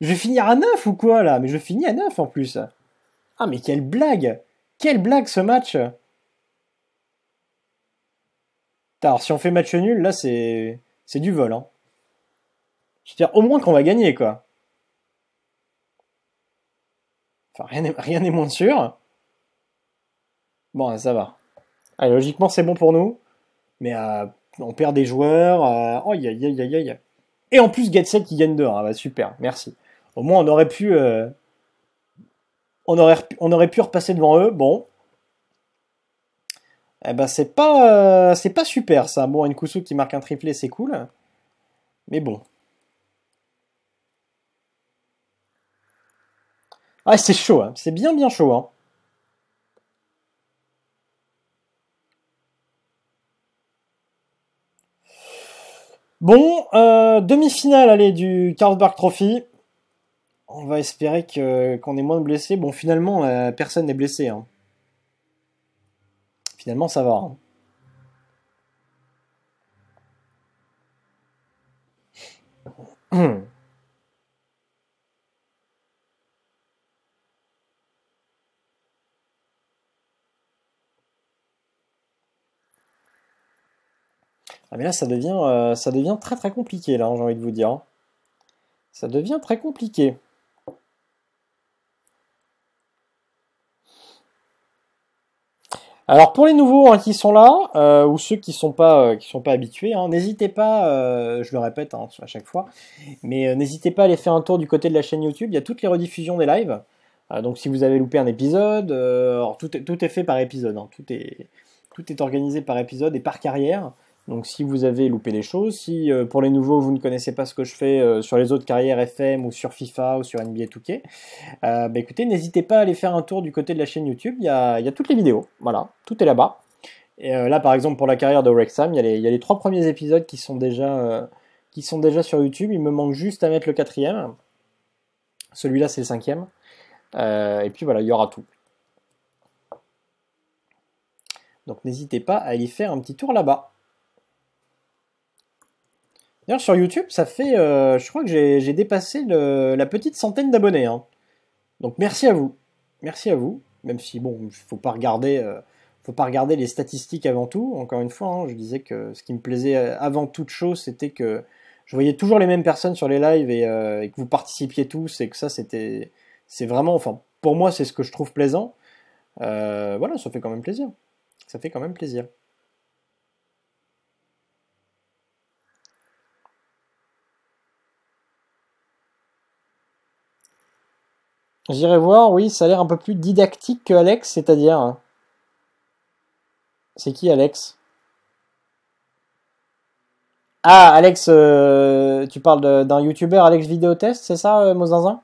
Je vais finir à 9 ou quoi, là Mais je finis à 9, en plus. Ah, mais quelle blague Quelle blague, ce match alors, si on fait match nul, là, c'est, c'est du vol. Hein. veux dire au moins qu'on va gagner, quoi. Enfin, rien n'est, moins sûr. Bon, ça va. Allez, logiquement, c'est bon pour nous. Mais euh, on perd des joueurs. Oh, aïe, aïe, aïe, aïe. Et en plus, Gatset qui gagne dehors, Ah Bah, super, merci. Au moins, on aurait pu. Euh, on, aurait, on aurait pu repasser devant eux. Bon, eh ben c'est pas, euh, c'est pas super ça. Bon, une Kusu qui marque un triplé, c'est cool. Mais bon. Ah, c'est chaud, hein. c'est bien bien chaud. Hein. Bon, euh, demi-finale allez, du Carlsberg Trophy. On va espérer qu'on ait moins de blessés. Bon, finalement, euh, personne n'est blessé. Hein. Finalement, ça va. Hein. Ah mais là ça devient, euh, ça devient très très compliqué là hein, j'ai envie de vous dire. Hein. Ça devient très compliqué. Alors pour les nouveaux hein, qui sont là euh, ou ceux qui sont pas euh, sont pas habitués, hein, n'hésitez pas, euh, je le répète hein, à chaque fois, mais n'hésitez pas à aller faire un tour du côté de la chaîne YouTube. Il y a toutes les rediffusions des lives. donc si vous avez loupé un épisode, tout, est, fait par épisode, tout est organisé par épisode et par carrière. Donc si vous avez loupé des choses, si euh, pour les nouveaux vous ne connaissez pas ce que je fais euh, sur les autres carrières FM ou sur FIFA ou sur NBA euh, 2K, écoutez, n'hésitez pas à aller faire un tour du côté de la chaîne YouTube, il y a, toutes les vidéos, voilà, tout est là-bas. Et là par exemple pour la carrière de Rexham, il y, a les, trois premiers épisodes qui sont, déjà, qui sont déjà sur YouTube, il me manque juste à mettre le quatrième. Celui-là c'est le cinquième. et puis voilà, il y aura tout. Donc n'hésitez pas à aller faire un petit tour là-bas. D'ailleurs, sur YouTube, ça fait, euh, je crois que j'ai dépassé la petite centaine d'abonnés. Hein. Donc merci à vous. Merci à vous. Même si, bon, il faut pas regarder. Euh, faut pas regarder les statistiques avant tout. Encore une fois, hein, je disais que ce qui me plaisait euh, avant toute chose, c'était que je voyais toujours les mêmes personnes sur les lives et, que vous participiez tous et que ça, c'était, c'est vraiment, enfin, pour moi, c'est ce que je trouve plaisant. voilà, ça fait quand même plaisir. Ça fait quand même plaisir. J'irai voir, oui, ça a l'air un peu plus didactique que Alex, c'est-à-dire. Hein. C'est qui Alex Ah, Alex, euh, tu parles d'un YouTuber, Alex Test, c'est ça, euh, Mozinzin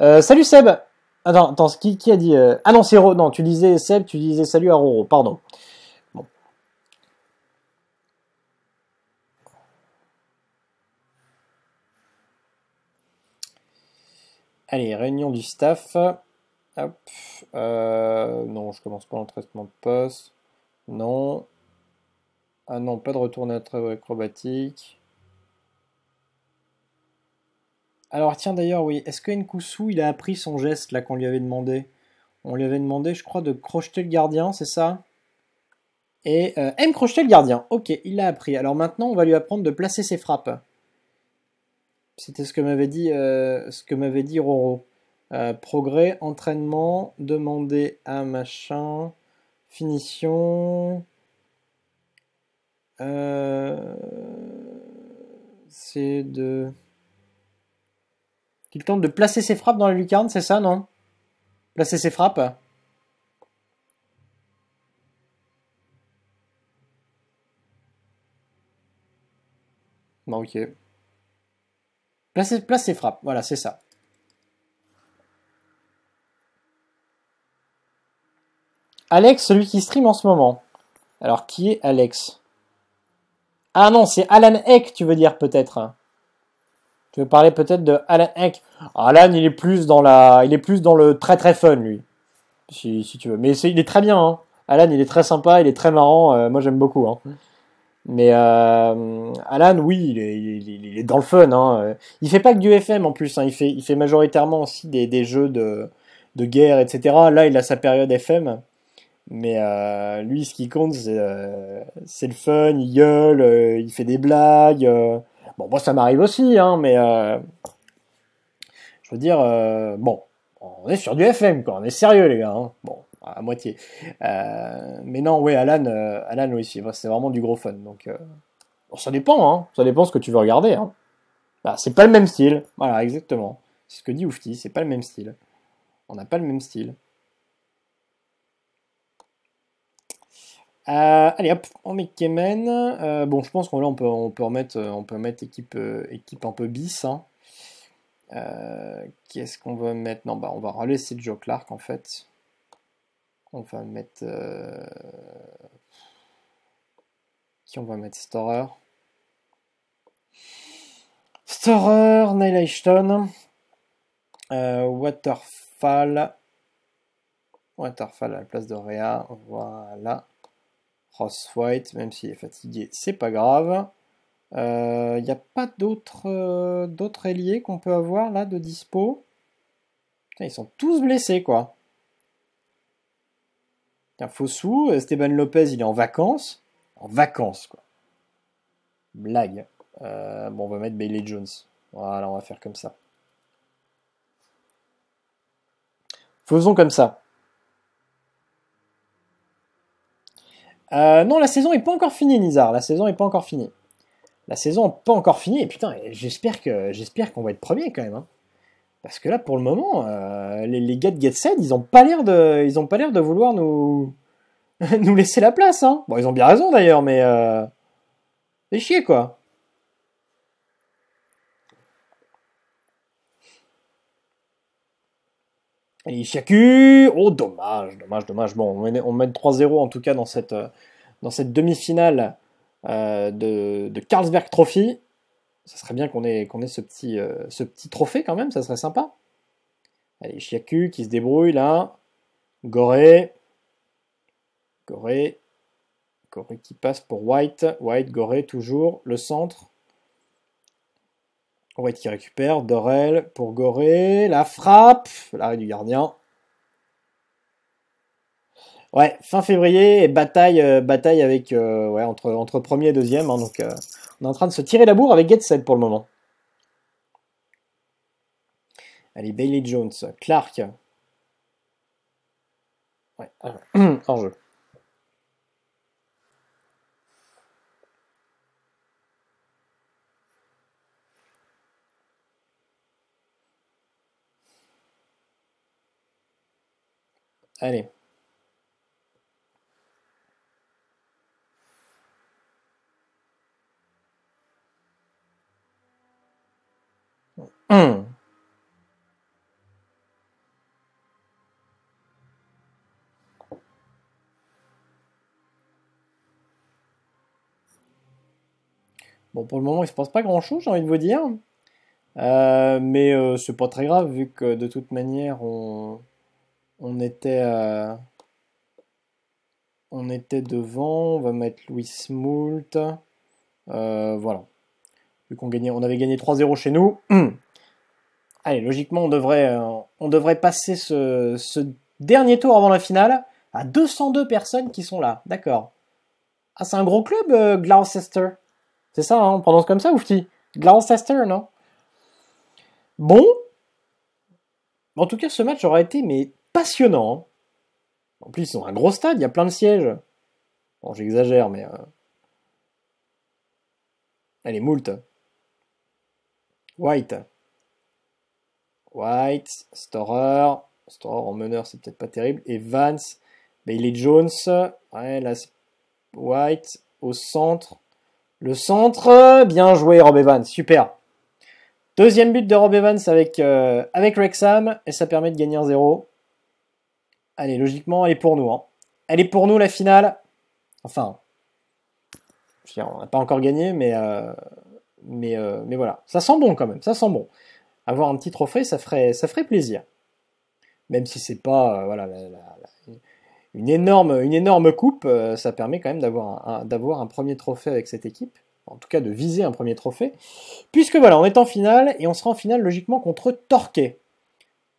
euh, Salut Seb Attends, attends qui, a dit Ah non, c'est Non, tu disais Seb, tu disais salut à Roro, pardon. Allez, réunion du staff. Hop. Euh, non, je commence pas le traitement de poste. Non. Ah non, pas de retourner à travers acrobatique. Alors tiens d'ailleurs, oui, est-ce que Nkusu, il a appris son geste là qu'on lui avait demandé On lui avait demandé, je crois, de crocheter le gardien, c'est ça Et euh, crocheter le gardien. Ok, il l'a appris. Alors maintenant, on va lui apprendre de placer ses frappes. C'était ce que m'avait dit, euh, ce que m'avait dit Roro. Euh, progrès, entraînement, demander un machin, finition. Euh, c'est de. Qu'il tente de placer ses frappes dans la lucarne, c'est ça, non Placer ses frappes Non, bah, ok. Place, place et voilà, c'est ça. Alex, celui qui stream en ce moment. Alors, qui est Alex Ah non, c'est Alan Eck, tu veux dire, peut-être. Tu veux parler peut-être de Alan Eck. Alan, il est plus dans la, il est plus dans le très très fun, lui. Si, si tu veux. Mais il est très bien, hein. Alan, il est très sympa, il est très marrant. Euh, moi, j'aime beaucoup, hein. Mais euh, Alan, oui, il est, dans le fun. Hein. Il fait pas que du FM en plus. Hein. Il, fait, il fait majoritairement aussi des, jeux de, guerre, etc. Là, il a sa période FM. Mais euh, lui, ce qui compte, c'est euh, le fun. Il gueule, euh, il fait des blagues. Euh. Bon, moi, ça m'arrive aussi, hein, mais je veux dire, bon, on est sur du FM, quoi. On est sérieux, les gars. Hein. Bon à moitié. Euh, mais non, ouais, Alan, euh, Alan, oui, c'est vraiment du gros fun. Donc, euh. ça dépend, hein. Ça dépend ce que tu veux regarder. Hein. Bah, c'est pas le même style. Voilà, exactement. C'est ce que dit Oufti, c'est pas le même style. On n'a pas le même style. allez hop, on met Kemen. bon, je pense qu'on on peut, on peut remettre, on peut mettre équipe, équipe un peu bis. Hein. Qu'est-ce qu'on veut mettre Non, bah, on va relaisser Joe Clark en fait. On va mettre... Euh, qui on va mettre Storer. Storer, Neil Ashton. Euh, Waterfall. Waterfall à la place de Rhea. Voilà. Ross White, même s'il est fatigué, c'est pas grave. Il euh, n'y a pas d'autres alliés qu'on peut avoir là de dispo. ils sont tous blessés quoi un faux euh, Esteban Lopez, il est en vacances. En vacances, quoi. Blague. Euh, bon, on va mettre Bailey Jones. Voilà, on va faire comme ça. Faisons comme ça. Euh, non, la saison n'est pas encore finie, Nizar. La saison n'est pas encore finie. La saison n'est pas encore finie. Et putain, j'espère qu'on va être premier quand même. Hein. Parce que là, pour le moment, euh, les, gars de Get ils n'ont pas l'air de, ils ont pas l'air de vouloir nous, (laughs) nous laisser la place. Hein. Bon, ils ont bien raison d'ailleurs, mais euh, c'est chier quoi. Et Shaku, oh dommage, dommage, dommage. Bon, on met 3-0 en tout cas dans cette, euh, dans cette demi-finale euh, de, de Carlsberg Trophy ça serait bien qu'on ait, ait ce, petit, euh, ce petit trophée quand même, ça serait sympa. Allez, Chiaku qui se débrouille là. Goré. Goré. Goré qui passe pour White. White, Goré toujours, le centre. White qui récupère. Dorel pour Goré. La frappe. L'arrêt du gardien. Ouais, fin février et bataille, euh, bataille avec euh, ouais, entre, entre premier et deuxième. Hein, donc, euh, on est en train de se tirer la bourre avec Getset pour le moment. Allez, Bailey Jones, Clark. Ouais, en (clears throat) jeu. Allez. Bon, pour le moment, il se passe pas grand-chose, j'ai envie de vous dire. Euh, mais euh, c'est pas très grave, vu que de toute manière, on, était, euh, on était devant. On va mettre Louis Smoult. voilà. Vu qu'on gagnait, on avait gagné 3-0 chez nous. (clears throat) allez, logiquement, on devrait, euh, on devrait passer ce, dernier tour avant la finale à 202 personnes qui sont là. D'accord. Ah, c'est un gros club, euh, Gloucester. C'est ça, hein, on prononce comme ça, ouf-ti Gloucester, non Bon. En tout cas, ce match aura été, mais passionnant. Hein. En plus, ils ont un gros stade, il y a plein de sièges. Bon, j'exagère, mais... Euh, allez, Elle est White. White, Storer, Storer en meneur, c'est peut-être pas terrible. Et Vance, Bailey ben, Jones, ouais, là, White au centre. Le centre, bien joué Rob Evans, super. Deuxième but de Rob Evans avec, euh, Rexham, et ça permet de gagner 0. Allez, logiquement, elle est pour nous. Hein. Elle est pour nous la finale. Enfin, on n'a pas encore gagné, mais, euh, mais, euh, mais voilà. Ça sent bon quand même, ça sent bon avoir un petit trophée, ça ferait, ça ferait plaisir. Même si c'est pas euh, voilà, une, énorme, une énorme coupe, euh, ça permet quand même d'avoir un, premier trophée avec cette équipe. En tout cas, de viser un premier trophée. Puisque voilà, on est en finale, et on sera en finale logiquement contre Torquay,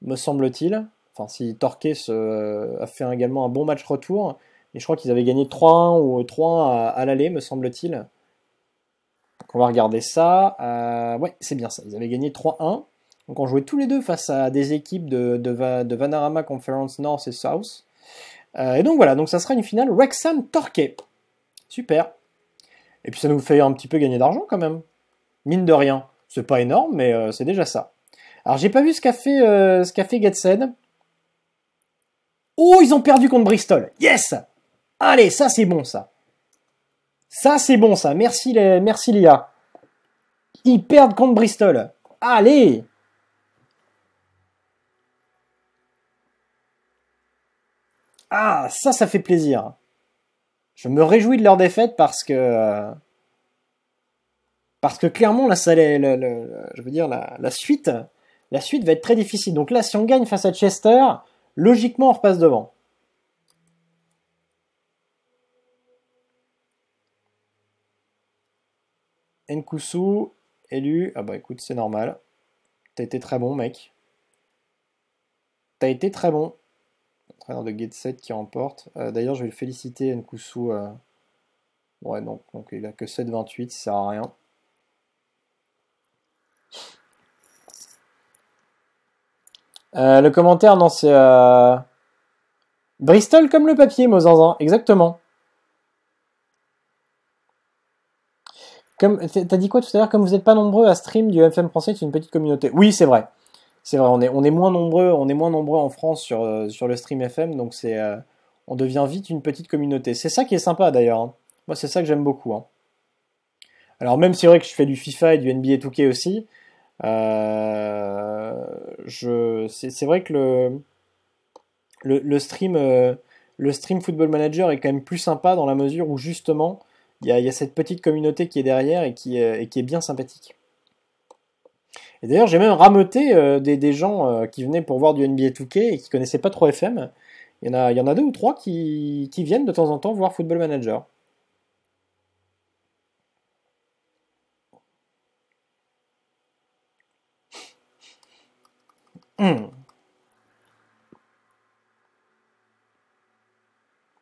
me semble-t-il. Enfin, si Torquay euh, a fait également un bon match retour, et je crois qu'ils avaient gagné 3-1 ou 3 à, l'aller, me semble-t-il. Donc on va regarder ça. ouais, c'est bien ça. Ils avaient gagné 3-1. Donc on jouait tous les deux face à des équipes de, de, Vanarama Conference North et South. Euh, et donc voilà, donc ça sera une finale Wrexham-Torquay. Super. Et puis ça nous fait un petit peu gagner d'argent quand même. Mine de rien. C'est pas énorme, mais euh, c'est déjà ça. Alors j'ai pas vu ce qu'a fait, euh, ce fait Oh, ils ont perdu contre Bristol. Yes Allez, ça c'est bon ça. Ça c'est bon ça. Merci, Merci l'IA. Ils perdent contre Bristol. Allez Ah, ça, ça fait plaisir. Je me réjouis de leur défaite parce que. Euh, parce que clairement, là, ça, je veux dire, la, la, suite, la suite va être très difficile. Donc là, si on gagne face à Chester, logiquement, on repasse devant. Nkusu, élu. Ah bah écoute, c'est normal. T'as été très bon, mec. T'as été très bon. Trainer de Gate 7 qui remporte. Euh, d'ailleurs, je vais le féliciter, Nkusu. Euh. Ouais, donc, il a que 7,28 28 ça sert à rien. Euh, le commentaire, non, c'est. Bristol comme le papier, Mozanzin, exactement. T'as dit quoi tout à l'heure Comme vous n'êtes pas nombreux à stream du FM français, c'est une petite communauté. Oui, c'est vrai. C'est vrai, on est, moins nombreux, on est moins nombreux en France sur, euh, sur le stream FM, donc c'est, euh, on devient vite une petite communauté. C'est ça qui est sympa d'ailleurs. Hein. Moi, c'est ça que j'aime beaucoup. Hein. Alors même si c'est vrai que je fais du FIFA et du NBA 2K aussi, euh, je, c'est, vrai que le, le, stream, le stream Football Manager est quand même plus sympa dans la mesure où justement il y, a, cette petite communauté qui est derrière et qui est bien sympathique. Et d'ailleurs, j'ai même rameuté euh, des, gens euh, qui venaient pour voir du NBA 2K et qui connaissaient pas trop FM. Il y en a, deux ou trois qui, viennent de temps en temps voir Football Manager. Hmm.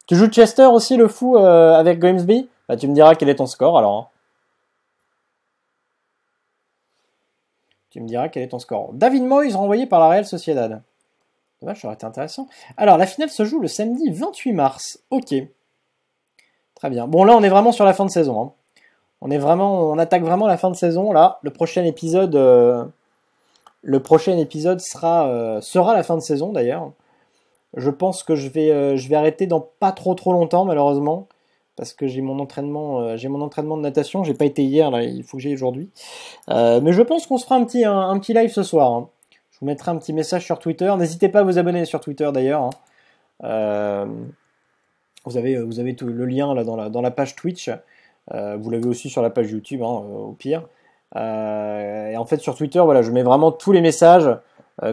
Tu joues Chester aussi, le fou, euh, avec Grimsby Bah, tu me diras quel est ton score alors. Hein. Tu me diras quel est ton score. David Moyes renvoyé par la Real Sociedad. Dommage, ça aurait été intéressant. Alors, la finale se joue le samedi 28 mars. Ok. Très bien. Bon, là, on est vraiment sur la fin de saison. Hein. On est vraiment, on attaque vraiment la fin de saison. Là, le prochain épisode, euh, le prochain épisode sera, euh, sera la fin de saison d'ailleurs. Je pense que je vais, euh, je vais arrêter dans pas trop trop longtemps, malheureusement parce que j'ai mon entraînement, euh, j'ai mon entraînement de natation. J'ai pas été hier, il faut que j'aille aujourd'hui. Euh, mais je pense qu'on se fera un petit, un, petit live ce soir. Hein. Je vous mettrai un petit message sur Twitter. N'hésitez pas à vous abonner sur Twitter d'ailleurs. Hein. Euh, vous avez, vous avez le lien là dans la, dans la page Twitch. vous l'avez aussi sur la page YouTube, hein, au pire. et en fait, sur Twitter, voilà, je mets vraiment tous les messages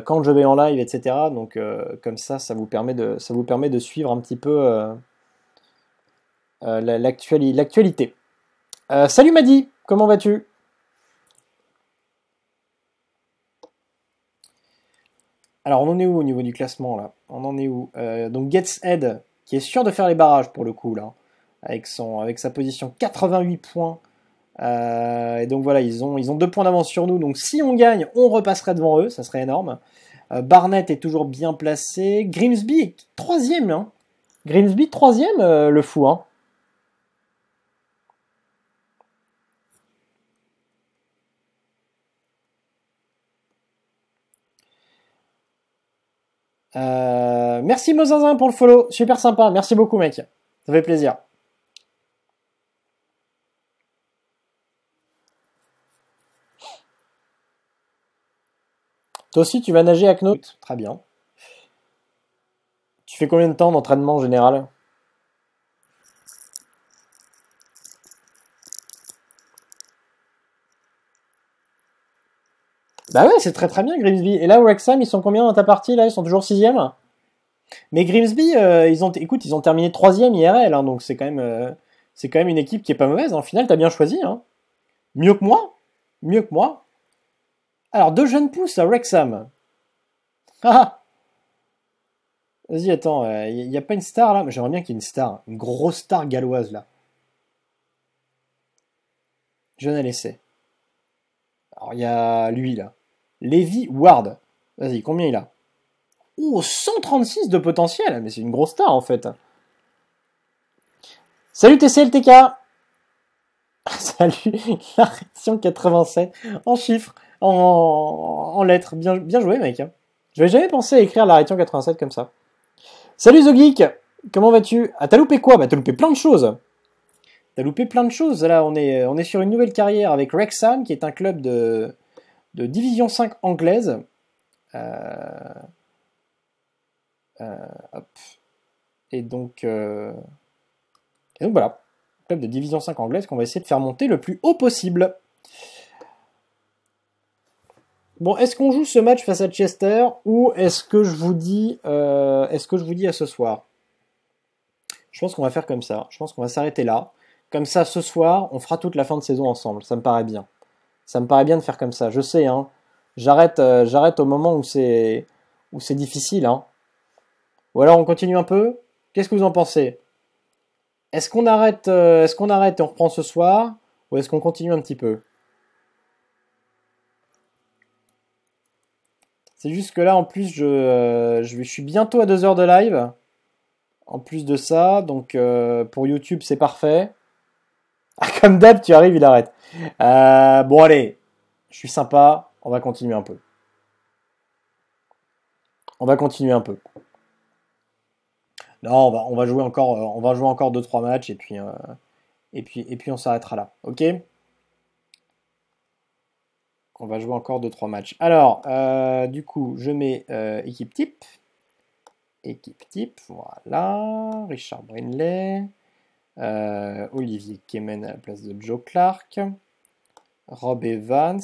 quand je vais en live, etc. Donc, comme ça, ça vous permet de, ça vous permet de suivre un petit peu. Euh, l'actualité. Euh, salut Madi, comment vas-tu Alors on en est où au niveau du classement là On en est où euh, Donc Gets qui est sûr de faire les barrages pour le coup là, avec, son, avec sa position 88 points. et donc voilà, ils ont, ils ont deux points d'avance sur nous. Donc si on gagne, on repasserait devant eux, ça serait énorme. Barnett est toujours bien placé. Grimsby, troisième. Hein. Grimsby, troisième, le fou. Hein. Euh, merci Mozazin pour le follow, super sympa, merci beaucoup mec, ça fait plaisir. Toi aussi tu vas nager à Knot Très bien. Tu fais combien de temps d'entraînement en général Bah ouais, c'est très très bien Grimsby. Et là, Wrexham, ils sont combien dans ta partie là Ils sont toujours sixième Mais Grimsby, euh, ils ont, écoute, ils ont terminé troisième IRL, hein, donc c'est quand même, euh, c'est quand même une équipe qui est pas mauvaise. En finale final, t'as bien choisi. Hein. Mieux que moi, mieux que moi. Alors deux jeunes pousses à Wrexham. Ah, ah! Vas-y, attends, il euh, n'y a pas une star là J'aimerais bien qu'il y ait une star, une grosse star galloise là. Jeune à l'essai. Alors, il y a lui, là. Levy Ward. Vas-y, combien il a Oh, 136 de potentiel Mais c'est une grosse star, en fait. Salut TCLTK (laughs) Salut La (laughs) 87, en chiffres, en, lettres. Bien, bien joué, mec. Hein. Je n'avais jamais pensé à écrire la réaction 87 comme ça. Salut Zogeek Comment vas-tu Ah, t'as loupé quoi Bah, t'as loupé plein de choses T'as loupé plein de choses. Là, on est, on est sur une nouvelle carrière avec Wrexham, qui est un club de, de Division 5 anglaise. Euh, euh, et donc, euh, et donc voilà, club de Division 5 anglaise qu'on va essayer de faire monter le plus haut possible. Bon, est-ce qu'on joue ce match face à Chester ou est-ce que je vous dis, est-ce que je vous dis à ce soir Je pense qu'on va faire comme ça. Je pense qu'on va s'arrêter là. Comme ça, ce soir, on fera toute la fin de saison ensemble. Ça me paraît bien. Ça me paraît bien de faire comme ça. Je sais, hein. J'arrête, euh, j'arrête au moment où c'est, où c'est difficile, hein. Ou alors on continue un peu. Qu'est-ce que vous en pensez Est-ce qu'on arrête, euh, est-ce qu'on arrête et on reprend ce soir, ou est-ce qu'on continue un petit peu C'est juste que là, en plus, euh, je, suis bientôt à deux heures de live. En plus de ça, donc pour YouTube, c'est parfait. (laughs) Ah, comme d'hab, tu arrives, il arrête. Euh, bon, allez, je suis sympa, on va continuer un peu. On va continuer un peu. Non, on va, on va jouer encore, euh, on va jouer encore 2-3 matchs et puis, euh, et puis, et puis on s'arrêtera là. Ok On va jouer encore 2-3 matchs. Alors, du coup, je mets équipe type. Équipe type, voilà. Richard Brinley. Euh, Olivier Kemen à la place de Joe Clark. Rob Evans,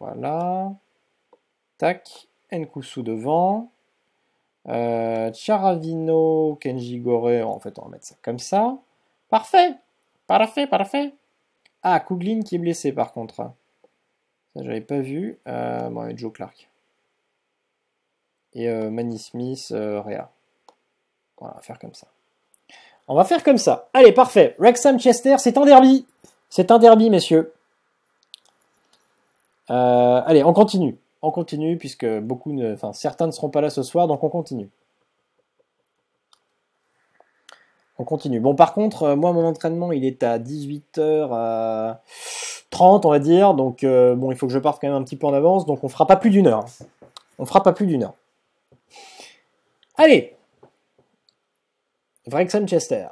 voilà. Tac, Nkusu devant. Euh, Charavino, Kenji Gore, en fait on va mettre ça comme ça. Parfait, parfait, parfait. Ah, Kuglin qui est blessé par contre. Ça j'avais pas vu. Euh, bon, avec Joe Clark. Et euh, Manny Smith, Réa. Voilà, faire comme ça. On va faire comme ça. Allez, parfait. Wrexham-Chester, c'est un derby. C'est un derby, messieurs. Euh, allez, on continue. On continue puisque beaucoup enfin, certains ne seront pas là ce soir, donc on continue. On continue. Bon, par contre, euh, moi, mon entraînement, il est à 18h30, on va dire. Donc, euh, bon, il faut que je parte quand même un petit peu en avance. Donc, on ne fera pas plus d'une heure. On fera pas plus d'une heure. Allez, Vrexen Chester.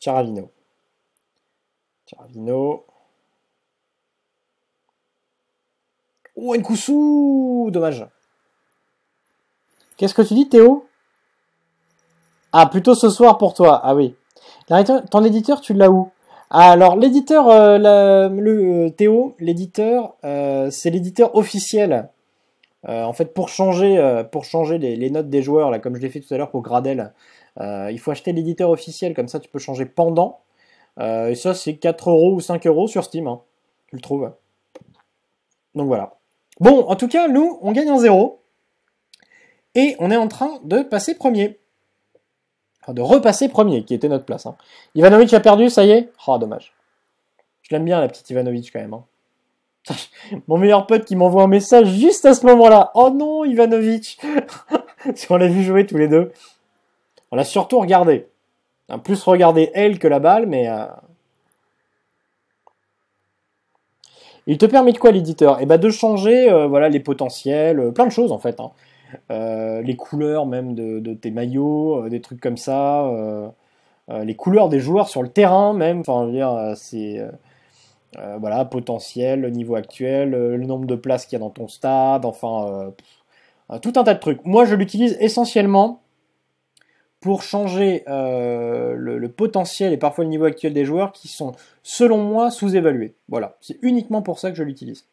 Charavino. Ou Oh, coussou Dommage. Qu'est-ce que tu dis, Théo Ah, plutôt ce soir pour toi. Ah oui. Ton éditeur, tu l'as où alors l'éditeur, euh, le euh, Théo, l'éditeur, euh, c'est l'éditeur officiel. en fait, pour changer, pour changer les, notes des joueurs, là, comme je l'ai fait tout à l'heure pour Gradel, il faut acheter l'éditeur officiel, comme ça tu peux changer pendant. et ça, c'est 4 euros ou 5 euros sur Steam. Hein. Tu le trouves. Donc voilà. Bon, en tout cas, nous, on gagne en zéro. Et on est en train de passer premier de repasser premier, qui était notre place. Hein. Ivanovic a perdu, ça y est ah, dommage. Je l'aime bien, la petite Ivanovic, quand même. Hein. (laughs) Mon meilleur pote qui m'envoie un message juste à ce moment-là. Oh non, Ivanovic (laughs) Si on l'a vu jouer tous les deux. On l'a surtout regardé. plus regardé elle que la balle, mais... Euh, il te permet de quoi l'éditeur Eh ben de changer euh, voilà les potentiels, euh, plein de choses en fait. Hein. Euh, les couleurs même de, tes maillots, euh, des trucs comme ça, euh, les couleurs des joueurs sur le terrain même. Enfin, dire, c'est voilà potentiel, le niveau actuel, le nombre de places qu'il y a dans ton stade, enfin tout un tas de trucs. Moi, je l'utilise essentiellement pour changer le, le, potentiel et parfois le niveau actuel des joueurs qui sont, selon moi, sous-évalués. Voilà, c'est uniquement pour ça que je l'utilise.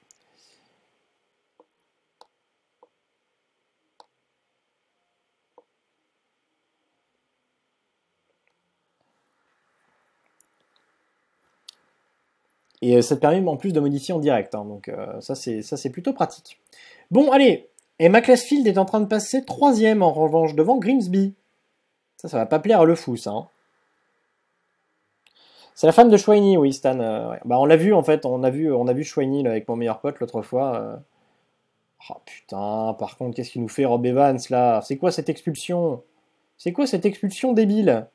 Et euh, ça te permet en plus de modifier en direct. Hein. donc euh, ça, c'est plutôt pratique. Bon, allez. et field est en train de passer troisième en revanche devant Grimsby. Ça, ça va pas plaire à le fou, ça. Hein. C'est la femme de Chouaigny, oui, Stan. Euh, bah, on l'a vu, en fait, on a vu, on a vu avec mon meilleur pote l'autre fois. Ah Oh putain, par contre, qu'est-ce qu'il nous fait Rob Evans là C'est quoi cette expulsion C'est quoi cette expulsion débile